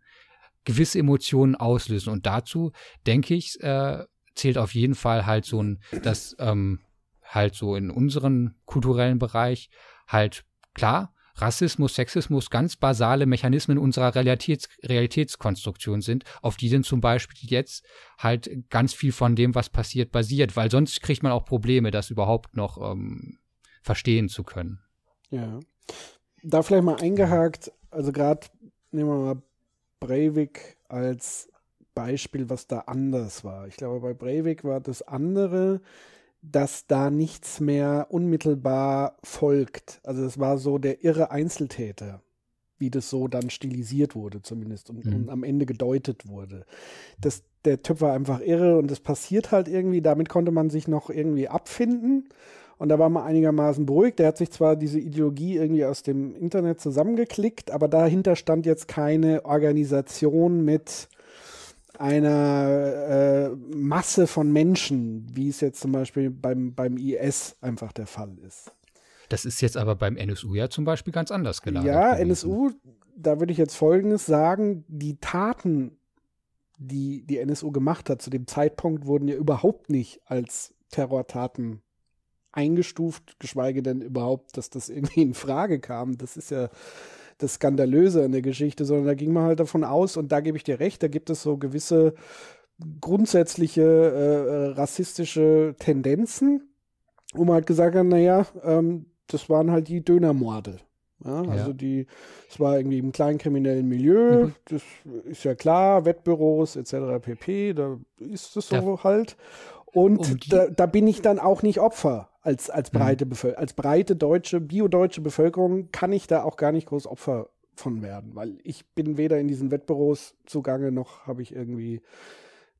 gewisse Emotionen auslösen. Und dazu, denke ich, äh, zählt auf jeden Fall halt so ein, dass ähm, halt so in unserem kulturellen Bereich halt klar. Rassismus, Sexismus ganz basale Mechanismen unserer Realitäts Realitätskonstruktion sind, auf die denn zum Beispiel jetzt halt ganz viel von dem, was passiert, basiert, weil sonst kriegt man auch Probleme, das überhaupt noch ähm, verstehen zu können. Ja. Da vielleicht mal eingehakt, also gerade nehmen wir mal Breivik als Beispiel, was da anders war. Ich glaube, bei Breivik war das andere, dass da nichts mehr unmittelbar folgt. Also es war so der irre Einzeltäter, wie das so dann stilisiert wurde zumindest und, mhm. und am Ende gedeutet wurde. Das, der Typ war einfach irre und es passiert halt irgendwie. Damit konnte man sich noch irgendwie abfinden. Und da war man einigermaßen beruhigt. Der hat sich zwar diese Ideologie irgendwie aus dem Internet zusammengeklickt, aber dahinter stand jetzt keine Organisation mit einer äh, Masse von Menschen, wie es jetzt zum Beispiel beim, beim IS einfach der Fall ist. Das ist jetzt aber beim NSU ja zum Beispiel ganz anders gelagert. Ja, NSU, da würde ich jetzt Folgendes sagen, die Taten, die die NSU gemacht hat zu dem Zeitpunkt, wurden ja überhaupt nicht als Terrortaten eingestuft, geschweige denn überhaupt, dass das irgendwie in Frage kam. Das ist ja das Skandalöse an der Geschichte, sondern da ging man halt davon aus, und da gebe ich dir recht, da gibt es so gewisse grundsätzliche äh, rassistische Tendenzen, wo man halt gesagt hat, naja, ähm, das waren halt die Dönermorde. Ja, also ja. die, es war irgendwie im kleinen kriminellen Milieu, mhm. das ist ja klar, Wettbüros etc. pp, da ist es so ja. halt. Und um da, da, bin ich dann auch nicht Opfer als, als, mhm. breite, mhm. als breite deutsche, biodeutsche Bevölkerung kann ich da auch gar nicht groß Opfer von werden, weil ich bin weder in diesen Wettbüros zugange, noch habe ich irgendwie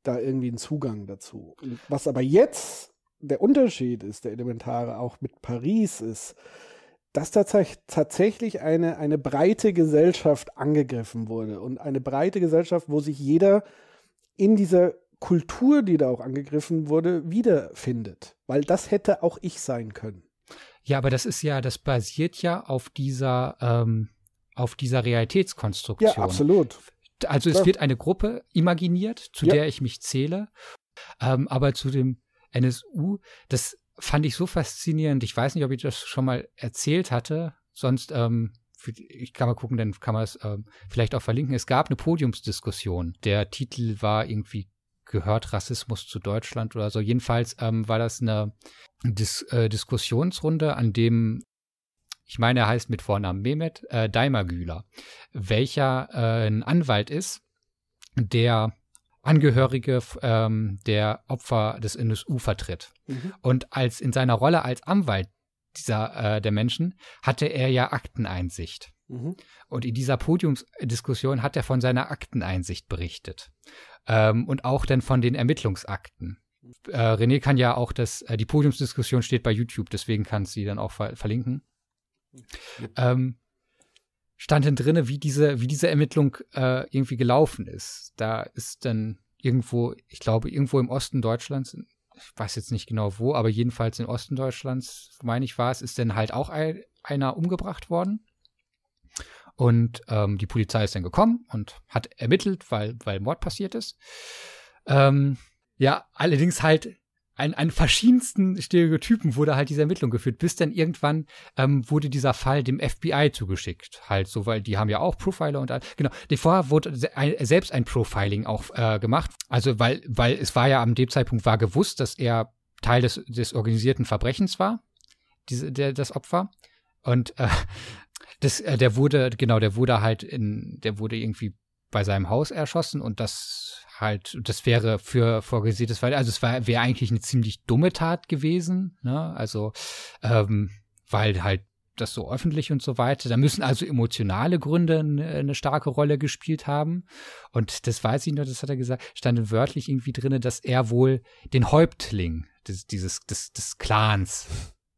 da irgendwie einen Zugang dazu. Was aber jetzt der Unterschied ist, der elementare auch mit Paris ist, dass tatsächlich eine, eine breite Gesellschaft angegriffen wurde und eine breite Gesellschaft, wo sich jeder in dieser Kultur, die da auch angegriffen wurde, wiederfindet. Weil das hätte auch ich sein können. Ja, aber das ist ja, das basiert ja auf dieser, ähm, auf dieser Realitätskonstruktion. Ja, absolut. Also es ja. wird eine Gruppe imaginiert, zu ja. der ich mich zähle. Ähm, aber zu dem NSU, das fand ich so faszinierend. Ich weiß nicht, ob ich das schon mal erzählt hatte. Sonst, ähm, ich kann mal gucken, dann kann man es ähm, vielleicht auch verlinken. Es gab eine Podiumsdiskussion. Der Titel war irgendwie gehört Rassismus zu Deutschland oder so. Jedenfalls ähm, war das eine Dis äh, Diskussionsrunde, an dem ich meine, er heißt mit Vornamen Mehmet äh, Daimergüler, welcher äh, ein Anwalt ist, der Angehörige ähm, der Opfer des NSU vertritt. Mhm. Und als in seiner Rolle als Anwalt dieser, äh, der Menschen, hatte er ja Akteneinsicht. Mhm. Und in dieser Podiumsdiskussion hat er von seiner Akteneinsicht berichtet. Ähm, und auch dann von den Ermittlungsakten. Äh, René kann ja auch das, äh, die Podiumsdiskussion steht bei YouTube, deswegen kann sie dann auch ver verlinken. Ähm, stand dann drinne, wie diese, wie diese Ermittlung äh, irgendwie gelaufen ist. Da ist dann irgendwo, ich glaube, irgendwo im Osten Deutschlands, ich weiß jetzt nicht genau wo, aber jedenfalls im Osten Deutschlands, meine ich, war es, ist dann halt auch ein, einer umgebracht worden. Und ähm, die Polizei ist dann gekommen und hat ermittelt, weil, weil Mord passiert ist. Ähm, ja, allerdings halt an, an verschiedensten Stereotypen wurde halt diese Ermittlung geführt, bis dann irgendwann ähm, wurde dieser Fall dem FBI zugeschickt. Halt so, weil die haben ja auch Profiler und all, genau. Vorher wurde selbst ein Profiling auch äh, gemacht. Also weil, weil es war ja am dem Zeitpunkt war gewusst, dass er Teil des, des organisierten Verbrechens war, diese, der, das Opfer. Und äh, das, äh, der wurde, genau, der wurde halt in, der wurde irgendwie bei seinem Haus erschossen und das halt, das wäre für vorgesehenes Verhalten, also es wäre eigentlich eine ziemlich dumme Tat gewesen, ne? Also, ähm, weil halt das so öffentlich und so weiter. Da müssen also emotionale Gründe äh, eine starke Rolle gespielt haben. Und das weiß ich nur, das hat er gesagt, stand wörtlich irgendwie drin, dass er wohl den Häuptling des, dieses, des, des Clans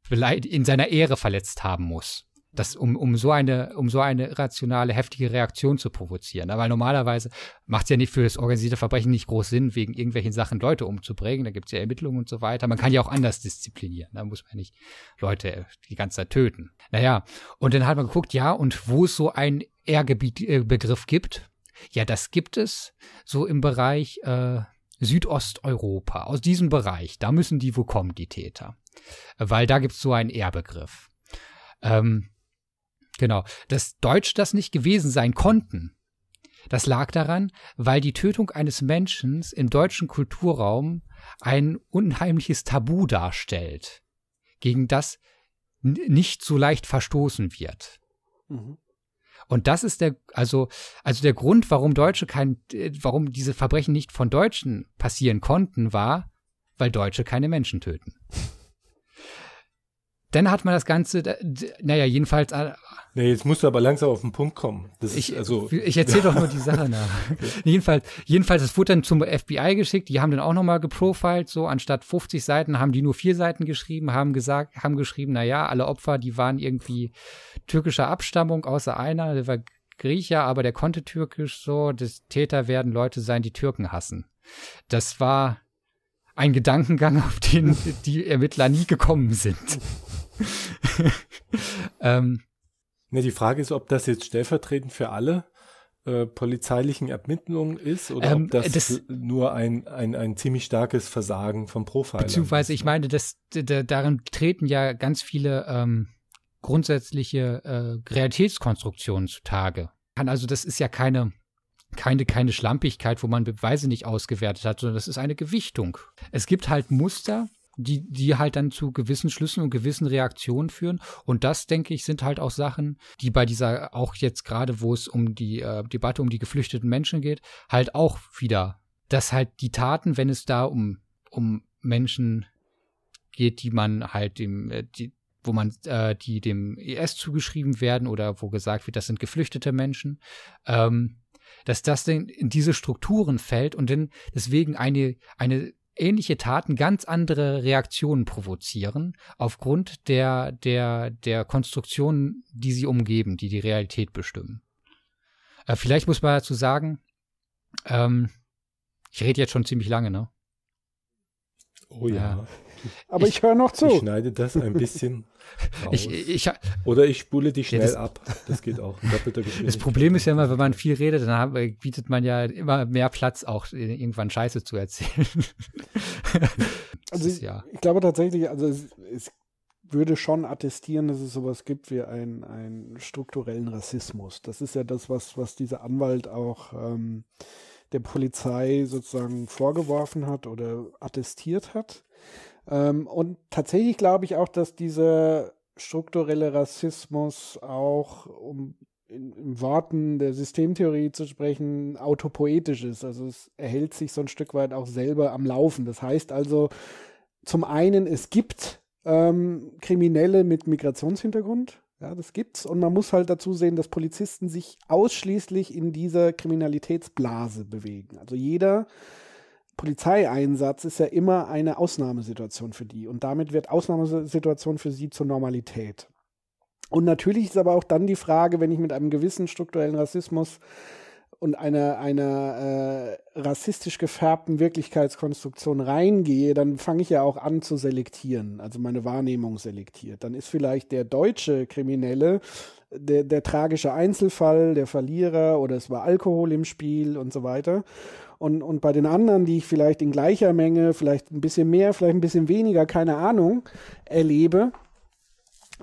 in seiner Ehre verletzt haben muss das, um, um so eine, um so eine irrationale, heftige Reaktion zu provozieren. Ne? Weil normalerweise macht es ja nicht für das organisierte Verbrechen nicht groß Sinn, wegen irgendwelchen Sachen Leute umzubringen. Da gibt es ja Ermittlungen und so weiter. Man kann ja auch anders disziplinieren. Da ne? muss man nicht Leute äh, die ganze Zeit töten. Naja, und dann hat man geguckt, ja, und wo es so einen Ehrgebiet-Begriff äh, gibt, ja, das gibt es so im Bereich äh, Südosteuropa. Aus diesem Bereich, da müssen die wo kommen, die Täter. Weil da gibt es so einen Ehrbegriff. Ähm, Genau. Dass Deutsche das nicht gewesen sein konnten. Das lag daran, weil die Tötung eines Menschen im deutschen Kulturraum ein unheimliches Tabu darstellt, gegen das nicht so leicht verstoßen wird. Mhm. Und das ist der, also, also der Grund, warum Deutsche kein, warum diese Verbrechen nicht von Deutschen passieren konnten, war, weil Deutsche keine Menschen töten. Dann hat man das Ganze, naja, jedenfalls. Äh, nee, jetzt musst du aber langsam auf den Punkt kommen. Das ich, also, ich erzähle doch nur die Sache nach. jedenfalls, jedenfalls, es wurde dann zum FBI geschickt. Die haben dann auch nochmal geprofiled. So, anstatt 50 Seiten haben die nur vier Seiten geschrieben, haben gesagt, haben geschrieben, naja, alle Opfer, die waren irgendwie türkischer Abstammung, außer einer, der war Griecher, aber der konnte türkisch so. Das Täter werden Leute sein, die Türken hassen. Das war ein Gedankengang, auf den die Ermittler nie gekommen sind. ähm, ne, die Frage ist, ob das jetzt stellvertretend für alle äh, polizeilichen Ermittlungen ist oder ähm, ob das, das nur ein, ein, ein ziemlich starkes Versagen vom Profiler Beziehungsweise, ist. ich ne? meine, das, darin treten ja ganz viele ähm, grundsätzliche äh, Realitätskonstruktionen zutage. Also das ist ja keine keine, keine Schlampigkeit, wo man Beweise nicht ausgewertet hat, sondern das ist eine Gewichtung. Es gibt halt Muster, die, die halt dann zu gewissen Schlüssen und gewissen Reaktionen führen. Und das, denke ich, sind halt auch Sachen, die bei dieser, auch jetzt gerade, wo es um die äh, Debatte um die geflüchteten Menschen geht, halt auch wieder, dass halt die Taten, wenn es da um, um Menschen geht, die man halt dem, äh, die, wo man, äh, die dem IS e zugeschrieben werden oder wo gesagt wird, das sind geflüchtete Menschen, ähm, dass das denn in diese Strukturen fällt und denn deswegen eine, eine ähnliche Taten ganz andere Reaktionen provozieren, aufgrund der, der, der Konstruktionen, die sie umgeben, die die Realität bestimmen. Äh, vielleicht muss man dazu sagen, ähm, ich rede jetzt schon ziemlich lange, ne? Oh ja. Äh, aber ich, ich höre noch zu. Ich schneide das ein bisschen ich, ich, Oder ich spule die schnell ja, das, ab. Das geht auch. Das Problem ist ja immer, wenn man viel redet, dann bietet man ja immer mehr Platz, auch irgendwann Scheiße zu erzählen. Also ich, ja. ich glaube tatsächlich, also es, es würde schon attestieren, dass es sowas gibt wie einen, einen strukturellen Rassismus. Das ist ja das, was, was dieser Anwalt auch ähm, der Polizei sozusagen vorgeworfen hat oder attestiert hat. Ähm, und tatsächlich glaube ich auch, dass dieser strukturelle Rassismus auch, um in, in, Worten der Systemtheorie zu sprechen, autopoetisch ist. Also es erhält sich so ein Stück weit auch selber am Laufen. Das heißt also, zum einen, es gibt ähm, Kriminelle mit Migrationshintergrund. Ja, das gibt's. Und man muss halt dazu sehen, dass Polizisten sich ausschließlich in dieser Kriminalitätsblase bewegen. Also jeder, Polizeieinsatz ist ja immer eine Ausnahmesituation für die und damit wird Ausnahmesituation für sie zur Normalität. Und natürlich ist aber auch dann die Frage, wenn ich mit einem gewissen strukturellen Rassismus und einer, einer äh, rassistisch gefärbten Wirklichkeitskonstruktion reingehe, dann fange ich ja auch an zu selektieren, also meine Wahrnehmung selektiert. Dann ist vielleicht der deutsche Kriminelle der, der tragische Einzelfall, der Verlierer oder es war Alkohol im Spiel und so weiter. Und, und bei den anderen, die ich vielleicht in gleicher Menge, vielleicht ein bisschen mehr, vielleicht ein bisschen weniger, keine Ahnung, erlebe,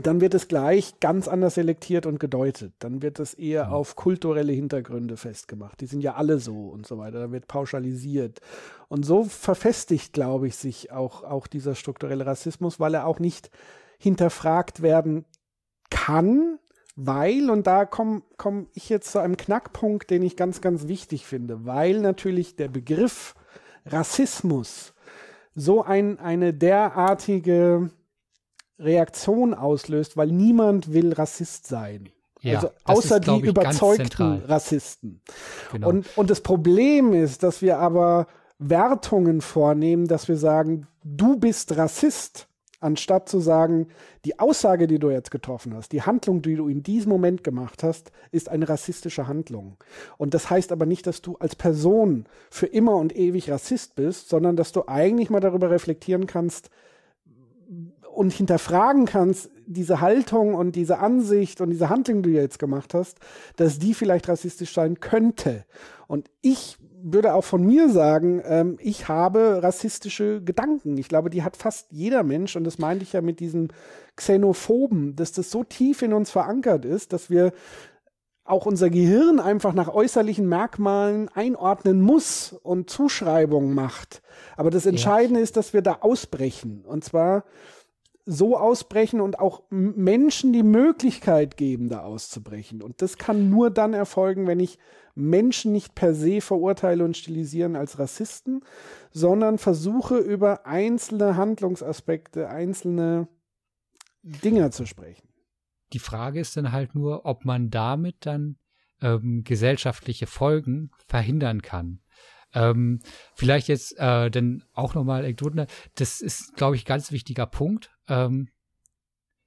dann wird es gleich ganz anders selektiert und gedeutet. Dann wird es eher mhm. auf kulturelle Hintergründe festgemacht. Die sind ja alle so und so weiter. Da wird pauschalisiert. Und so verfestigt, glaube ich, sich auch, auch dieser strukturelle Rassismus, weil er auch nicht hinterfragt werden kann, weil, und da komme komm ich jetzt zu einem Knackpunkt, den ich ganz, ganz wichtig finde, weil natürlich der Begriff Rassismus so ein, eine derartige Reaktion auslöst, weil niemand will Rassist sein. Ja, also außer ist, die überzeugten Rassisten. Genau. Und, und das Problem ist, dass wir aber Wertungen vornehmen, dass wir sagen, du bist Rassist anstatt zu sagen, die Aussage, die du jetzt getroffen hast, die Handlung, die du in diesem Moment gemacht hast, ist eine rassistische Handlung. Und das heißt aber nicht, dass du als Person für immer und ewig Rassist bist, sondern dass du eigentlich mal darüber reflektieren kannst und hinterfragen kannst, diese Haltung und diese Ansicht und diese Handlung, die du jetzt gemacht hast, dass die vielleicht rassistisch sein könnte. Und ich würde auch von mir sagen, ähm, ich habe rassistische Gedanken. Ich glaube, die hat fast jeder Mensch. Und das meinte ich ja mit diesem Xenophoben, dass das so tief in uns verankert ist, dass wir auch unser Gehirn einfach nach äußerlichen Merkmalen einordnen muss und Zuschreibungen macht. Aber das Entscheidende ja. ist, dass wir da ausbrechen. Und zwar so ausbrechen und auch Menschen die Möglichkeit geben, da auszubrechen. Und das kann nur dann erfolgen, wenn ich Menschen nicht per se verurteile und stilisieren als Rassisten, sondern versuche über einzelne Handlungsaspekte, einzelne Dinger zu sprechen. Die Frage ist dann halt nur, ob man damit dann ähm, gesellschaftliche Folgen verhindern kann. Ähm, vielleicht jetzt äh, dann auch nochmal Anekdoten. Das ist, glaube ich, ganz wichtiger Punkt. Ähm,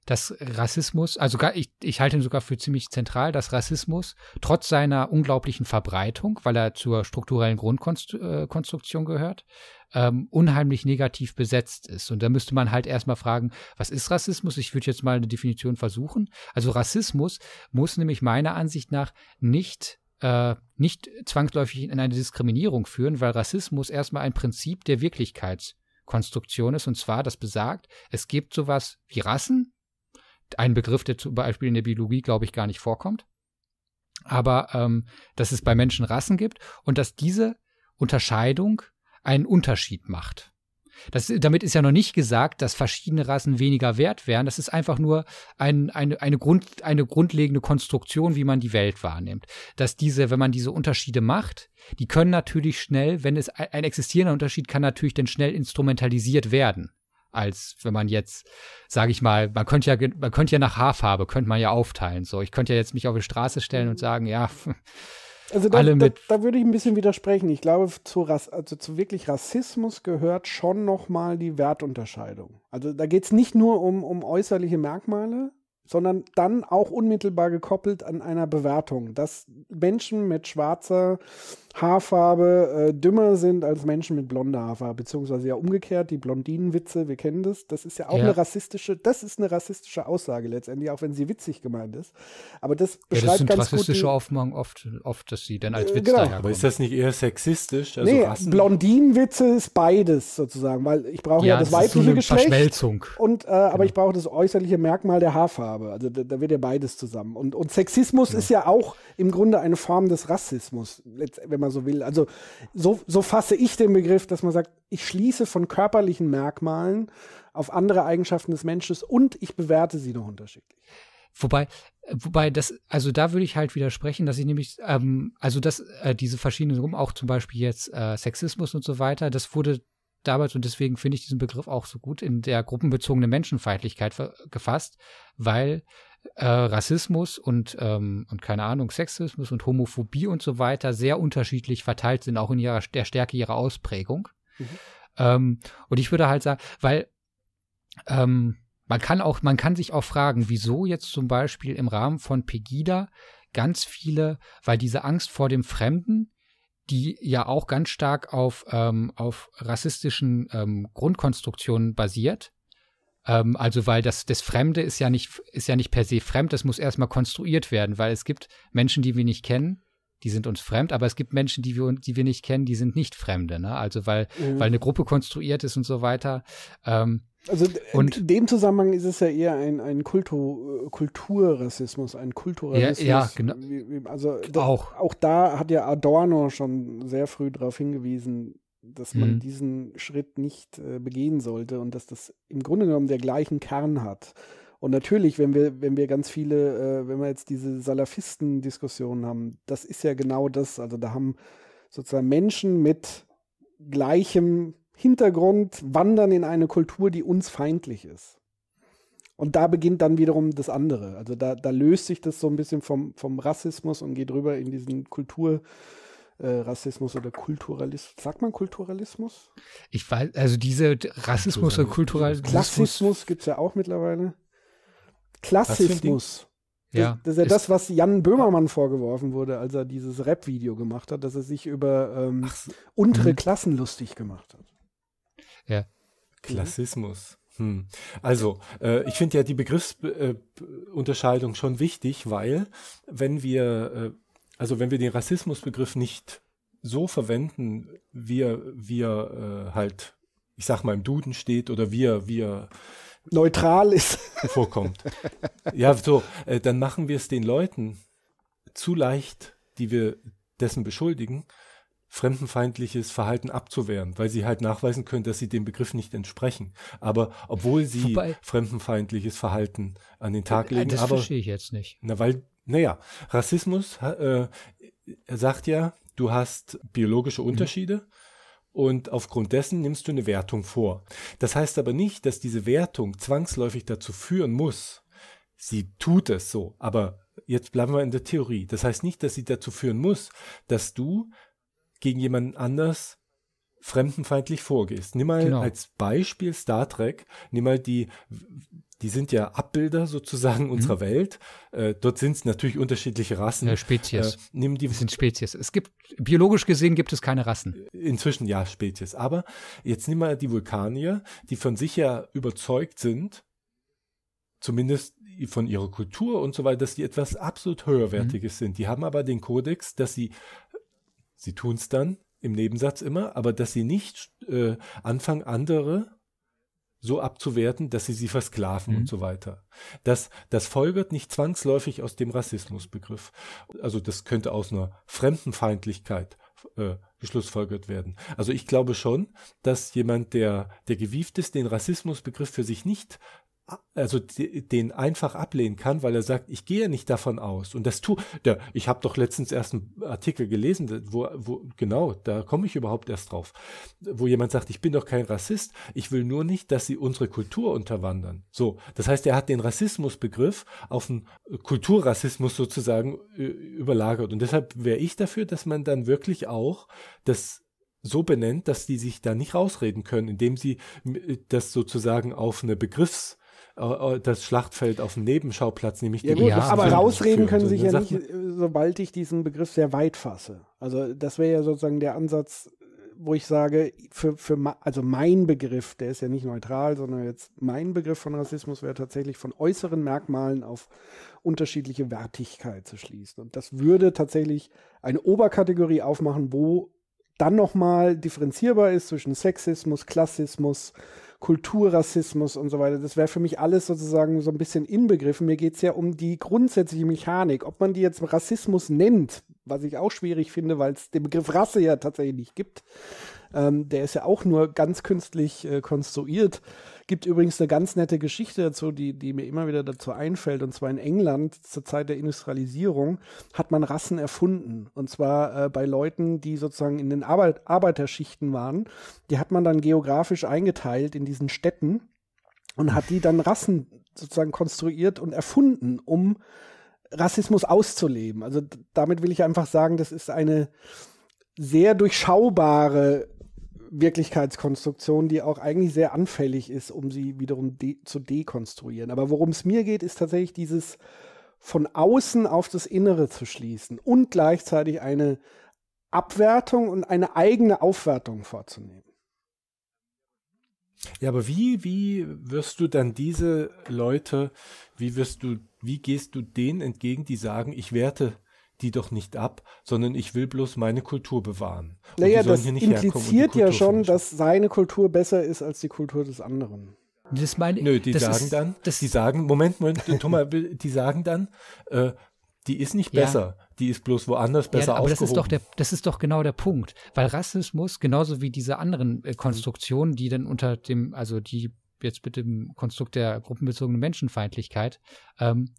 dass Rassismus, also gar, ich, ich halte ihn sogar für ziemlich zentral, dass Rassismus trotz seiner unglaublichen Verbreitung, weil er zur strukturellen Grundkonstruktion äh, gehört, ähm, unheimlich negativ besetzt ist. Und da müsste man halt erstmal fragen, was ist Rassismus? Ich würde jetzt mal eine Definition versuchen. Also Rassismus muss nämlich meiner Ansicht nach nicht äh, nicht zwangsläufig in eine Diskriminierung führen, weil Rassismus erstmal ein Prinzip der Wirklichkeitskonstruktion ist, und zwar, das besagt, es gibt sowas wie Rassen, ein Begriff, der zum Beispiel in der Biologie, glaube ich, gar nicht vorkommt, aber ähm, dass es bei Menschen Rassen gibt und dass diese Unterscheidung einen Unterschied macht. Das, damit ist ja noch nicht gesagt, dass verschiedene Rassen weniger wert wären. Das ist einfach nur ein, eine, eine, Grund, eine grundlegende Konstruktion, wie man die Welt wahrnimmt. Dass diese, wenn man diese Unterschiede macht, die können natürlich schnell, wenn es ein existierender Unterschied kann natürlich dann schnell instrumentalisiert werden als wenn man jetzt, sage ich mal, man könnte ja, man könnte ja nach Haarfarbe, könnte man ja aufteilen. So, ich könnte ja jetzt mich auf die Straße stellen und mhm. sagen, ja, Also da, alle mit da, würde ich ein bisschen widersprechen. Ich glaube, zu, Rass, also zu wirklich Rassismus gehört schon nochmal die Wertunterscheidung. Also da geht es nicht nur um, um äußerliche Merkmale, sondern dann auch unmittelbar gekoppelt an einer Bewertung, dass Menschen mit schwarzer Haarfarbe äh, dümmer sind als Menschen mit blonder Haarfarbe, beziehungsweise ja umgekehrt, die Blondinenwitze, wir kennen das, das ist ja auch ja. eine rassistische, das ist eine rassistische Aussage letztendlich, auch wenn sie witzig gemeint ist. Aber das beschreibt ja, das sind ganz rassistische gut oft, oft, dass sie dann als äh, Witz genau. daherkommen. Aber ist das nicht eher sexistisch? Also nee, Rassen? Blondinenwitze ist beides sozusagen, weil ich brauche ja, ja, das, das weibliche so Geschlecht Verschmelzung. und äh, aber genau. ich brauche das äußerliche Merkmal der Haarfarbe. Also da, da wird ja beides zusammen. Und, und Sexismus genau. ist ja auch im Grunde eine Form des Rassismus, wenn man man so will. Also so, so fasse ich den Begriff, dass man sagt, ich schließe von körperlichen Merkmalen auf andere Eigenschaften des Menschen und ich bewerte sie noch unterschiedlich. Wobei, wobei das, also da würde ich halt widersprechen, dass ich nämlich, ähm, also dass äh, diese verschiedenen rum, auch zum Beispiel jetzt äh, Sexismus und so weiter, das wurde damals, und deswegen finde ich diesen Begriff auch so gut, in der gruppenbezogenen Menschenfeindlichkeit gefasst, weil äh, Rassismus und, ähm, und keine Ahnung, Sexismus und Homophobie und so weiter sehr unterschiedlich verteilt sind, auch in ihrer, der Stärke ihrer Ausprägung. Mhm. Ähm, und ich würde halt sagen, weil ähm, man kann auch, man kann sich auch fragen, wieso jetzt zum Beispiel im Rahmen von Pegida ganz viele, weil diese Angst vor dem Fremden, die ja auch ganz stark auf, ähm, auf rassistischen ähm, Grundkonstruktionen basiert, ähm, also, weil das, das Fremde ist ja nicht, ist ja nicht per se fremd, das muss erstmal konstruiert werden, weil es gibt Menschen, die wir nicht kennen, die sind uns fremd, aber es gibt Menschen, die wir, die wir nicht kennen, die sind nicht Fremde, ne? Also weil, mhm. weil eine Gruppe konstruiert ist und so weiter. Ähm, also und, in dem Zusammenhang ist es ja eher ein, ein Kultu äh, Kulturrassismus, ein Kulturrassismus. Ja, ja genau. Also auch. auch da hat ja Adorno schon sehr früh darauf hingewiesen, dass man mhm. diesen Schritt nicht äh, begehen sollte und dass das im Grunde genommen der gleichen Kern hat. Und natürlich, wenn wir, wenn wir ganz viele, äh, wenn wir jetzt diese Salafisten-Diskussion haben, das ist ja genau das. Also da haben sozusagen Menschen mit gleichem Hintergrund wandern in eine Kultur, die uns feindlich ist. Und da beginnt dann wiederum das andere. Also da, da löst sich das so ein bisschen vom, vom Rassismus und geht rüber in diesen Kultur- äh, Rassismus oder Kulturalismus. Sagt man Kulturalismus? Ich weiß, also diese Rassismus und Kulturalismus. Klassismus gibt es ja auch mittlerweile. Klassismus. Das, ja, das ist ja ist das, was Jan Böhmermann vorgeworfen wurde, als er dieses Rap-Video gemacht hat, dass er sich über ähm, Ach, untere mh. Klassen lustig gemacht hat. Ja. Klassismus. Hm. Also, äh, ich finde ja die Begriffsunterscheidung äh, schon wichtig, weil wenn wir äh, also wenn wir den Rassismusbegriff nicht so verwenden, wie er, wie er äh, halt, ich sag mal, im Duden steht oder wie er, wie er neutral ist. vorkommt. ja, so, äh, dann machen wir es den Leuten zu leicht, die wir dessen beschuldigen, fremdenfeindliches Verhalten abzuwehren, weil sie halt nachweisen können, dass sie dem Begriff nicht entsprechen. Aber obwohl sie Wobei, fremdenfeindliches Verhalten an den Tag äh, äh, legen, das aber, verstehe ich jetzt nicht. Na, weil naja, Rassismus äh, sagt ja, du hast biologische mhm. Unterschiede. Mhm und aufgrund dessen nimmst du eine Wertung vor. Das heißt aber nicht, dass diese Wertung zwangsläufig dazu führen muss. Sie tut es so, aber jetzt bleiben wir in der Theorie. Das heißt nicht, dass sie dazu führen muss, dass du gegen jemanden anders fremdenfeindlich vorgehst. Nimm mal genau. als Beispiel Star Trek, nimm mal die, die sind ja Abbilder sozusagen mhm. unserer Welt. Äh, dort sind es natürlich unterschiedliche Rassen. Ja, Spezies. Äh, nimm die, das sind Spezies. Es gibt, biologisch gesehen gibt es keine Rassen. Inzwischen ja, Spezies. Aber jetzt nimm mal die Vulkanier, die von sich ja überzeugt sind, zumindest von ihrer Kultur und so weiter, dass die etwas absolut Höherwertiges mhm. sind. Die haben aber den Kodex, dass sie, sie tun es dann, im Nebensatz immer, aber dass sie nicht äh, anfangen, andere so abzuwerten, dass sie sie versklaven mhm. und so weiter. Das, das folgert nicht zwangsläufig aus dem Rassismusbegriff. Also das könnte aus einer Fremdenfeindlichkeit äh, geschlussfolgert werden. Also ich glaube schon, dass jemand, der, der gewieft ist, den Rassismusbegriff für sich nicht also den einfach ablehnen kann, weil er sagt, ich gehe nicht davon aus. Und das tu, der, ich habe doch letztens erst einen Artikel gelesen, wo, wo genau, da komme ich überhaupt erst drauf, wo jemand sagt, ich bin doch kein Rassist, ich will nur nicht, dass sie unsere Kultur unterwandern. So, das heißt, er hat den Rassismusbegriff auf den Kulturrassismus sozusagen äh, überlagert. Und deshalb wäre ich dafür, dass man dann wirklich auch das so benennt, dass die sich da nicht rausreden können, indem sie äh, das sozusagen auf eine Begriffs äh, äh, das Schlachtfeld auf dem Nebenschauplatz, nämlich ja, gut, ja, aber rausreden können sich ja nicht, äh, sobald ich diesen Begriff sehr weit fasse. Also das wäre ja sozusagen der Ansatz, wo ich sage, für, für also mein Begriff, der ist ja nicht neutral, sondern jetzt mein Begriff von Rassismus wäre tatsächlich von äußeren Merkmalen auf unterschiedliche Wertigkeit zu schließen. Und das würde tatsächlich eine Oberkategorie aufmachen, wo dann nochmal differenzierbar ist zwischen Sexismus, Klassismus Kulturrassismus und so weiter. Das wäre für mich alles sozusagen so ein bisschen inbegriffen. Mir geht es ja um die grundsätzliche Mechanik. Ob man die jetzt Rassismus nennt, was ich auch schwierig finde, weil es den Begriff Rasse ja tatsächlich nicht gibt. Ähm, der ist ja auch nur ganz künstlich äh, konstruiert. Gibt übrigens eine ganz nette Geschichte dazu, die, die mir immer wieder dazu einfällt. Und zwar in England zur Zeit der Industrialisierung hat man Rassen erfunden. Und zwar äh, bei Leuten, die sozusagen in den Arbeit Arbeiterschichten waren. Die hat man dann geografisch eingeteilt in die diesen Städten und hat die dann Rassen sozusagen konstruiert und erfunden, um Rassismus auszuleben. Also damit will ich einfach sagen, das ist eine sehr durchschaubare Wirklichkeitskonstruktion, die auch eigentlich sehr anfällig ist, um sie wiederum de zu dekonstruieren. Aber worum es mir geht, ist tatsächlich dieses von außen auf das Innere zu schließen und gleichzeitig eine Abwertung und eine eigene Aufwertung vorzunehmen. Ja, aber wie, wie wirst du dann diese Leute, wie wirst du, wie gehst du denen entgegen, die sagen, ich werte die doch nicht ab, sondern ich will bloß meine Kultur bewahren. naja, das impliziert ja schon, dass seine Kultur besser ist als die Kultur des anderen. Das meine, ich. Nö, die sagen ist, dann, die sagen, Moment, Moment, Thomas, die sagen dann, äh, die ist nicht ja. besser, die ist bloß woanders besser ja, aber das ist, doch das ist doch genau der Punkt, weil Rassismus, genauso wie diese anderen äh, Konstruktionen, die dann unter dem, also die jetzt mit dem Konstrukt der gruppenbezogenen Menschenfeindlichkeit ähm,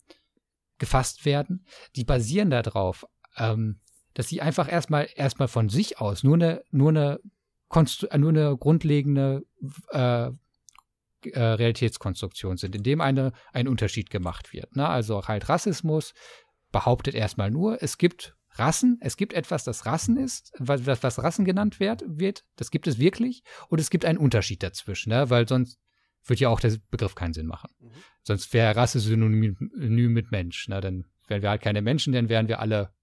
gefasst werden, die basieren darauf, ähm, dass sie einfach erstmal erstmal von sich aus nur eine nur eine Konstru äh, nur eine grundlegende äh, äh, Realitätskonstruktion sind, indem eine ein Unterschied gemacht wird. Ne? Also halt Rassismus behauptet erstmal nur, es gibt Rassen, es gibt etwas, das Rassen ist, was, was Rassen genannt wird, wird, das gibt es wirklich und es gibt einen Unterschied dazwischen, ne? weil sonst würde ja auch der Begriff keinen Sinn machen. Mhm. Sonst wäre Rasse synonym mit Mensch, ne? dann wären wir halt keine Menschen, dann wären wir alle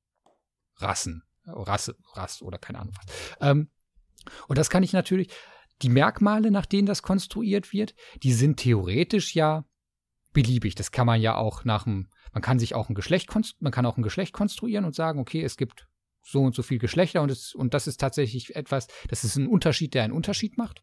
Rassen, Rasse, Rasse oder keine Ahnung was. Ähm, und das kann ich natürlich, die Merkmale, nach denen das konstruiert wird, die sind theoretisch ja beliebig. Das kann man ja auch nach dem man kann sich auch ein Geschlecht, man kann auch ein Geschlecht konstruieren und sagen, okay, es gibt so und so viel Geschlechter und, es, und das ist tatsächlich etwas, das ist ein Unterschied, der einen Unterschied macht.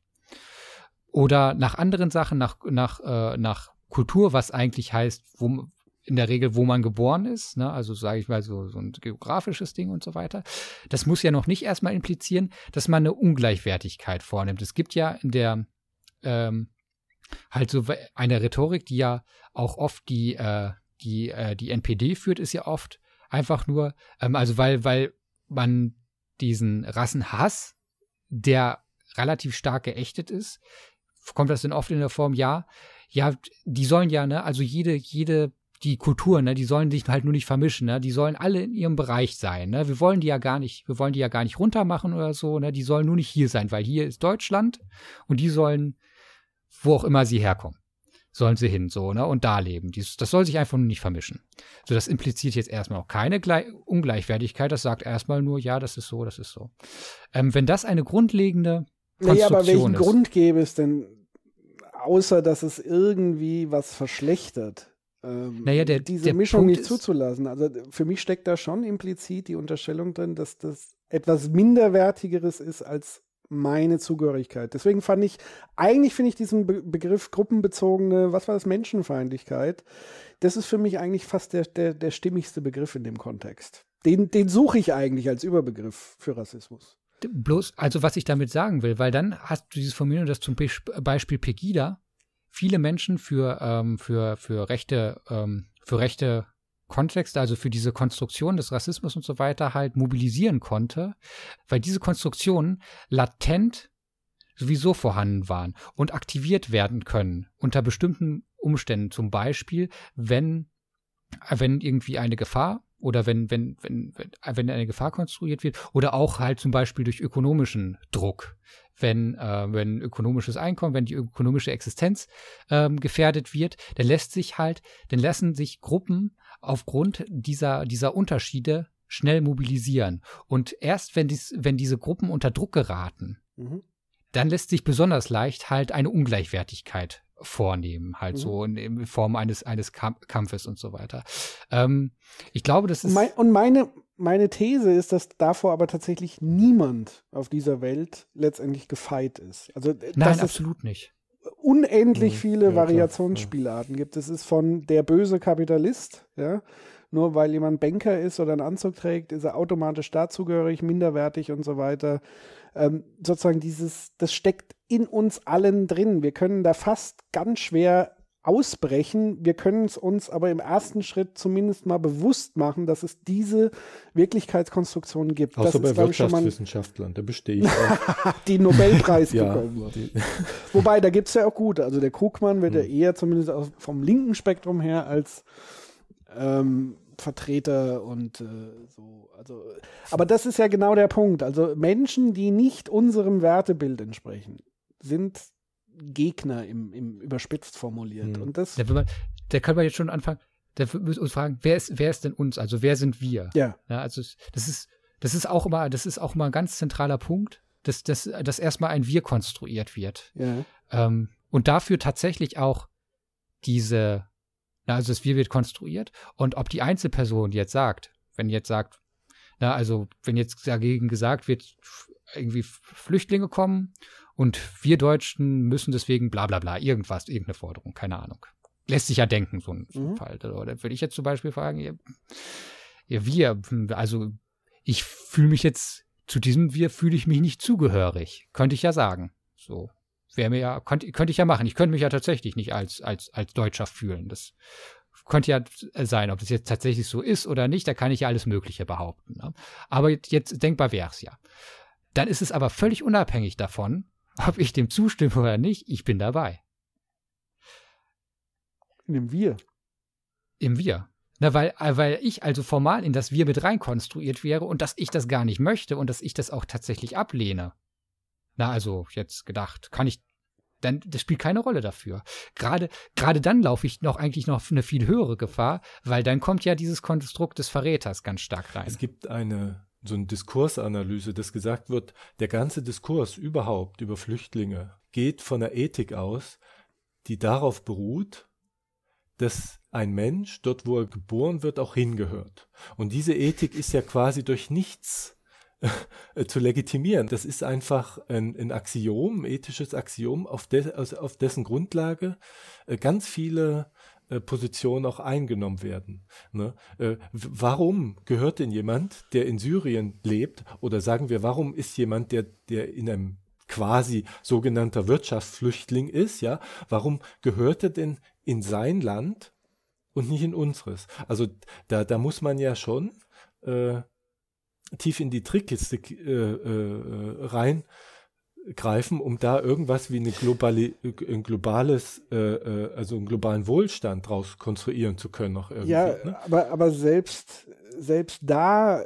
Oder nach anderen Sachen, nach, nach, äh, nach Kultur, was eigentlich heißt, wo, in der Regel, wo man geboren ist, ne? also sage ich mal so, so ein geografisches Ding und so weiter. Das muss ja noch nicht erstmal implizieren, dass man eine Ungleichwertigkeit vornimmt. Es gibt ja in der ähm, halt so eine Rhetorik, die ja auch oft die äh, die, äh, die NPD führt, ist ja oft einfach nur, ähm, also weil, weil man diesen Rassenhass, der relativ stark geächtet ist, kommt das denn oft in der Form, ja, ja, die sollen ja, ne, also jede, jede, die Kulturen, ne, die sollen sich halt nur nicht vermischen, ne, die sollen alle in ihrem Bereich sein, ne, wir wollen die ja gar nicht, wir wollen die ja gar nicht runtermachen oder so, ne, die sollen nur nicht hier sein, weil hier ist Deutschland und die sollen, wo auch immer sie herkommen sollen sie hin, so, ne, und da leben. Dies, das soll sich einfach nur nicht vermischen. So, das impliziert jetzt erstmal auch keine Gle Ungleichwertigkeit, das sagt erstmal nur, ja, das ist so, das ist so. Ähm, wenn das eine grundlegende Konstruktion naja, aber welchen ist, Grund gäbe es denn, außer dass es irgendwie was verschlechtert? Ähm, naja, der, diese der Mischung Punkt nicht zuzulassen. Also für mich steckt da schon implizit die Unterstellung drin, dass das etwas Minderwertigeres ist als meine Zugehörigkeit. Deswegen fand ich, eigentlich finde ich diesen Be Begriff gruppenbezogene, was war das, Menschenfeindlichkeit, das ist für mich eigentlich fast der, der, der stimmigste Begriff in dem Kontext. Den, den suche ich eigentlich als Überbegriff für Rassismus. Bloß, also was ich damit sagen will, weil dann hast du dieses Formulieren, dass zum Beispiel Pegida viele Menschen für, ähm, für, für rechte, ähm, für rechte Kontext, also für diese Konstruktion des Rassismus und so weiter halt mobilisieren konnte, weil diese Konstruktionen latent sowieso vorhanden waren und aktiviert werden können unter bestimmten Umständen, zum Beispiel, wenn, wenn irgendwie eine Gefahr oder wenn, wenn, wenn, wenn eine Gefahr konstruiert wird, oder auch halt zum Beispiel durch ökonomischen Druck, wenn, äh, wenn ökonomisches Einkommen, wenn die ökonomische Existenz ähm, gefährdet wird, dann lässt sich halt, dann lassen sich Gruppen aufgrund dieser, dieser Unterschiede schnell mobilisieren. Und erst wenn, dies, wenn diese Gruppen unter Druck geraten, mhm. dann lässt sich besonders leicht halt eine Ungleichwertigkeit vornehmen, halt mhm. so in, in, Form eines, eines Kampfes und so weiter. Ähm, ich glaube, das ist. Mein, und meine, meine These ist, dass davor aber tatsächlich niemand auf dieser Welt letztendlich gefeit ist. Also, äh, Nein, absolut ist, nicht unendlich viele ja, Variationsspielarten gibt. Es ist von der böse Kapitalist, ja. Nur weil jemand Banker ist oder einen Anzug trägt, ist er automatisch dazugehörig, minderwertig und so weiter. Ähm, sozusagen dieses, das steckt in uns allen drin. Wir können da fast ganz schwer ausbrechen. Wir können es uns aber im ersten Schritt zumindest mal bewusst machen, dass es diese Wirklichkeitskonstruktionen gibt. Außer das bei ist, Wirtschaftswissenschaftlern, da bestehe ich auch. die Nobelpreis ja, bekommen hat. Wobei, da gibt es ja auch gut. Also der Krugmann wird hm. ja eher zumindest vom linken Spektrum her als ähm, Vertreter und äh, so. Also, aber das ist ja genau der Punkt. Also Menschen, die nicht unserem Wertebild entsprechen, sind Gegner im, im überspitzt formuliert. Mhm. Und das. Da, man, da kann man jetzt schon anfangen, da müssen uns fragen, wer ist, wer ist denn uns? Also wer sind wir? Ja. ja also das ist, das ist auch immer, das ist auch immer ein ganz zentraler Punkt, dass, dass, dass erstmal ein Wir konstruiert wird. Ja. Ähm, und dafür tatsächlich auch diese, na, also das Wir wird konstruiert. Und ob die Einzelperson jetzt sagt, wenn jetzt sagt, na, also wenn jetzt dagegen gesagt wird, irgendwie Flüchtlinge kommen und wir Deutschen müssen deswegen bla bla bla, irgendwas, irgendeine Forderung, keine Ahnung. Lässt sich ja denken, so ein, mhm. Fall. Oder würde ich jetzt zum Beispiel fragen, ihr, ihr wir, also ich fühle mich jetzt, zu diesem wir fühle ich mich nicht zugehörig. Könnte ich ja sagen. So. Wäre mir ja, könnte könnt ich ja machen. Ich könnte mich ja tatsächlich nicht als, als, als Deutscher fühlen. Das könnte ja sein, ob das jetzt tatsächlich so ist oder nicht, da kann ich ja alles Mögliche behaupten. Ne? Aber jetzt denkbar wäre es ja. Dann ist es aber völlig unabhängig davon, ob ich dem zustimme oder nicht, ich bin dabei. In dem Wir. Im Wir. Na, weil, äh, weil ich also formal in das Wir mit reinkonstruiert wäre und dass ich das gar nicht möchte und dass ich das auch tatsächlich ablehne. Na, also jetzt gedacht, kann ich. Dann, das spielt keine Rolle dafür. Gerade, gerade dann laufe ich noch eigentlich noch eine viel höhere Gefahr, weil dann kommt ja dieses Konstrukt des Verräters ganz stark rein. Es gibt eine so eine Diskursanalyse, dass gesagt wird, der ganze Diskurs überhaupt über Flüchtlinge geht von einer Ethik aus, die darauf beruht, dass ein Mensch dort, wo er geboren wird, auch hingehört. Und diese Ethik ist ja quasi durch nichts äh, zu legitimieren. Das ist einfach ein, ein Axiom, ein ethisches Axiom, auf, de, also auf, dessen Grundlage äh, ganz viele äh, Position auch eingenommen werden. Ne? Äh, warum gehört denn jemand, der in Syrien lebt, oder sagen wir, warum ist jemand, der, der in einem quasi sogenannter Wirtschaftsflüchtling ist, ja, warum gehört er denn in sein Land und nicht in unseres? Also da, da muss man ja schon äh, tief in die Trickkiste äh, äh, rein greifen, um da irgendwas wie eine globale, ein globales, äh, äh, also einen globalen Wohlstand draus konstruieren zu können. Noch irgendwie, ja, ne? aber, aber selbst, selbst da äh,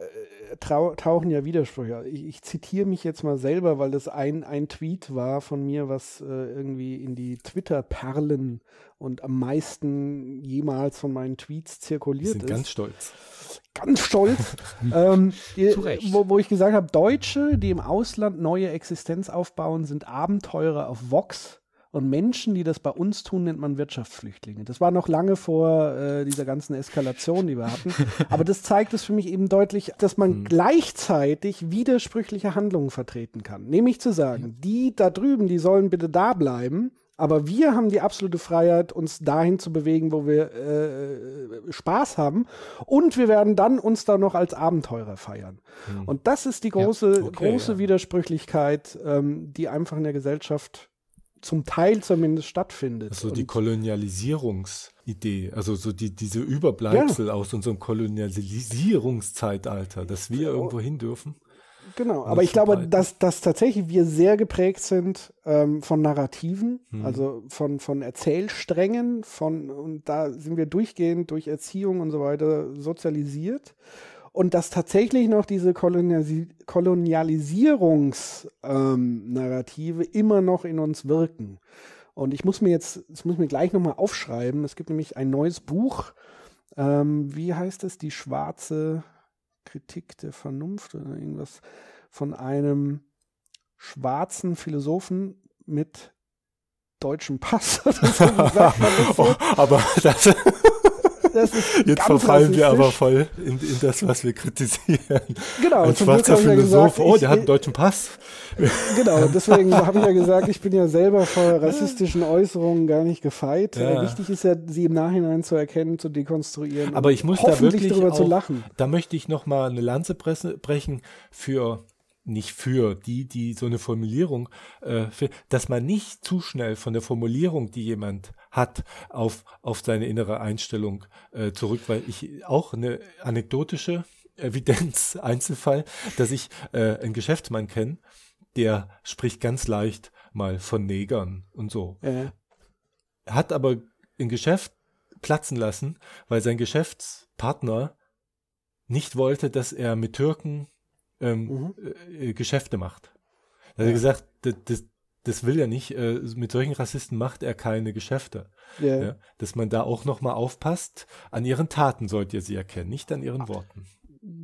tauchen ja Widersprüche. Ich, ich zitiere mich jetzt mal selber, weil das ein, ein Tweet war von mir, was äh, irgendwie in die Twitter-Perlen und am meisten jemals von meinen Tweets zirkuliert sind ist. Ganz stolz. Ganz stolz. ähm, Recht. wo, wo, ich gesagt habe, Deutsche, die im Ausland neue Existenz aufbauen, sind Abenteurer auf Vox und Menschen, die das bei uns tun, nennt man Wirtschaftsflüchtlinge. Das war noch lange vor äh, dieser ganzen Eskalation, die wir hatten. Aber das zeigt es für mich eben deutlich, dass man mhm. gleichzeitig widersprüchliche Handlungen vertreten kann. Nämlich zu sagen, die da drüben, die sollen bitte da bleiben. Aber wir haben die absolute Freiheit, uns dahin zu bewegen, wo wir äh, Spaß haben. Und wir werden dann uns da noch als Abenteurer feiern. Mhm. Und das ist die große, ja, okay, große ja. Widersprüchlichkeit, ähm, die einfach in der Gesellschaft zum Teil zumindest stattfindet. Also die Kolonialisierungsidee, also so die, diese Überbleibsel ja. aus unserem Kolonialisierungszeitalter, dass wir genau. irgendwo hin dürfen. Genau, aber ich glaube, dass, dass tatsächlich wir sehr geprägt sind ähm, von Narrativen, hm. also von, von Erzählsträngen, von, und da sind wir durchgehend durch Erziehung und so weiter sozialisiert. Und dass tatsächlich noch diese Kolonial Kolonialisierungsnarrative ähm, immer noch in uns wirken. Und ich muss mir jetzt, das muss ich mir gleich nochmal aufschreiben, es gibt nämlich ein neues Buch, ähm, wie heißt es, die schwarze Kritik der Vernunft oder irgendwas von einem schwarzen Philosophen mit deutschen Pass. so, oh, aber das Jetzt verfallen wir aber voll in, in, das, was wir kritisieren. Genau. Ein schwarzer Philosoph, gesagt, oh, der ich, hat einen deutschen Pass. Genau, deswegen haben wir ja gesagt, ich bin ja selber vor rassistischen Äußerungen gar nicht gefeit. Ja. Wichtig ist ja, sie im Nachhinein zu erkennen, zu dekonstruieren. Aber ich muss da wirklich darüber auch, zu lachen. Da möchte ich nochmal eine Lanze brechen für nicht für die, die so eine Formulierung, äh, für, dass man nicht zu schnell von der Formulierung, die jemand hat, auf, auf seine innere Einstellung äh, zurück, weil ich auch eine anekdotische Evidenz, Einzelfall, dass ich äh, einen Geschäftsmann kenne, der spricht ganz leicht mal von Negern und so. Äh. Hat aber ein Geschäft platzen lassen, weil sein Geschäftspartner nicht wollte, dass er mit Türken ähm, mhm. äh, äh Geschäfte macht. Er hat er gesagt, das, das will er nicht. Äh, mit solchen Rassisten macht er keine Geschäfte. Yeah. Ja, dass man da auch nochmal aufpasst. An ihren Taten sollt ihr sie erkennen, nicht an ihren Worten.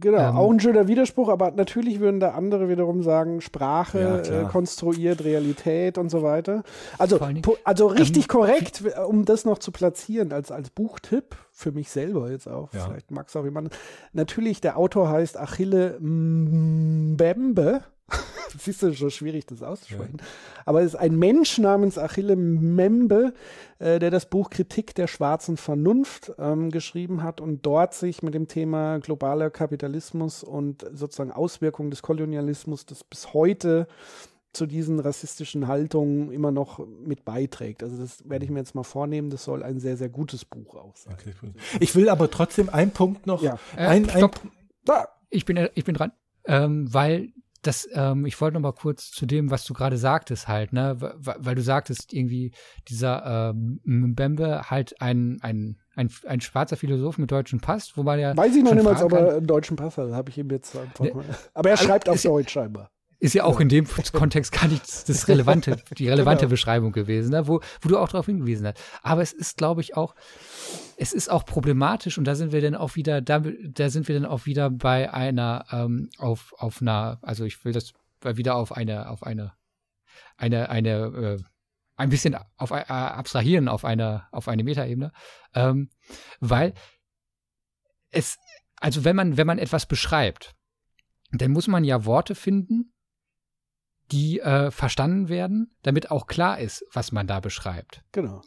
Genau, ähm, auch ein schöner Widerspruch, aber natürlich würden da andere wiederum sagen, Sprache, ja, äh, konstruiert, Realität und so weiter. Also, also ähm, richtig ähm, korrekt, um das noch zu platzieren, als, als Buchtipp für mich selber jetzt auch, ja. vielleicht mag es auch jemand. Natürlich, der Autor heißt Achille Mbembe Siehst du, so schwierig das auszusprechen. Ja. Aber es ist ein Mensch namens Achille Membe, äh, der das Buch Kritik der schwarzen Vernunft ähm, geschrieben hat und dort sich mit dem Thema globaler Kapitalismus und sozusagen Auswirkungen des Kolonialismus, das bis heute zu diesen rassistischen Haltungen immer noch mit beiträgt. Also das werde ich mir jetzt mal vornehmen. Das soll ein sehr, sehr gutes Buch auch sein. Okay, Ich will aber trotzdem einen Punkt noch. Ja. Äh, ein, ein, da. Ich bin, ich bin dran, ähm, weil das, ähm, ich wollte noch mal kurz zu dem, was du gerade sagtest, halt, ne, weil, du sagtest, irgendwie dieser ähm, Mbembe halt ein, ein, ein, ein schwarzer Philosoph mit deutschem Pass, wobei er. Weiß ich noch niemals, ob er einen deutschen Pass hat, also habe ich ihm jetzt einfach ne, Aber er also schreibt auf Deutsch scheinbar. Ist ja auch in dem Kontext gar nicht das relevante, die relevante genau. Beschreibung gewesen, ne? wo, wo du auch darauf hingewiesen hast. Aber es ist, glaube ich, auch, es ist auch problematisch und da sind wir dann auch wieder, da, da sind wir dann auch wieder bei einer, ähm, auf, auf einer, also ich will das wieder auf eine, auf eine, eine, eine, äh, ein bisschen auf, äh, abstrahieren auf einer, auf eine Metaebene, ähm, weil es, also wenn man, wenn man etwas beschreibt, dann muss man ja Worte finden, die äh, verstanden werden, damit auch klar ist, was man da beschreibt. Genau.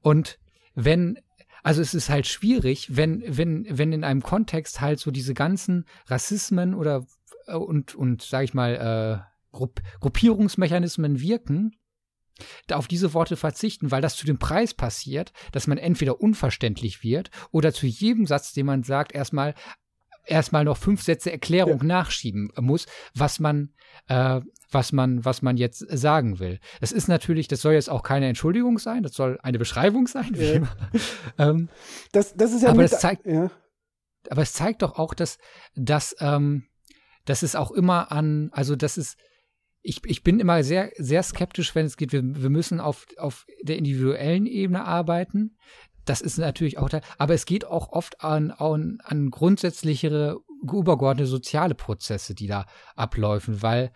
Und wenn, also es ist halt schwierig, wenn, wenn, wenn in einem Kontext halt so diese ganzen Rassismen oder äh, und, und sag ich mal, äh, Grupp Gruppierungsmechanismen wirken, auf diese Worte verzichten, weil das zu dem Preis passiert, dass man entweder unverständlich wird oder zu jedem Satz, den man sagt, erstmal erstmal noch fünf Sätze Erklärung ja. nachschieben muss, was man, äh, was man, was man jetzt sagen will. Das ist natürlich, das soll jetzt auch keine Entschuldigung sein, das soll eine Beschreibung sein, wie ja. immer. ähm, das, das ist ja aber, es zeigt, ja. aber es zeigt doch auch, dass, dass, ähm, dass es auch immer an, also das ist, ich, ich bin immer sehr, sehr skeptisch, wenn es geht, wir, wir müssen auf, auf der individuellen Ebene arbeiten. Das ist natürlich auch da, aber es geht auch oft an, an, an grundsätzlichere, übergeordnete soziale Prozesse, die da abläufen, weil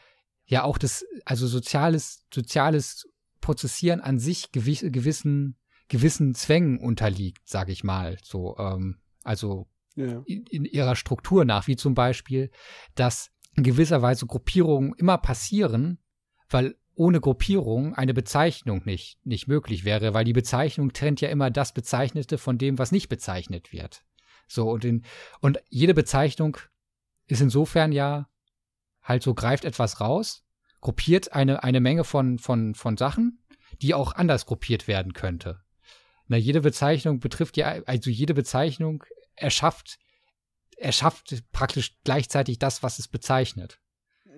ja auch das, also soziales, soziales Prozessieren an sich gewiss, gewissen, gewissen Zwängen unterliegt, sage ich mal. So, ähm, also ja. in, in ihrer Struktur nach, wie zum Beispiel, dass in gewisser Weise Gruppierungen immer passieren, weil ohne Gruppierung eine Bezeichnung nicht, nicht möglich wäre, weil die Bezeichnung trennt ja immer das Bezeichnete von dem, was nicht bezeichnet wird. So, und, in, und jede Bezeichnung ist insofern ja halt so greift etwas raus, gruppiert eine, eine Menge von, von, von Sachen, die auch anders gruppiert werden könnte. Na, jede Bezeichnung betrifft ja, also jede Bezeichnung erschafft, erschafft praktisch gleichzeitig das, was es bezeichnet.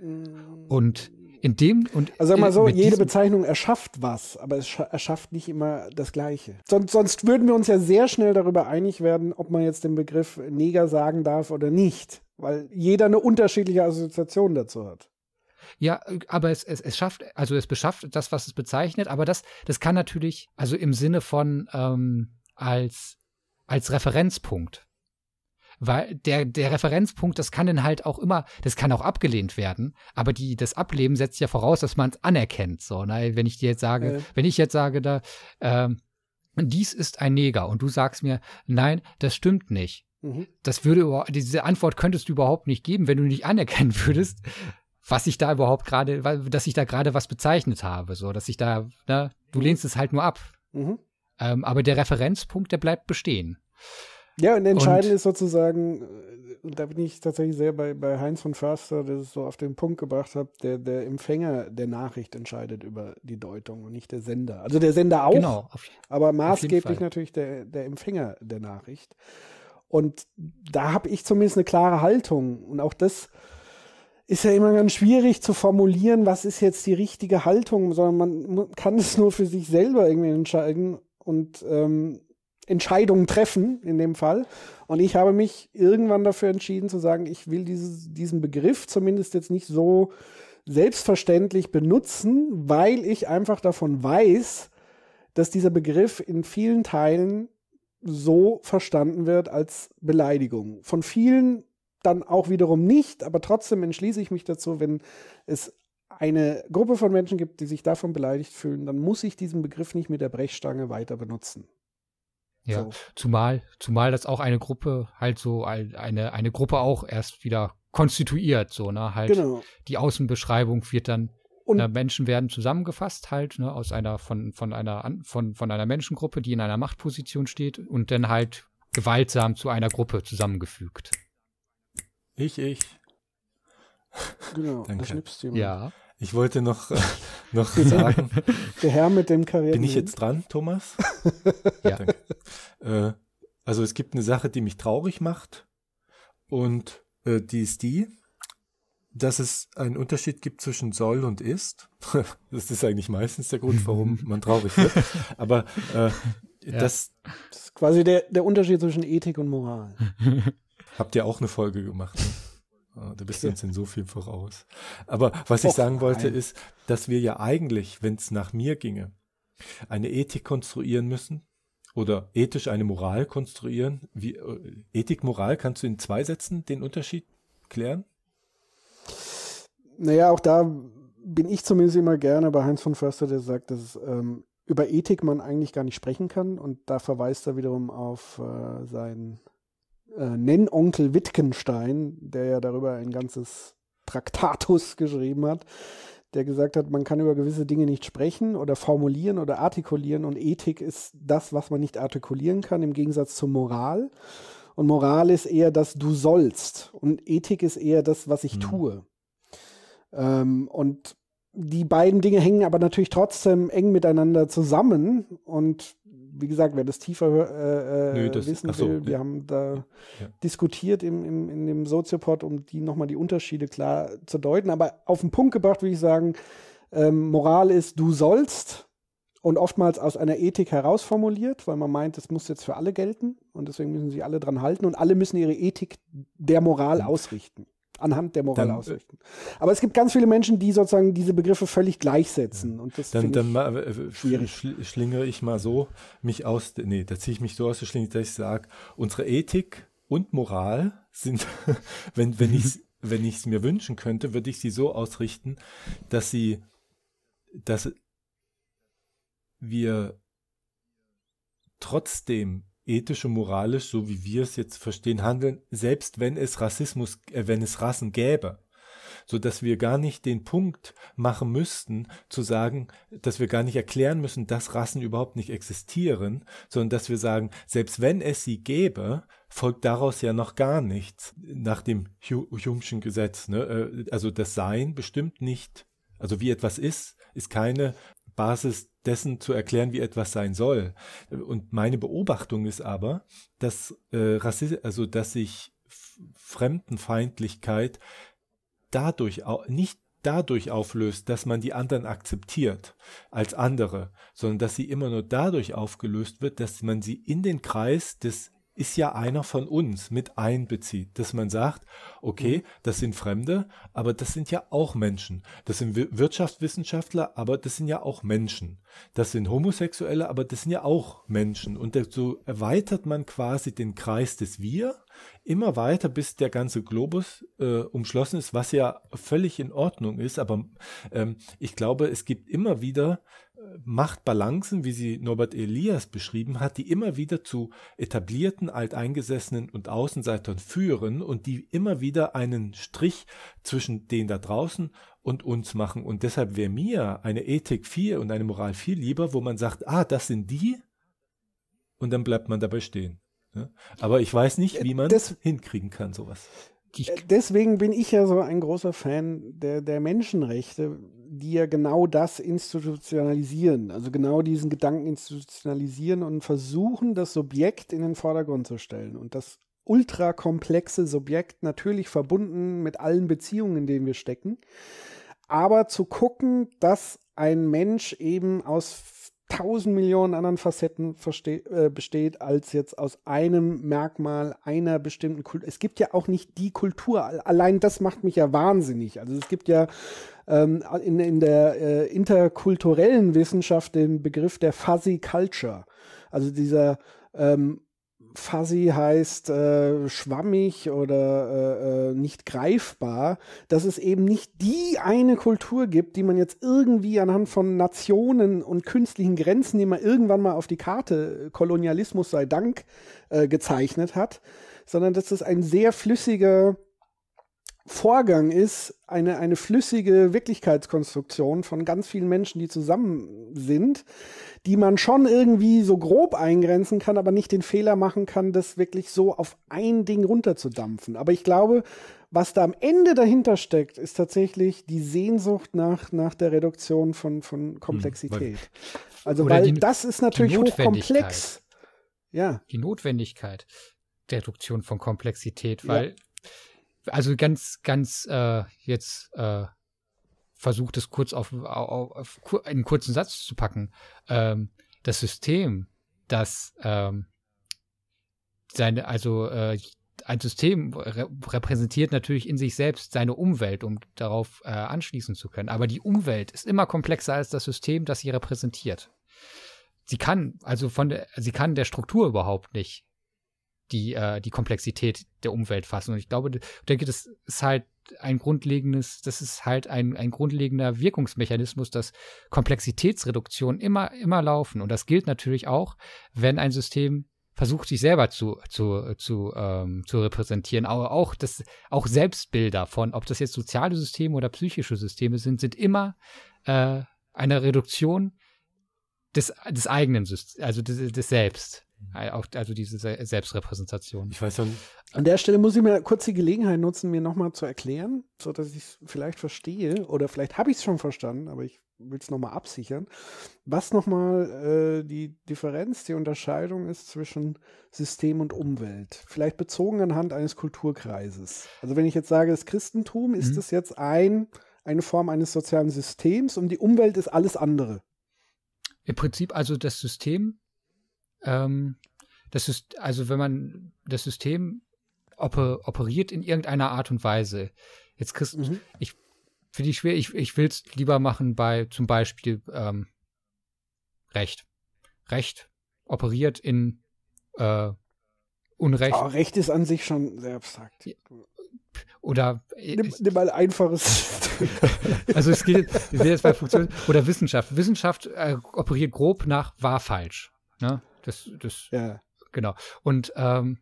Mm. Und in dem und also sag mal äh, so, jede Bezeichnung erschafft was, aber es erschafft nicht immer das Gleiche. Sonst, sonst würden wir uns ja sehr schnell darüber einig werden, ob man jetzt den Begriff Neger sagen darf oder nicht weil jeder eine unterschiedliche Assoziation dazu hat. Ja, äh, aber es, es, es schafft, also es beschafft das, was es bezeichnet, aber das, das kann natürlich, also im Sinne von ähm, als, als Referenzpunkt. Weil der, der Referenzpunkt, das kann dann halt auch immer, das kann auch abgelehnt werden, aber die, das Ableben setzt ja voraus, dass man es anerkennt. So, ne? wenn ich dir jetzt sage, ja. wenn ich jetzt sage, da, ähm, dies ist ein Neger und du sagst mir, nein, das stimmt nicht Mhm. Das würde, diese Antwort könntest du überhaupt nicht geben, wenn du nicht anerkennen würdest, was ich da überhaupt gerade, dass ich da gerade was bezeichnet habe, so, dass ich da, ne, du mhm. lehnst es halt nur ab. Mhm. Ähm, aber der Referenzpunkt, der bleibt bestehen. Ja, und entscheidend und, ist sozusagen, äh, und da bin ich tatsächlich sehr bei, bei Heinz von Förster, der es so auf den Punkt gebracht hat, der, der Empfänger der Nachricht entscheidet über die Deutung und nicht der Sender. Also der Sender auch, genau, auf, aber maßgeblich natürlich der, der Empfänger der Nachricht. Und da habe ich zumindest eine klare Haltung. Und auch das ist ja immer ganz schwierig zu formulieren, was ist jetzt die richtige Haltung, sondern man kann es nur für sich selber irgendwie entscheiden und ähm, Entscheidungen treffen in dem Fall. Und ich habe mich irgendwann dafür entschieden zu sagen, ich will dieses, diesen Begriff zumindest jetzt nicht so selbstverständlich benutzen, weil ich einfach davon weiß, dass dieser Begriff in vielen Teilen so verstanden wird als Beleidigung. Von vielen dann auch wiederum nicht, aber trotzdem entschließe ich mich dazu, wenn es eine Gruppe von Menschen gibt, die sich davon beleidigt fühlen, dann muss ich diesen Begriff nicht mit der Brechstange weiter benutzen. Ja, so. zumal, zumal das auch eine Gruppe halt so, eine, eine Gruppe auch erst wieder konstituiert, so, ne, halt. Genau. Die Außenbeschreibung wird dann und äh, Menschen werden zusammengefasst halt ne, aus einer von von einer von von einer Menschengruppe, die in einer Machtposition steht und dann halt gewaltsam zu einer Gruppe zusammengefügt. Ich ich. Genau. Danke. du ja. Ich wollte noch äh, noch sagen. Der Herr mit dem Karriere. Bin ich jetzt dran, Thomas? ja. Äh, also es gibt eine Sache, die mich traurig macht und äh, die ist die, dass es einen Unterschied gibt zwischen soll und ist. das ist eigentlich meistens der Grund, warum man traurig wird. Aber äh, ja. das, das, ist quasi der, der Unterschied zwischen Ethik und Moral. Habt ihr auch eine Folge gemacht? Ne? Du bist uns in so viel voraus. Aber was ich Och, sagen wollte, nein. ist, dass wir ja eigentlich, wenn es nach mir ginge, eine Ethik konstruieren müssen oder ethisch eine Moral konstruieren. Wie, äh, Ethik, Moral, kannst du in zwei Sätzen den Unterschied klären? naja, auch da bin ich zumindest immer gerne bei Heinz von Förster, der sagt, dass ähm, über Ethik man eigentlich gar nicht sprechen kann. Und da verweist er wiederum auf äh, seinen äh, Nennonkel Wittgenstein, der ja darüber ein ganzes Traktatus geschrieben hat, der gesagt hat, man kann über gewisse Dinge nicht sprechen oder formulieren oder artikulieren. Und Ethik ist das, was man nicht artikulieren kann, im Gegensatz zur Moral. Und Moral ist eher das Du sollst. Und Ethik ist eher das, was ich mhm. tue. Ähm, und die beiden Dinge hängen aber natürlich trotzdem eng miteinander zusammen. Und wie gesagt, wer das tiefer äh, äh, Nö, das, wissen so, will, ja. wir haben da ja. diskutiert im, im, in dem Soziopod, um die nochmal die Unterschiede klar zu deuten. Aber auf den Punkt gebracht würde ich sagen, ähm, Moral ist, du sollst und oftmals aus einer Ethik herausformuliert, weil man meint, das muss jetzt für alle gelten und deswegen müssen sich alle dran halten und alle müssen ihre Ethik der Moral mhm. ausrichten anhand der Moral dann, äh, ausrichten. Aber es gibt ganz viele Menschen, die sozusagen diese Begriffe völlig gleichsetzen. Ja. Und das dann dann mal, äh, äh, schwierig. Schl schlingere ich mal so mich aus, nee, da ziehe ich mich so aus der Schlinge, dass ich sage, unsere Ethik und Moral sind, wenn, wenn ich es wenn ich's mir wünschen könnte, würde ich sie so ausrichten, dass sie, dass wir trotzdem ethisch und moralisch, so wie wir es jetzt verstehen, handeln, selbst wenn es Rassismus, äh, wenn es Rassen gäbe so dass wir gar nicht den Punkt machen müssten, zu sagen, dass wir gar nicht erklären müssen, dass Rassen überhaupt nicht existieren, sondern dass wir sagen, selbst wenn es sie gäbe, folgt daraus ja noch gar nichts nach dem Hume'schen Gesetz. Ne? Äh, also das Sein bestimmt nicht, also wie etwas ist, ist keine Basis dessen zu erklären, wie etwas sein soll. Und meine Beobachtung ist aber, dass äh, Rassismus, also dass sich Fremdenfeindlichkeit dadurch nicht dadurch auflöst, dass man die anderen akzeptiert als andere, sondern dass sie immer nur dadurch aufgelöst wird, dass man sie in den Kreis des ist ja einer von uns mit einbezieht, dass man sagt, okay, mhm. das sind Fremde, aber das sind ja auch Menschen. Das sind Wirtschaftswissenschaftler, aber das sind ja auch Menschen. Das sind Homosexuelle, aber das sind ja auch Menschen. Und so erweitert man quasi den Kreis des Wir immer weiter, bis der ganze Globus äh, umschlossen ist, was ja völlig in Ordnung ist. Aber ähm, ich glaube, es gibt immer wieder Machtbalancen, wie sie Norbert Elias beschrieben hat, die immer wieder zu etablierten Alteingesessenen und Außenseitern führen und die immer wieder einen Strich zwischen den da draußen und uns machen. Und deshalb wäre mir eine Ethik viel und eine Moral viel lieber, wo man sagt, ah, das sind die, und dann bleibt man dabei stehen. Aber ich weiß nicht, wie man das hinkriegen kann, sowas. Äh, deswegen bin ich ja so ein großer Fan der, der Menschenrechte, die ja genau das institutionalisieren, also genau diesen Gedanken institutionalisieren und versuchen, das Subjekt in den Vordergrund zu stellen. Und das ultrakomplexe Subjekt natürlich verbunden mit allen Beziehungen, in denen wir stecken. Aber zu gucken, dass ein Mensch eben aus tausend Millionen anderen Facetten äh, besteht, als jetzt aus einem Merkmal einer bestimmten Kultur. Es gibt ja auch nicht die Kultur. Allein das macht mich ja wahnsinnig. Also es gibt ja ähm, in, in der äh, interkulturellen Wissenschaft den Begriff der Fuzzy Culture. Also dieser ähm, fuzzy heißt äh, schwammig oder äh, äh, nicht greifbar, dass es eben nicht die eine Kultur gibt, die man jetzt irgendwie anhand von Nationen und künstlichen Grenzen, die man irgendwann mal auf die Karte äh, Kolonialismus sei Dank äh, gezeichnet hat, sondern dass es ein sehr flüssiger Vorgang ist eine, eine flüssige Wirklichkeitskonstruktion von ganz vielen Menschen, die zusammen sind, die man schon irgendwie so grob eingrenzen kann, aber nicht den Fehler machen kann, das wirklich so auf ein Ding runterzudampfen. Aber ich glaube, was da am Ende dahinter steckt, ist tatsächlich die Sehnsucht nach, nach der Reduktion von, von mhm, Komplexität. also, weil das ist natürlich hochkomplex. Ja. Die Notwendigkeit der Reduktion von Komplexität, weil ja also ganz, ganz äh, jetzt äh, versucht es kurz auf, auf, auf, einen kurzen Satz zu packen. Ähm, das System, das ähm, seine, also äh, ein System re repräsentiert natürlich in sich selbst seine Umwelt, um darauf äh, anschließen zu können. Aber die Umwelt ist immer komplexer als das System, das sie repräsentiert. Sie kann also von der, sie kann der Struktur überhaupt nicht die, äh, die Komplexität der Umwelt fassen. Und ich glaube, denke, das ist halt ein grundlegendes, das ist halt ein, ein grundlegender Wirkungsmechanismus, dass Komplexitätsreduktionen immer, immer laufen. Und das gilt natürlich auch, wenn ein System versucht, sich selber zu, zu, zu, ähm, zu repräsentieren. Aber auch, das, auch Selbstbilder von, ob das jetzt soziale Systeme oder psychische Systeme sind, sind immer äh, eine Reduktion des, des eigenen, also des, des Selbst. Auch, also diese Selbstrepräsentation. Ich weiß schon. An der Stelle muss ich mir kurz die Gelegenheit nutzen, mir nochmal zu erklären, sodass ich es vielleicht verstehe oder vielleicht habe ich es schon verstanden, aber ich will es nochmal absichern, was nochmal äh, die Differenz, die Unterscheidung ist zwischen System und Umwelt. Vielleicht bezogen anhand eines Kulturkreises. Also wenn ich jetzt sage, das Christentum ist mhm. es jetzt ein, eine Form eines sozialen Systems und die Umwelt ist alles andere. Im Prinzip also das System ähm, das ist, also wenn man das System oper, operiert in irgendeiner Art und Weise. Jetzt kriegst mhm. ich finde ich schwer, ich, ich will es lieber machen bei zum Beispiel ähm, Recht. Recht operiert in äh, Unrecht. Aber Recht ist an sich schon sehr abstrakt. Ja. Oder äh, nimm, ist, nimm mal einfaches. also es geht, wir sind jetzt bei Funktion. oder Wissenschaft. Wissenschaft äh, operiert grob nach war falsch. Ne? Das, das, ja. genau. Und, ähm,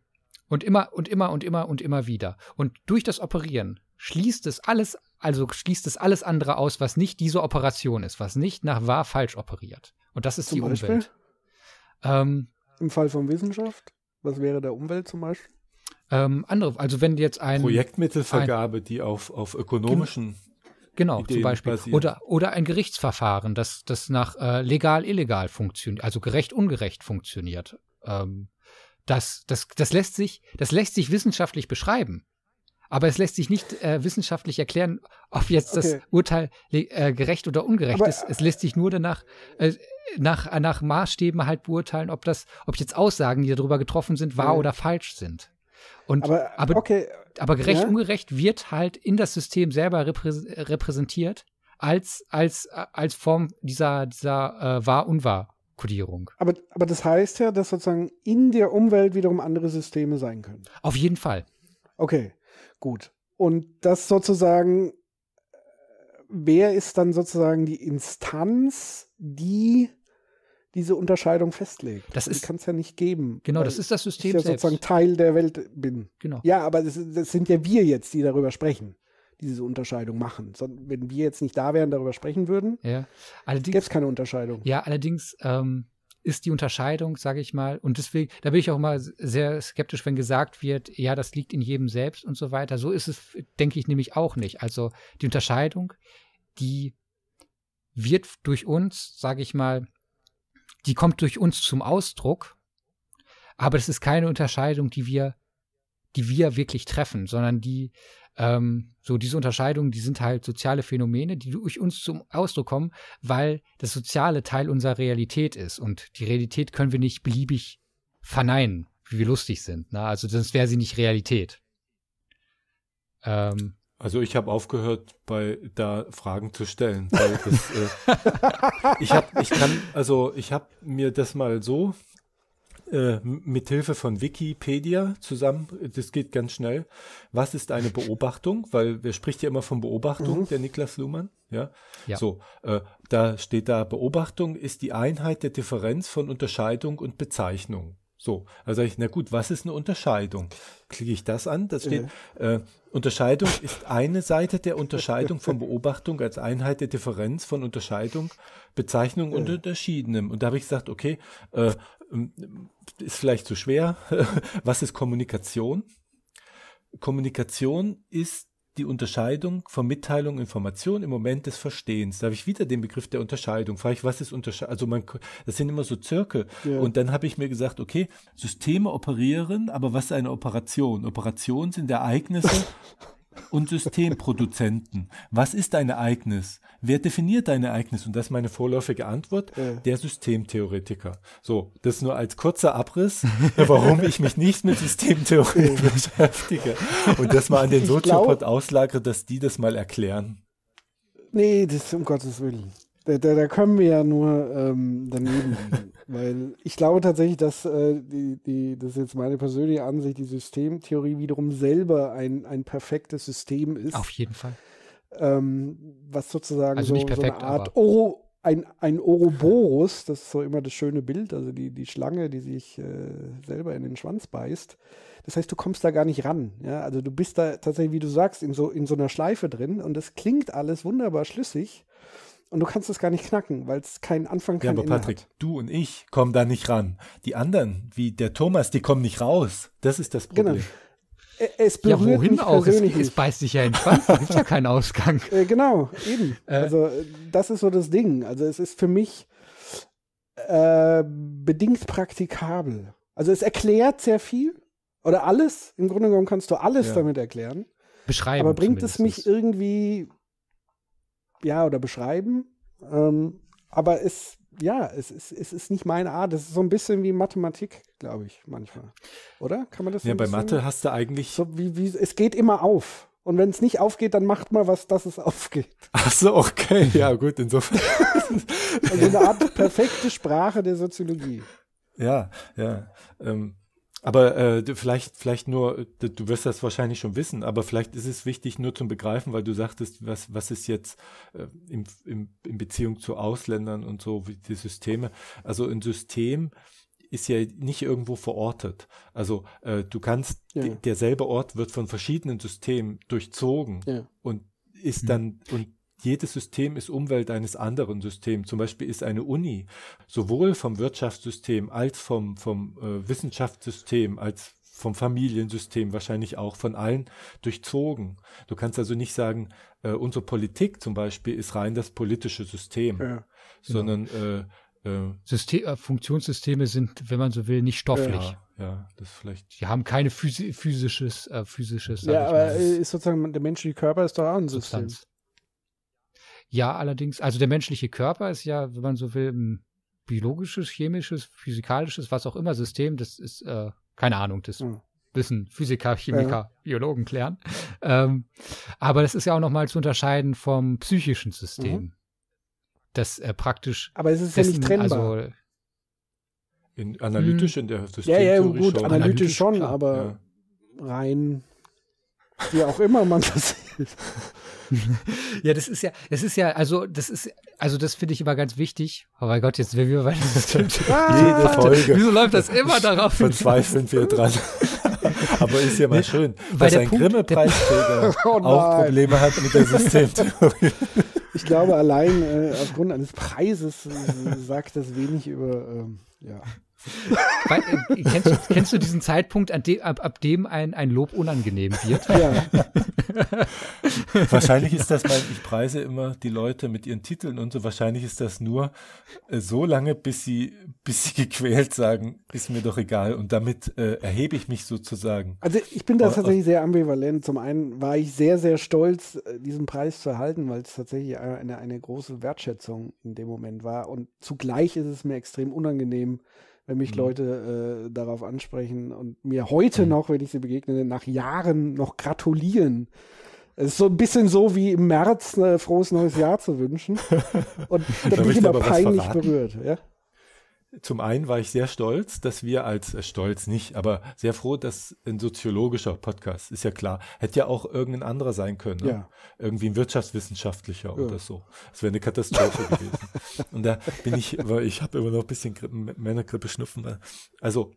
und immer und immer und immer und immer wieder. Und durch das Operieren schließt es alles, also schließt es alles andere aus, was nicht diese Operation ist, was nicht nach wahr falsch operiert. Und das ist zum die Beispiel? Umwelt. Ähm, Im Fall von Wissenschaft? Was wäre der Umwelt zum Beispiel? Ähm, andere, also wenn jetzt ein Projektmittelvergabe, ein, die auf, auf ökonomischen Genau, Ideen zum Beispiel. Oder, oder ein Gerichtsverfahren, das, das nach äh, legal-illegal funktioniert, also gerecht-ungerecht funktioniert. Ähm, das, das, das, lässt sich, das lässt sich wissenschaftlich beschreiben. Aber es lässt sich nicht äh, wissenschaftlich erklären, ob jetzt okay. das Urteil äh, gerecht oder ungerecht aber, ist. Es lässt sich nur danach, äh, nach, nach Maßstäben halt beurteilen, ob das, ob jetzt Aussagen, die darüber getroffen sind, wahr oder falsch sind. Und, aber, aber, okay. aber gerecht, ja? ungerecht wird halt in das System selber repräsentiert als, als, als Form dieser, dieser äh, Wahr-Unwahr-Kodierung. Aber, aber das heißt ja, dass sozusagen in der Umwelt wiederum andere Systeme sein können. Auf jeden Fall. Okay, gut. Und das sozusagen, äh, wer ist dann sozusagen die Instanz, die diese Unterscheidung festlegt. Das ist kann es ja nicht geben. Genau, das ist das System ich ja selbst. sozusagen Teil der Welt bin. Genau. Ja, aber das, das, sind ja wir jetzt, die darüber sprechen, diese Unterscheidung machen. So, wenn wir jetzt nicht da wären, darüber sprechen würden, ja. gäbe es keine Unterscheidung. Ja, allerdings ähm, ist die Unterscheidung, sage ich mal, und deswegen, da bin ich auch mal sehr skeptisch, wenn gesagt wird, ja, das liegt in jedem selbst und so weiter. So ist es, denke ich, nämlich auch nicht. Also die Unterscheidung, die wird durch uns, sage ich mal, die kommt durch uns zum Ausdruck, aber es ist keine Unterscheidung, die wir, die wir wirklich treffen, sondern die, ähm, so diese Unterscheidungen, die sind halt soziale Phänomene, die durch uns zum Ausdruck kommen, weil das soziale Teil unserer Realität ist und die Realität können wir nicht beliebig verneinen, wie wir lustig sind. Ne? Also sonst wäre sie nicht Realität. Ähm, also ich habe aufgehört, bei da Fragen zu stellen. Das, äh, ich habe, ich kann, also ich habe mir das mal so äh, mit Hilfe von Wikipedia zusammen. Das geht ganz schnell. Was ist eine Beobachtung? Weil wer spricht ja immer von Beobachtung, mhm. der Niklas Luhmann. Ja. ja. So, äh, da steht da Beobachtung ist die Einheit der Differenz von Unterscheidung und Bezeichnung. So, also sage ich, na gut, was ist eine Unterscheidung? Klicke ich das an, das steht, äh. äh, Unterscheidung ist eine Seite der Unterscheidung von Beobachtung als Einheit der Differenz von Unterscheidung, Bezeichnung und äh. Unterschiedenem. Und da habe ich gesagt, okay, äh, ähm, ist vielleicht zu schwer. was ist Kommunikation? Kommunikation ist die Unterscheidung von Mitteilung und Information im Moment des Verstehens. Da habe ich wieder den Begriff der Unterscheidung. Frage ich, was ist Unterscheidung? Also man, das sind immer so Zirkel. Ja. Und dann habe ich mir gesagt, okay, Systeme operieren, aber was ist eine Operation? Operation sind Ereignisse und Systemproduzenten. Was ist ein Ereignis? Wer definiert ein Ereignis? Und das ist meine vorläufige Antwort, äh. der Systemtheoretiker. So, das nur als kurzer Abriss, warum ich mich nicht mit Systemtheorie beschäftige. Und das mal an den Soziopod auslagere, dass die das mal erklären. Nee, das ist um Gottes Willen. Da, da, da können wir ja nur ähm, daneben liegen. Weil ich glaube tatsächlich, dass äh, die, die, das ist jetzt meine persönliche Ansicht, die Systemtheorie wiederum selber ein, ein perfektes System ist. Auf jeden Fall. Ähm, was sozusagen also so, perfekt, so, eine Art Oro, ein, ein Ouroboros, das ist so immer das schöne Bild, also die, die Schlange, die sich äh, selber in den Schwanz beißt. Das heißt, du kommst da gar nicht ran. Ja? Also du bist da tatsächlich, wie du sagst, in so, in so einer Schleife drin und das klingt alles wunderbar schlüssig und du kannst es gar nicht knacken, weil es keinen Anfang, keinen Ja, aber Patrick, hat. du und ich kommen da nicht ran. Die anderen, wie der Thomas, die kommen nicht raus. Das ist das genau. Problem. Genau. Es berührt ja, wohin mich auch? Es, es, beißt sich ja in Schwanz, da gibt ja keinen Ausgang. Äh, genau, eben. Äh. Also äh, das ist so das Ding. Also es ist für mich äh, bedingt praktikabel. Also es erklärt sehr viel oder alles. Im Grunde genommen kannst du alles ja. damit erklären. Beschreiben. Aber bringt zumindest. es mich irgendwie ja, oder beschreiben. Ähm, aber es, ja, es ist, es ist nicht meine Art. Es ist so ein bisschen wie Mathematik, glaube ich, manchmal. Oder? Kann man das Ja, bei Mathe hast du eigentlich. So wie, wie, es geht immer auf. Und wenn es nicht aufgeht, dann macht mal was, dass es aufgeht. Ach so, okay. Ja, gut, insofern. also eine Art perfekte Sprache der Soziologie. Ja, ja. Ähm, aber äh, vielleicht, vielleicht nur, äh, du wirst das wahrscheinlich schon wissen, aber vielleicht ist es wichtig nur zum Begreifen, weil du sagtest, was, was ist jetzt äh, im, im, in Beziehung zu Ausländern und so, wie die Systeme. Also ein System ist ja nicht irgendwo verortet. Also äh, du kannst, ja. derselbe Ort wird von verschiedenen Systemen durchzogen ja. und ist hm. dann, und jedes System ist Umwelt eines anderen Systems. Zum Beispiel ist eine Uni sowohl vom Wirtschaftssystem als vom, vom äh, Wissenschaftssystem, als vom Familiensystem, wahrscheinlich auch von allen durchzogen. Du kannst also nicht sagen, äh, unsere Politik zum Beispiel ist rein das politische System, ja, genau. sondern genau. äh, äh, System, äh, Funktionssysteme sind, wenn man so will, nicht stofflich. Ja ja, das vielleicht. Die haben keine physisches, äh, physisches. Ja, aber ist sozusagen der menschliche Körper ist doch auch ein System. Substanz. Ja, allerdings, also der menschliche Körper ist ja, wenn man so will, ein biologisches, chemisches, physikalisches, was auch immer System. Das ist, äh, keine Ahnung, das hm. wissen Physiker, Chemiker, ja. Biologen klären. Ähm, aber das ist ja auch nochmal zu unterscheiden vom psychischen System. Mhm. Das äh, praktisch. Aber es ist dessen, ja nicht trennbar. Also, in, analytisch in der hm. Systemtheorie Ja, ja, gut, schon. Analytisch, analytisch, schon, klar, aber ja. rein, wie auch immer man das sieht ja, das ist ja, das ist ja, also das ist, also das finde ich immer ganz wichtig. Oh mein Gott, jetzt will wir bei System. Jede Folge. Wieso läuft das immer darauf? Von zwei sind wir dran. Aber ist ja mal nee, schön, weil dass ein Grimme-Preisträger oh auch Probleme hat mit der Systemtheorie. Ich glaube, allein äh, aufgrund eines Preises äh, sagt das wenig über. Ähm, ja, weil, äh, kennst, kennst, du diesen Zeitpunkt, de, ab, ab, dem ein, ein Lob unangenehm wird? Ja. wahrscheinlich ist das, mein, ich preise immer die Leute mit ihren Titeln und so, wahrscheinlich ist das nur äh, so lange, bis sie, bis sie gequält sagen, ist mir doch egal. Und damit äh, erhebe ich mich sozusagen. Also ich bin da tatsächlich sehr ambivalent. Zum einen war ich sehr, sehr stolz, äh, diesen Preis zu erhalten, weil es tatsächlich eine, eine große Wertschätzung in dem Moment war. Und zugleich ist es mir extrem unangenehm, wenn mich mhm. Leute äh, darauf ansprechen und mir heute mhm. noch, wenn ich sie begegne, nach Jahren noch gratulieren. Es ist so ein bisschen so wie im März äh, frohes neues Jahr zu wünschen. Und da bin ich immer peinlich berührt. Ja? Zum einen war ich sehr stolz, dass wir als äh, stolz nicht, aber sehr froh, dass ein soziologischer Podcast ist ja klar. Hätte ja auch irgendein anderer sein können. Ne? Ja. Irgendwie ein wirtschaftswissenschaftlicher ja. oder so. Das wäre eine Katastrophe gewesen. Und da bin ich, weil ich habe immer noch ein bisschen Grippen, Männergrippe schnupfen. Ne? Also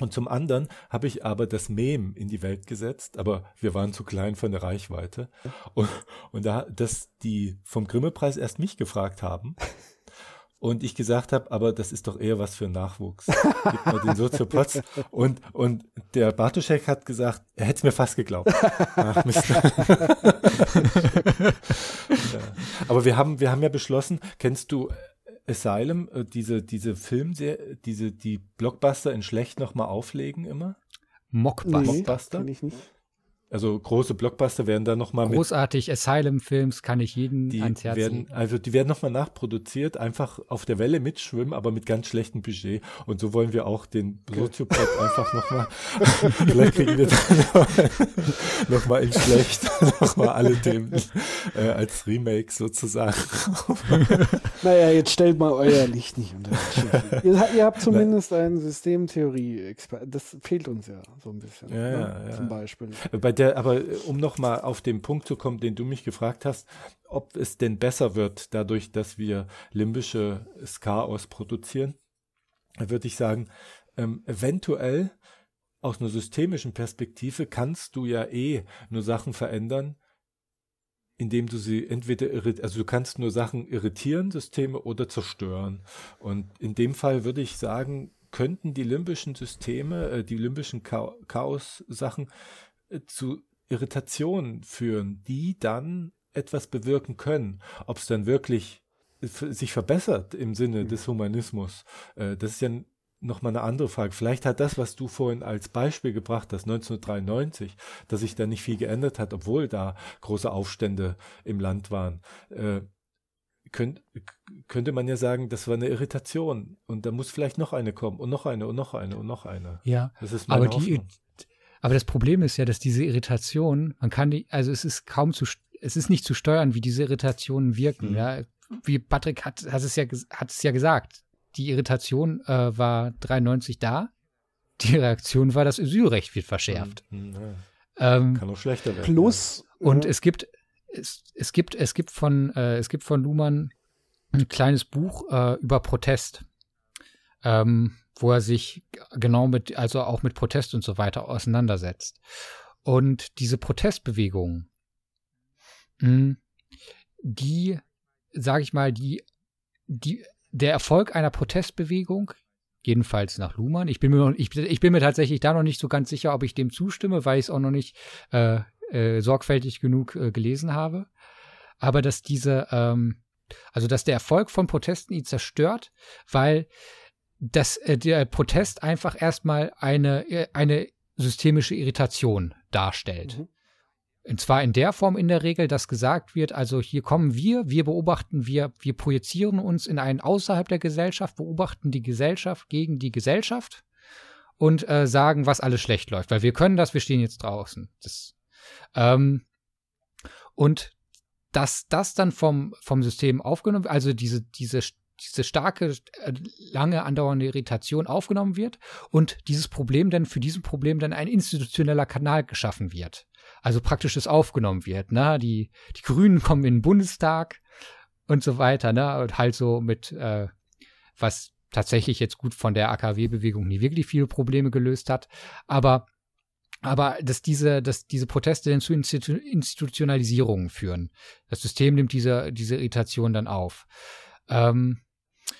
und zum anderen habe ich aber das Mem in die Welt gesetzt, aber wir waren zu klein für eine Reichweite. Und, und da, dass die vom Grimme-Preis erst mich gefragt haben, und ich gesagt habe, aber das ist doch eher was für Nachwuchs. Gibt mal den Soziopatz. Und, und der Bartoschek hat gesagt, er hätte es mir fast geglaubt. Ach, ja. Aber wir haben, wir haben ja beschlossen, kennst du Asylum, äh, diese, diese Filmserie, diese, die Blockbuster in schlecht nochmal auflegen immer? Mockbuster. Nee, Mockbuster. ich nicht. Also große Blockbuster werden da nochmal mit. Großartig, Asylum-Films kann ich jeden die ans Herz werden, legen. Also die werden nochmal nachproduziert, einfach auf der Welle mitschwimmen, aber mit ganz schlechtem Budget. Und so wollen wir auch den Soziopod okay. einfach nochmal. vielleicht kriegen wir dann nochmal in schlecht, nochmal alle Themen äh, als Remake sozusagen. naja, jetzt stellt mal euer Licht nicht unter ihr, ihr habt zumindest einen systemtheorie experten Das fehlt uns ja so ein bisschen. Ja, ne? ja, ja. Zum Beispiel. Bei der, aber äh, um nochmal auf den Punkt zu kommen, den du mich gefragt hast, ob es denn besser wird, dadurch, dass wir limbisches Chaos produzieren, würde ich sagen, ähm, eventuell aus einer systemischen Perspektive kannst du ja eh nur Sachen verändern, indem du sie entweder also du kannst nur Sachen irritieren, Systeme oder zerstören. Und in dem Fall würde ich sagen, könnten die limbischen Systeme, äh, die limbischen Chaos-Sachen zu Irritationen führen, die dann etwas bewirken können. Ob es dann wirklich sich verbessert im Sinne des mhm. Humanismus, äh, das ist ja nochmal eine andere Frage. Vielleicht hat das, was du vorhin als Beispiel gebracht hast, 1993, dass sich da nicht viel geändert hat, obwohl da große Aufstände im Land waren, äh, könnt, könnte man ja sagen, das war eine Irritation und da muss vielleicht noch eine kommen und noch eine und noch eine und noch eine. Ja, das ist meine aber Hoffnung. die aber das Problem ist ja, dass diese Irritation, man kann die, also es ist kaum zu, es ist nicht zu steuern, wie diese Irritationen wirken. Mhm. Ja? Wie Patrick hat, hat, es ja, hat es ja gesagt, die Irritation äh, war 93 da, die Reaktion war, das Asylrecht wird verschärft. Mhm. mhm ja. Ähm, kann auch schlechter werden. Plus. Und ja. es gibt, es, es gibt, es gibt von, äh, es gibt von Luhmann ein kleines Buch äh, über Protest. Ähm, wo er sich genau mit, also auch mit Protest und so weiter auseinandersetzt. Und diese Protestbewegung, hm, die, sage ich mal, die, die, der Erfolg einer Protestbewegung, jedenfalls nach Luhmann, ich bin mir, ich, ich bin mir tatsächlich da noch nicht so ganz sicher, ob ich dem zustimme, weil ich es auch noch nicht äh, äh, sorgfältig genug äh, gelesen habe, aber dass diese, ähm, also dass der Erfolg von Protesten ihn zerstört, weil dass äh, der Protest einfach erstmal eine, äh, eine systemische Irritation darstellt. Mhm. Und zwar in der Form in der Regel, dass gesagt wird, also hier kommen wir, wir beobachten, wir, wir projizieren uns in einen außerhalb der Gesellschaft, beobachten die Gesellschaft gegen die Gesellschaft und äh, sagen, was alles schlecht läuft, weil wir können das, wir stehen jetzt draußen. Das, ähm, und dass das dann vom, vom System aufgenommen, wird, also diese, diese diese starke, äh, lange andauernde Irritation aufgenommen wird und dieses Problem dann für dieses Problem dann ein institutioneller Kanal geschaffen wird. Also praktisch das aufgenommen wird. Ne? Die, die Grünen kommen in den Bundestag und so weiter, ne? Und halt so mit, äh, was tatsächlich jetzt gut von der AKW-Bewegung nie wirklich viele Probleme gelöst hat. Aber aber dass diese, dass diese Proteste dann zu Institu Institutionalisierungen führen. Das System nimmt diese, diese Irritation dann auf. Ähm,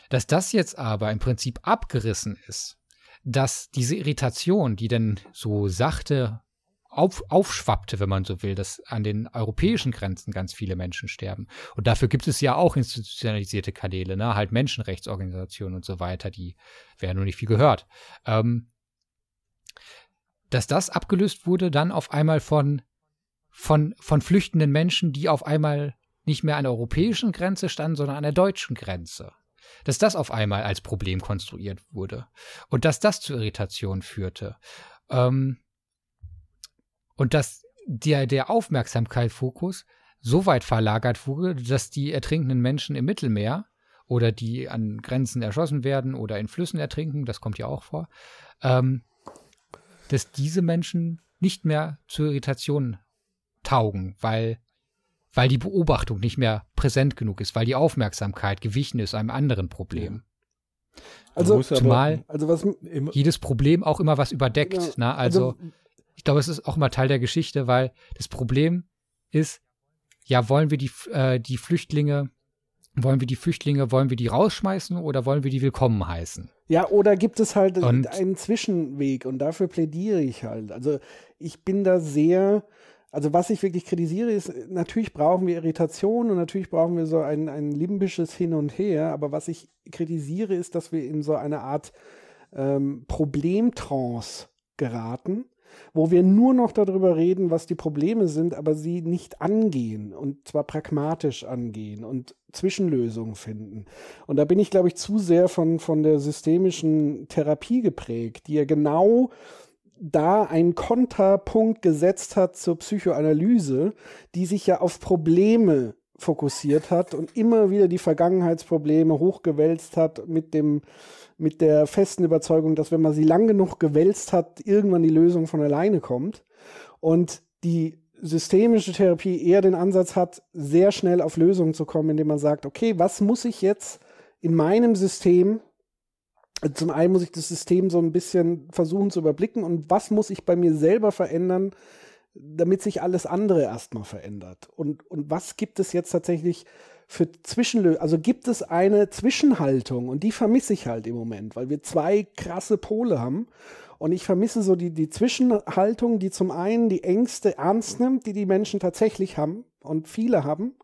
dass das jetzt aber im Prinzip abgerissen ist, dass diese Irritation, die denn so sachte auf, aufschwappte, wenn man so will, dass an den europäischen Grenzen ganz viele Menschen sterben. Und dafür gibt es ja auch institutionalisierte Kanäle, ne? halt Menschenrechtsorganisationen und so weiter, die werden nur nicht viel gehört. Ähm, dass das abgelöst wurde dann auf einmal von, von, von flüchtenden Menschen, die auf einmal nicht mehr an der europäischen Grenze standen, sondern an der deutschen Grenze dass das auf einmal als Problem konstruiert wurde und dass das zu Irritationen führte. Ähm, und dass der, der aufmerksamkeit so weit verlagert wurde, dass die ertrinkenden Menschen im Mittelmeer oder die an Grenzen erschossen werden oder in Flüssen ertrinken, das kommt ja auch vor, ähm, dass diese Menschen nicht mehr zu Irritation taugen, weil weil die Beobachtung nicht mehr präsent genug ist, weil die Aufmerksamkeit gewichen ist einem anderen Problem. Ja. Also, zumal aber, also was, jedes Problem auch immer was überdeckt. Ja, na, ne? also, also, ich glaube, es ist auch immer Teil der Geschichte, weil das Problem ist, ja, wollen wir die, äh, die Flüchtlinge, wollen wir die Flüchtlinge, wollen wir die rausschmeißen oder wollen wir die willkommen heißen? Ja, oder gibt es halt und, einen Zwischenweg und dafür plädiere ich halt. Also ich bin da sehr, also was ich wirklich kritisiere, ist, natürlich brauchen wir Irritation und natürlich brauchen wir so ein, ein limbisches Hin und Her, aber was ich kritisiere, ist, dass wir in so eine Art ähm, Problemtrance geraten, wo wir nur noch darüber reden, was die Probleme sind, aber sie nicht angehen und zwar pragmatisch angehen und Zwischenlösungen finden. Und da bin ich, glaube ich, zu sehr von, von der systemischen Therapie geprägt, die ja genau da einen Konterpunkt gesetzt hat zur Psychoanalyse, die sich ja auf Probleme fokussiert hat und immer wieder die Vergangenheitsprobleme hochgewälzt hat mit dem mit der festen Überzeugung, dass wenn man sie lang genug gewälzt hat, irgendwann die Lösung von alleine kommt und die systemische Therapie eher den Ansatz hat, sehr schnell auf Lösungen zu kommen, indem man sagt, okay, was muss ich jetzt in meinem System zum einen muss ich das System so ein bisschen versuchen zu überblicken und was muss ich bei mir selber verändern, damit sich alles andere erstmal verändert. Und, und was gibt es jetzt tatsächlich für Zwischenlösungen? Also gibt es eine Zwischenhaltung und die vermisse ich halt im Moment, weil wir zwei krasse Pole haben. Und ich vermisse so die, die Zwischenhaltung, die zum einen die Ängste ernst nimmt, die die Menschen tatsächlich haben und viele haben.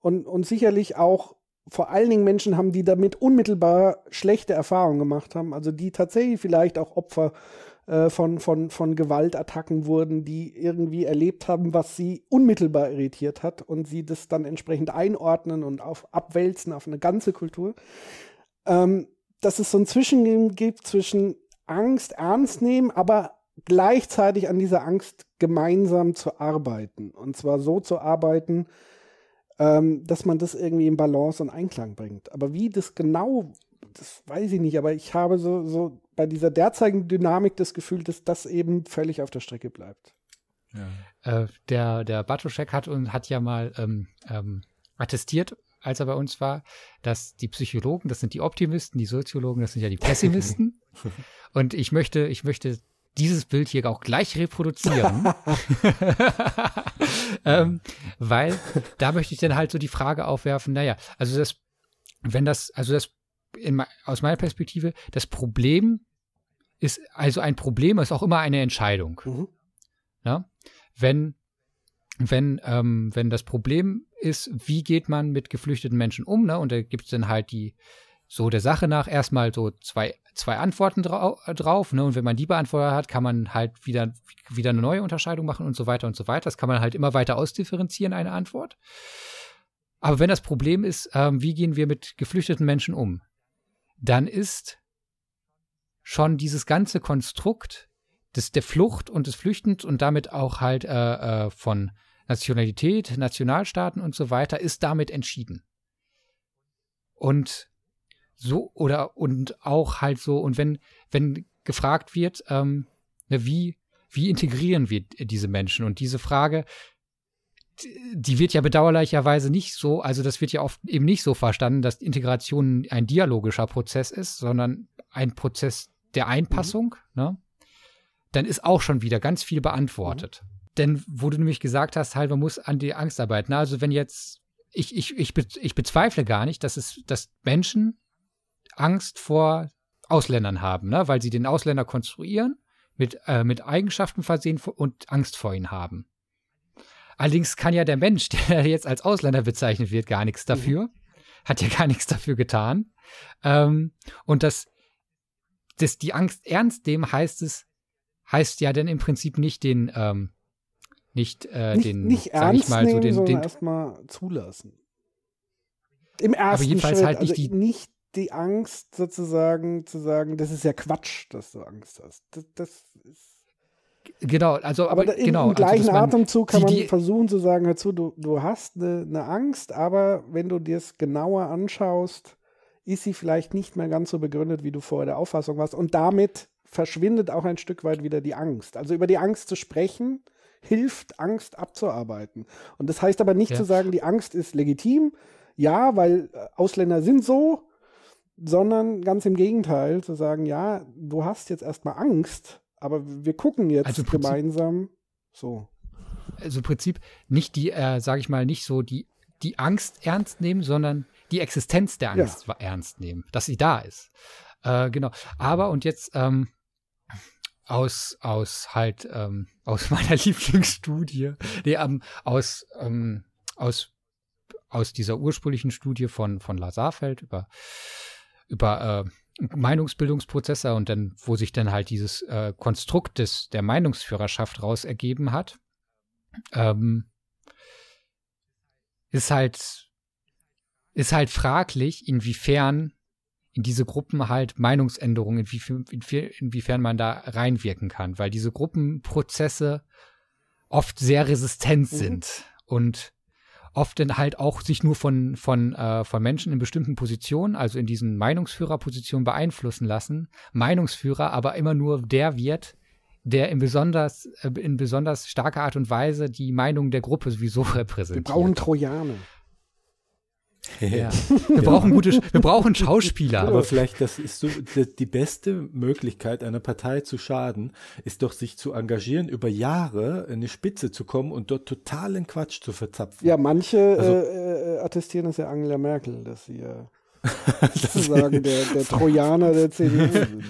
Und, und sicherlich auch vor allen Dingen Menschen haben, die damit unmittelbar schlechte Erfahrungen gemacht haben, also die tatsächlich vielleicht auch Opfer äh, von, von, von Gewaltattacken wurden, die irgendwie erlebt haben, was sie unmittelbar irritiert hat und sie das dann entsprechend einordnen und auf, abwälzen auf eine ganze Kultur. Ähm, dass es so ein Zwischengehen gibt zwischen Angst ernst nehmen, aber gleichzeitig an dieser Angst gemeinsam zu arbeiten. Und zwar so zu arbeiten, ähm, dass man das irgendwie in Balance und Einklang bringt. Aber wie das genau, das weiß ich nicht, aber ich habe so, so bei dieser derzeitigen Dynamik das Gefühl, dass das eben völlig auf der Strecke bleibt. Ja. Äh, der der Bartoschek hat, und hat ja mal ähm, ähm, attestiert, als er bei uns war, dass die Psychologen, das sind die Optimisten, die Soziologen, das sind ja die Pessimisten. und ich möchte, ich möchte dieses Bild hier auch gleich reproduzieren. ähm, weil da möchte ich dann halt so die Frage aufwerfen, naja, also das, wenn das, also das in, aus meiner Perspektive, das Problem ist, also ein Problem ist auch immer eine Entscheidung. Mhm. Na? Wenn, wenn, ähm, wenn das Problem ist, wie geht man mit geflüchteten Menschen um, ne? und da gibt es dann halt die, so der Sache nach erstmal so zwei zwei Antworten drau äh, drauf. Ne? Und wenn man die beantwortet hat, kann man halt wieder, wieder eine neue Unterscheidung machen und so weiter und so weiter. Das kann man halt immer weiter ausdifferenzieren, eine Antwort. Aber wenn das Problem ist, ähm, wie gehen wir mit geflüchteten Menschen um, dann ist schon dieses ganze Konstrukt des, der Flucht und des Flüchtens und damit auch halt äh, äh, von Nationalität, Nationalstaaten und so weiter, ist damit entschieden. Und so oder und auch halt so, und wenn, wenn gefragt wird, ähm, wie, wie integrieren wir diese Menschen? Und diese Frage, die wird ja bedauerlicherweise nicht so, also das wird ja oft eben nicht so verstanden, dass Integration ein dialogischer Prozess ist, sondern ein Prozess der Einpassung, mhm. ne? dann ist auch schon wieder ganz viel beantwortet. Mhm. Denn wo du nämlich gesagt hast, halt, man muss an die Angst arbeiten. Also wenn jetzt, ich, ich, ich, ich bezweifle gar nicht, dass es, dass Menschen Angst vor Ausländern haben, ne? weil sie den Ausländer konstruieren, mit, äh, mit Eigenschaften versehen und Angst vor ihnen haben. Allerdings kann ja der Mensch, der jetzt als Ausländer bezeichnet wird, gar nichts mhm. dafür. Mhm. Hat ja gar nichts dafür getan. Ähm, und das, das, die Angst ernst dem heißt es, heißt ja dann im Prinzip nicht den, ähm, nicht, äh, nicht, den, nicht sag ich mal, nehmen, so den, den erstmal zulassen. Im ersten aber jedenfalls Schritt, halt nicht also die, nicht die Angst sozusagen zu sagen, das ist ja Quatsch, dass du Angst hast. Das, das ist. Genau, also aber in, genau, im also, gleichen also, Atemzug kann die, man versuchen zu sagen, dazu, du, du hast eine, eine Angst, aber wenn du dir es genauer anschaust, ist sie vielleicht nicht mehr ganz so begründet, wie du vorher der Auffassung warst. Und damit verschwindet auch ein Stück weit wieder die Angst. Also über die Angst zu sprechen, hilft, Angst abzuarbeiten. Und das heißt aber nicht ja. zu sagen, die Angst ist legitim. Ja, weil äh, Ausländer sind so sondern ganz im Gegenteil zu sagen, ja, du hast jetzt erstmal Angst, aber wir gucken jetzt also gemeinsam so. Also im Prinzip nicht die, äh, sage ich mal, nicht so die, die Angst ernst nehmen, sondern die Existenz der Angst ja. ernst nehmen, dass sie da ist. Äh, genau. Aber und jetzt ähm, aus, aus halt, ähm, aus meiner Lieblingsstudie, nee, ähm, aus, ähm, aus, aus dieser ursprünglichen Studie von, von Lazarfeld über über äh, Meinungsbildungsprozesse und dann, wo sich dann halt dieses äh, Konstrukt des, der Meinungsführerschaft raus ergeben hat, ähm, ist halt, ist halt fraglich, inwiefern in diese Gruppen halt Meinungsänderungen, inwie, inwiefern man da reinwirken kann, weil diese Gruppenprozesse oft sehr resistent mhm. sind und oft dann halt auch sich nur von, von, äh, von Menschen in bestimmten Positionen, also in diesen Meinungsführerpositionen beeinflussen lassen. Meinungsführer aber immer nur der wird, der in besonders, äh, in besonders starker Art und Weise die Meinung der Gruppe sowieso repräsentiert. Wir brauchen Trojaner. Ja. Wir, brauchen gute, wir brauchen Schauspieler. Aber vielleicht das ist so die beste Möglichkeit, einer Partei zu schaden, ist doch sich zu engagieren, über Jahre in die Spitze zu kommen und dort totalen Quatsch zu verzapfen. Ja, manche also, äh, äh attestieren es ja Angela Merkel, dass sie ja äh, sozusagen der, der Trojaner der CDU sind.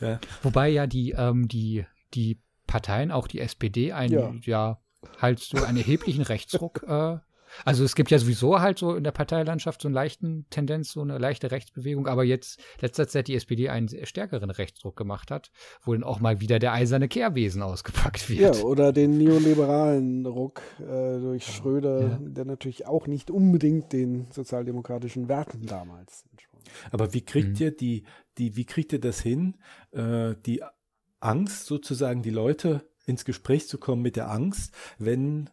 ja. ja. Wobei ja die, ähm, die, die Parteien, auch die SPD, ein ja. ja halt so einen erheblichen Rechtsruck äh, also es gibt ja sowieso halt so in der Parteilandschaft so eine leichte Tendenz, so eine leichte Rechtsbewegung, aber jetzt letzter Zeit die SPD einen stärkeren Rechtsdruck gemacht hat, wo dann auch mal wieder der eiserne Kehrwesen ausgepackt wird. Ja, oder den neoliberalen Ruck äh, durch ja, Schröder, ja. der natürlich auch nicht unbedingt den sozialdemokratischen Werten damals entsprach. Aber wie kriegt mhm. ihr die, die, wie kriegt ihr das hin, äh, die Angst sozusagen die Leute ins Gespräch zu kommen mit der Angst, wenn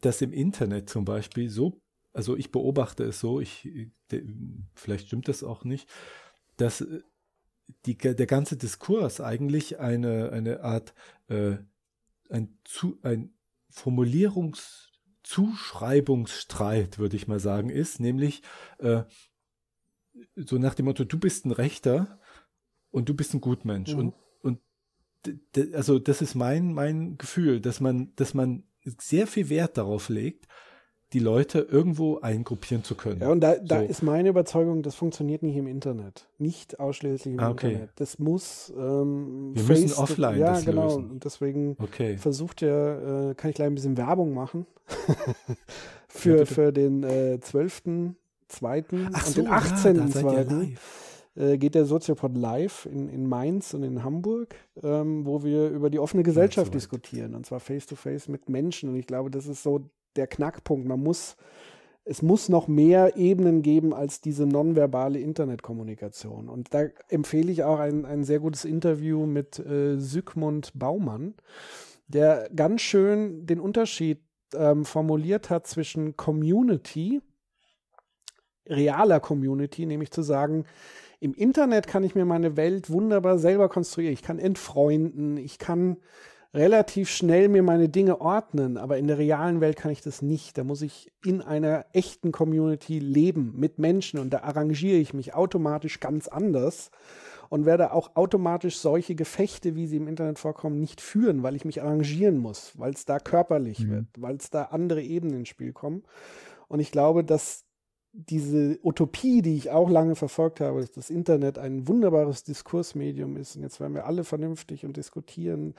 dass im Internet zum Beispiel so, also ich beobachte es so, ich, vielleicht stimmt das auch nicht, dass äh, die, der ganze Diskurs eigentlich eine, eine Art, äh, ein, zu, ein Formulierungszuschreibungsstreit, würde ich mal sagen, ist, nämlich äh, so nach dem Motto, du bist ein Rechter und du bist ein Gutmensch. Mhm. Und, und also das ist mein, mein Gefühl, dass man, dass man sehr viel Wert darauf legt, die Leute irgendwo eingruppieren zu können. Ja, und da, da so. ist meine Überzeugung, das funktioniert nicht im Internet. Nicht ausschließlich im ah, okay. Internet. Das muss. Ähm, Wir face, müssen offline ja, das genau. lösen. Und deswegen okay. versucht ja, äh, kann ich gleich ein bisschen Werbung machen für, ja, für den äh, 12.2. und so, den 18.2. Ja, äh, geht der Soziopod live in, in Mainz und in Hamburg, ähm, wo wir über die offene Gesellschaft ja, diskutieren und zwar face to face mit Menschen. Und ich glaube, das ist so der Knackpunkt. Man muss, es muss noch mehr Ebenen geben als diese nonverbale Internetkommunikation. Und da empfehle ich auch ein, ein sehr gutes Interview mit äh, Sigmund Baumann, der ganz schön den Unterschied ähm, formuliert hat zwischen Community, realer Community, nämlich zu sagen, im Internet kann ich mir meine Welt wunderbar selber konstruieren. Ich kann entfreunden, ich kann relativ schnell mir meine Dinge ordnen, aber in der realen Welt kann ich das nicht. Da muss ich in einer echten Community leben mit Menschen und da arrangiere ich mich automatisch ganz anders und werde auch automatisch solche Gefechte, wie sie im Internet vorkommen, nicht führen, weil ich mich arrangieren muss, weil es da körperlich mhm. wird, weil es da andere Ebenen ins Spiel kommen. Und ich glaube, dass diese Utopie, die ich auch lange verfolgt habe, dass das Internet ein wunderbares Diskursmedium ist und jetzt werden wir alle vernünftig und diskutieren,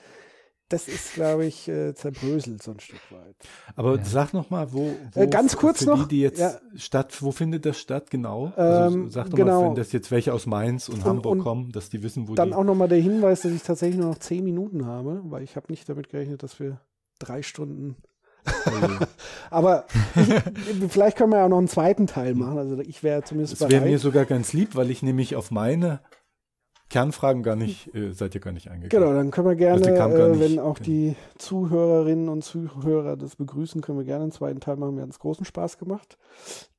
das ist, glaube ich, äh, zerbröselt so ein Stück weit. Aber ja. sag noch mal, wo, wo äh, ganz kurz für noch, die, die jetzt ja. statt, wo findet das statt genau? Also, ähm, sag doch genau. mal, wenn das jetzt welche aus Mainz und, und Hamburg und kommen, dass die wissen, wo dann die. Dann auch noch mal der Hinweis, dass ich tatsächlich nur noch zehn Minuten habe, weil ich habe nicht damit gerechnet, dass wir drei Stunden Aber ich, vielleicht können wir ja noch einen zweiten Teil machen. Also ich wäre zumindest das bereit. Das wäre mir sogar ganz lieb, weil ich nämlich auf meine Kernfragen gar nicht, äh, seid ihr gar nicht eingegangen. Genau, dann können wir gerne, also äh, wenn auch genau. die Zuhörerinnen und Zuhörer das begrüßen, können wir gerne einen zweiten Teil machen. Wir haben es großen Spaß gemacht.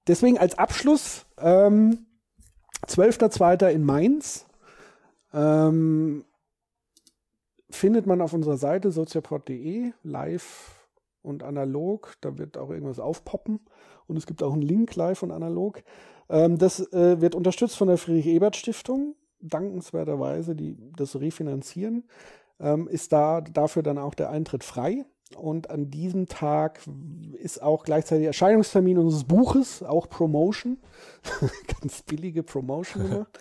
Deswegen als Abschluss, ähm, 12.02. in Mainz. Ähm, findet man auf unserer Seite soziaport.de live und analog. Da wird auch irgendwas aufpoppen. Und es gibt auch einen Link live und analog. Ähm, das äh, wird unterstützt von der Friedrich-Ebert-Stiftung. Dankenswerterweise, die das refinanzieren. Ähm, ist da dafür dann auch der Eintritt frei. Und an diesem Tag ist auch gleichzeitig Erscheinungstermin unseres Buches, auch Promotion. Ganz billige Promotion gemacht.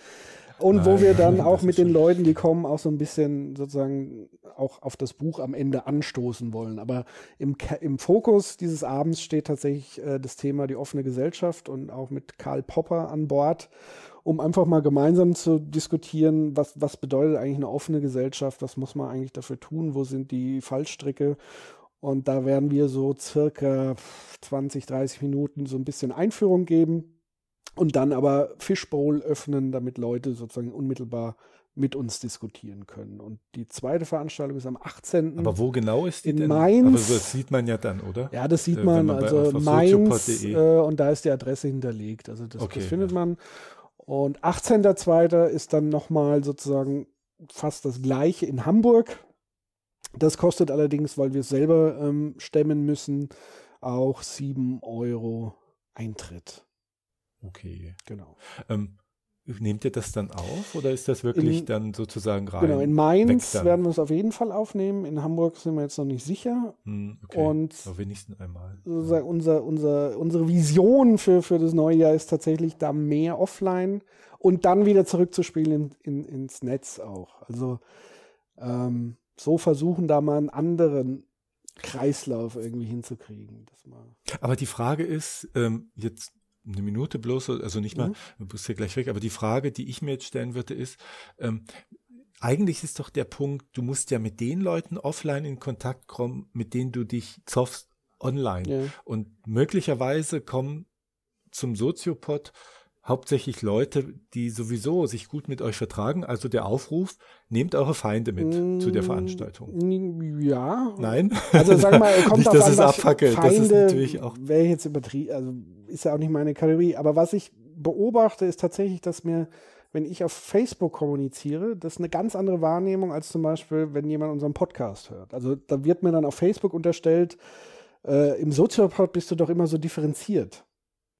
Und wo wir dann auch mit den Leuten, die kommen, auch so ein bisschen sozusagen auch auf das Buch am Ende anstoßen wollen. Aber im, im Fokus dieses Abends steht tatsächlich äh, das Thema die offene Gesellschaft und auch mit Karl Popper an Bord, um einfach mal gemeinsam zu diskutieren, was, was bedeutet eigentlich eine offene Gesellschaft, was muss man eigentlich dafür tun, wo sind die Fallstricke und da werden wir so circa 20, 30 Minuten so ein bisschen Einführung geben und dann aber Fishbowl öffnen, damit Leute sozusagen unmittelbar mit uns diskutieren können. Und die zweite Veranstaltung ist am 18. Aber wo genau ist die in denn? Mainz. Aber das sieht man ja dann, oder? Ja, das sieht äh, man. also Mainz äh, und da ist die Adresse hinterlegt. Also das, okay, das findet ja. man. Und 18.02. ist dann nochmal sozusagen fast das gleiche in Hamburg. Das kostet allerdings, weil wir es selber ähm, stemmen müssen, auch 7 Euro Eintritt. Okay. Genau. Ähm, nehmt ihr das dann auf oder ist das wirklich in, dann sozusagen gerade? Genau, in Mainz werden wir es auf jeden Fall aufnehmen. In Hamburg sind wir jetzt noch nicht sicher. Hm, okay. Und Aber wenigstens einmal. Ja. Unser, unser, unsere Vision für, für das neue Jahr ist tatsächlich da mehr offline und dann wieder zurückzuspielen in, in, ins Netz auch. Also ähm, so versuchen da mal einen anderen Kreislauf irgendwie hinzukriegen. Das mal. Aber die Frage ist, ähm, jetzt eine Minute bloß, also nicht mal, mhm. du bist ja gleich weg, aber die Frage, die ich mir jetzt stellen würde, ist, ähm, eigentlich ist doch der Punkt, du musst ja mit den Leuten offline in Kontakt kommen, mit denen du dich zoffst online. Ja. Und möglicherweise kommen zum Soziopod hauptsächlich Leute, die sowieso sich gut mit euch vertragen. Also der Aufruf, nehmt eure Feinde mit mm, zu der mm, Veranstaltung. Ja. Nein? Also sag mal, kommt Nicht, dass an, es abfackelt. Das ist natürlich auch... Wäre jetzt übertrieben, also ist ja auch nicht meine Kategorie. Aber was ich beobachte, ist tatsächlich, dass mir, wenn ich auf Facebook kommuniziere, das eine ganz andere Wahrnehmung als zum Beispiel, wenn jemand unseren Podcast hört. Also da wird mir dann auf Facebook unterstellt, äh, im Soziopod bist du doch immer so differenziert.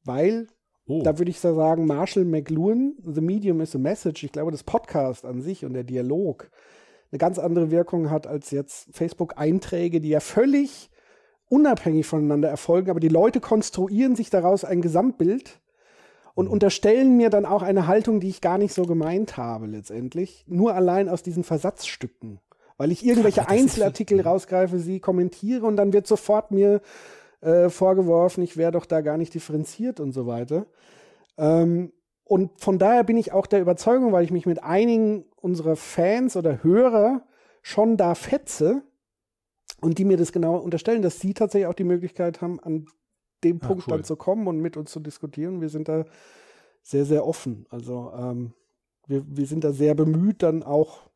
Weil, oh. da würde ich da sagen, Marshall McLuhan, The Medium is a Message. Ich glaube, das Podcast an sich und der Dialog eine ganz andere Wirkung hat als jetzt Facebook-Einträge, die ja völlig unabhängig voneinander erfolgen, aber die Leute konstruieren sich daraus ein Gesamtbild und mhm. unterstellen mir dann auch eine Haltung, die ich gar nicht so gemeint habe letztendlich, nur allein aus diesen Versatzstücken, weil ich irgendwelche Einzelartikel ne? rausgreife, sie kommentiere und dann wird sofort mir äh, vorgeworfen, ich wäre doch da gar nicht differenziert und so weiter. Ähm, und von daher bin ich auch der Überzeugung, weil ich mich mit einigen unserer Fans oder Hörer schon da fetze, und die mir das genau unterstellen, dass sie tatsächlich auch die Möglichkeit haben, an dem ah, Punkt ah, cool. dann zu kommen und mit uns zu diskutieren. Wir sind da sehr, sehr offen. Also ähm, wir, wir sind da sehr bemüht, dann auch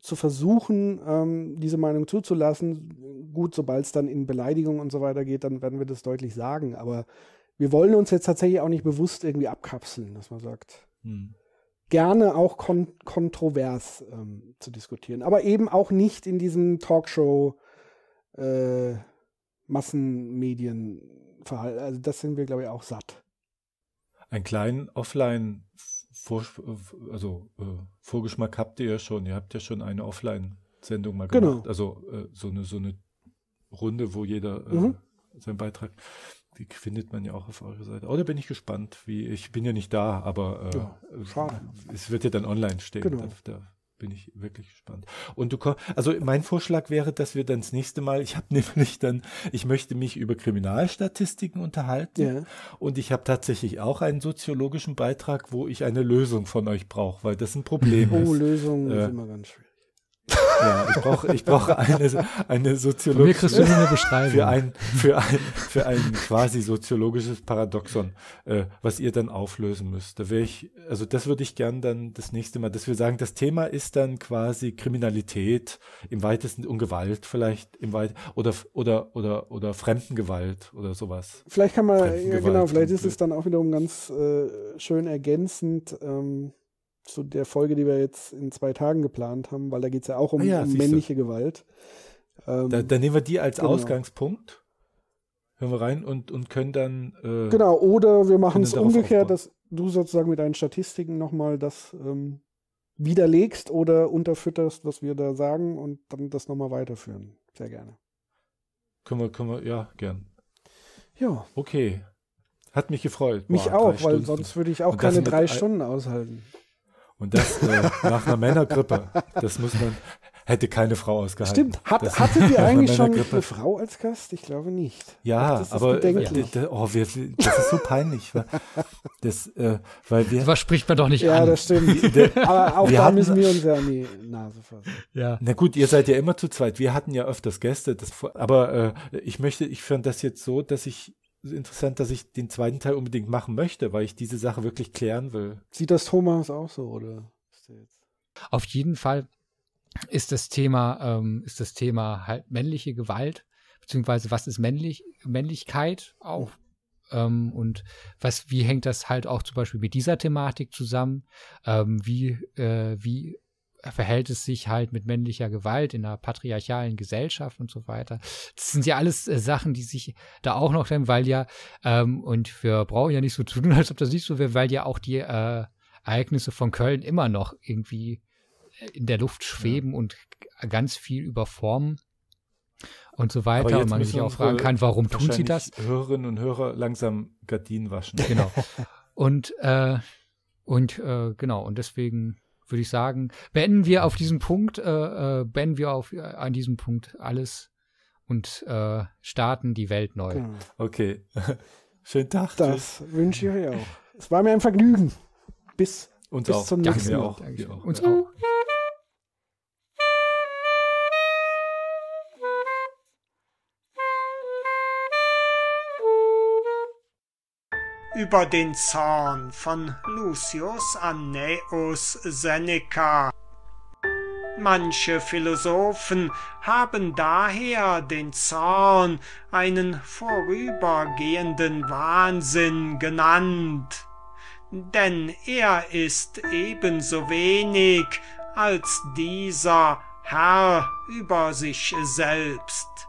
zu versuchen, ähm, diese Meinung zuzulassen. Gut, sobald es dann in Beleidigung und so weiter geht, dann werden wir das deutlich sagen. Aber wir wollen uns jetzt tatsächlich auch nicht bewusst irgendwie abkapseln, dass man sagt, hm gerne auch kon kontrovers ähm, zu diskutieren, aber eben auch nicht in diesem Talkshow äh, Massenmedienverhalten. Also das sind wir glaube ich auch satt. Ein kleinen Offline vor, äh, also äh, Vorgeschmack habt ihr ja schon. Ihr habt ja schon eine Offline Sendung mal genau. gemacht. Genau. Also äh, so eine so eine Runde, wo jeder äh, mhm. seinen Beitrag die findet man ja auch auf eurer Seite. Oder oh, bin ich gespannt, wie ich bin ja nicht da, aber äh, ja, schade. es wird ja dann online stehen. Genau. Da, da bin ich wirklich gespannt. Und du komm, also mein Vorschlag wäre, dass wir dann das nächste Mal, ich habe nämlich dann, ich möchte mich über Kriminalstatistiken unterhalten ja. und ich habe tatsächlich auch einen soziologischen Beitrag, wo ich eine Lösung von euch brauche, weil das ein Problem oh, ist. Oh, Lösungen äh, sind immer ganz schwierig. Ja, ich brauche ich brauch eine, eine soziologische. Mir kriegst du eine Beschreibung. Für ein, für ein, für ein quasi soziologisches Paradoxon, äh, was ihr dann auflösen müsst. Da wäre ich, also das würde ich gern dann das nächste Mal, dass wir sagen, das Thema ist dann quasi Kriminalität im weitesten und Gewalt vielleicht im weit oder oder oder oder Fremdengewalt oder sowas. Vielleicht kann man ja, genau, vielleicht ist es dann auch wiederum ganz äh, schön ergänzend. Ähm, zu der Folge, die wir jetzt in zwei Tagen geplant haben, weil da geht es ja auch um, ah ja, um männliche Gewalt. Ähm, da, dann nehmen wir die als genau. Ausgangspunkt, hören wir rein und, und können dann. Äh, genau, oder wir machen es umgekehrt, dass du sozusagen mit deinen Statistiken nochmal das ähm, widerlegst oder unterfütterst, was wir da sagen und dann das nochmal weiterführen. Sehr gerne. Können wir, können wir, ja, gern. Ja. Okay. Hat mich gefreut. Mich Boah, auch, weil Stunden. sonst würde ich auch und keine drei Stunden aushalten. Und das äh, nach einer Männergrippe. Das muss man, hätte keine Frau ausgehalten. Stimmt. Hat, das hattet ihr eigentlich schon eine Frau als Gast? Ich glaube nicht. Ja, Ach, aber äh, oh, wir, das ist so peinlich. das, äh, weil wir, das spricht man doch nicht ja, an. Ja, das stimmt. aber auch wir da hatten, müssen wir uns ja an die Nase fassen. Ja. Na gut, ihr seid ja immer zu zweit. Wir hatten ja öfters Gäste. Das, aber äh, ich möchte, ich fand das jetzt so, dass ich interessant, dass ich den zweiten Teil unbedingt machen möchte, weil ich diese Sache wirklich klären will. Sieht das Thomas auch so, oder? Auf jeden Fall ist das Thema, ähm, ist das Thema halt männliche Gewalt, beziehungsweise was ist männlich, Männlichkeit auch. Ähm, und was, wie hängt das halt auch zum Beispiel mit dieser Thematik zusammen? Ähm, wie, äh, wie verhält es sich halt mit männlicher Gewalt in einer patriarchalen Gesellschaft und so weiter. Das sind ja alles äh, Sachen, die sich da auch noch dann, weil ja, ähm, und wir brauchen ja nicht so zu tun, als ob das nicht so wäre, weil ja auch die äh, Ereignisse von Köln immer noch irgendwie äh, in der Luft schweben ja. und ganz viel überformen und so weiter. Und man sich auch fragen kann, warum tun sie das? Hörerinnen und Hörer langsam Gardinen waschen. Genau. und äh, und äh, genau, und deswegen würde ich sagen, beenden wir auf diesen Punkt, äh, äh beenden wir auf, äh, an diesem Punkt alles und äh, starten die Welt neu. Genau. Okay. Schönen Tag. Das wünsche ich euch auch. Es war mir ein Vergnügen. Bis, bis auch. zum nächsten Mal. Uns auch. über den zorn von lucius annaeus seneca manche philosophen haben daher den zorn einen vorübergehenden wahnsinn genannt denn er ist eben so wenig als dieser herr über sich selbst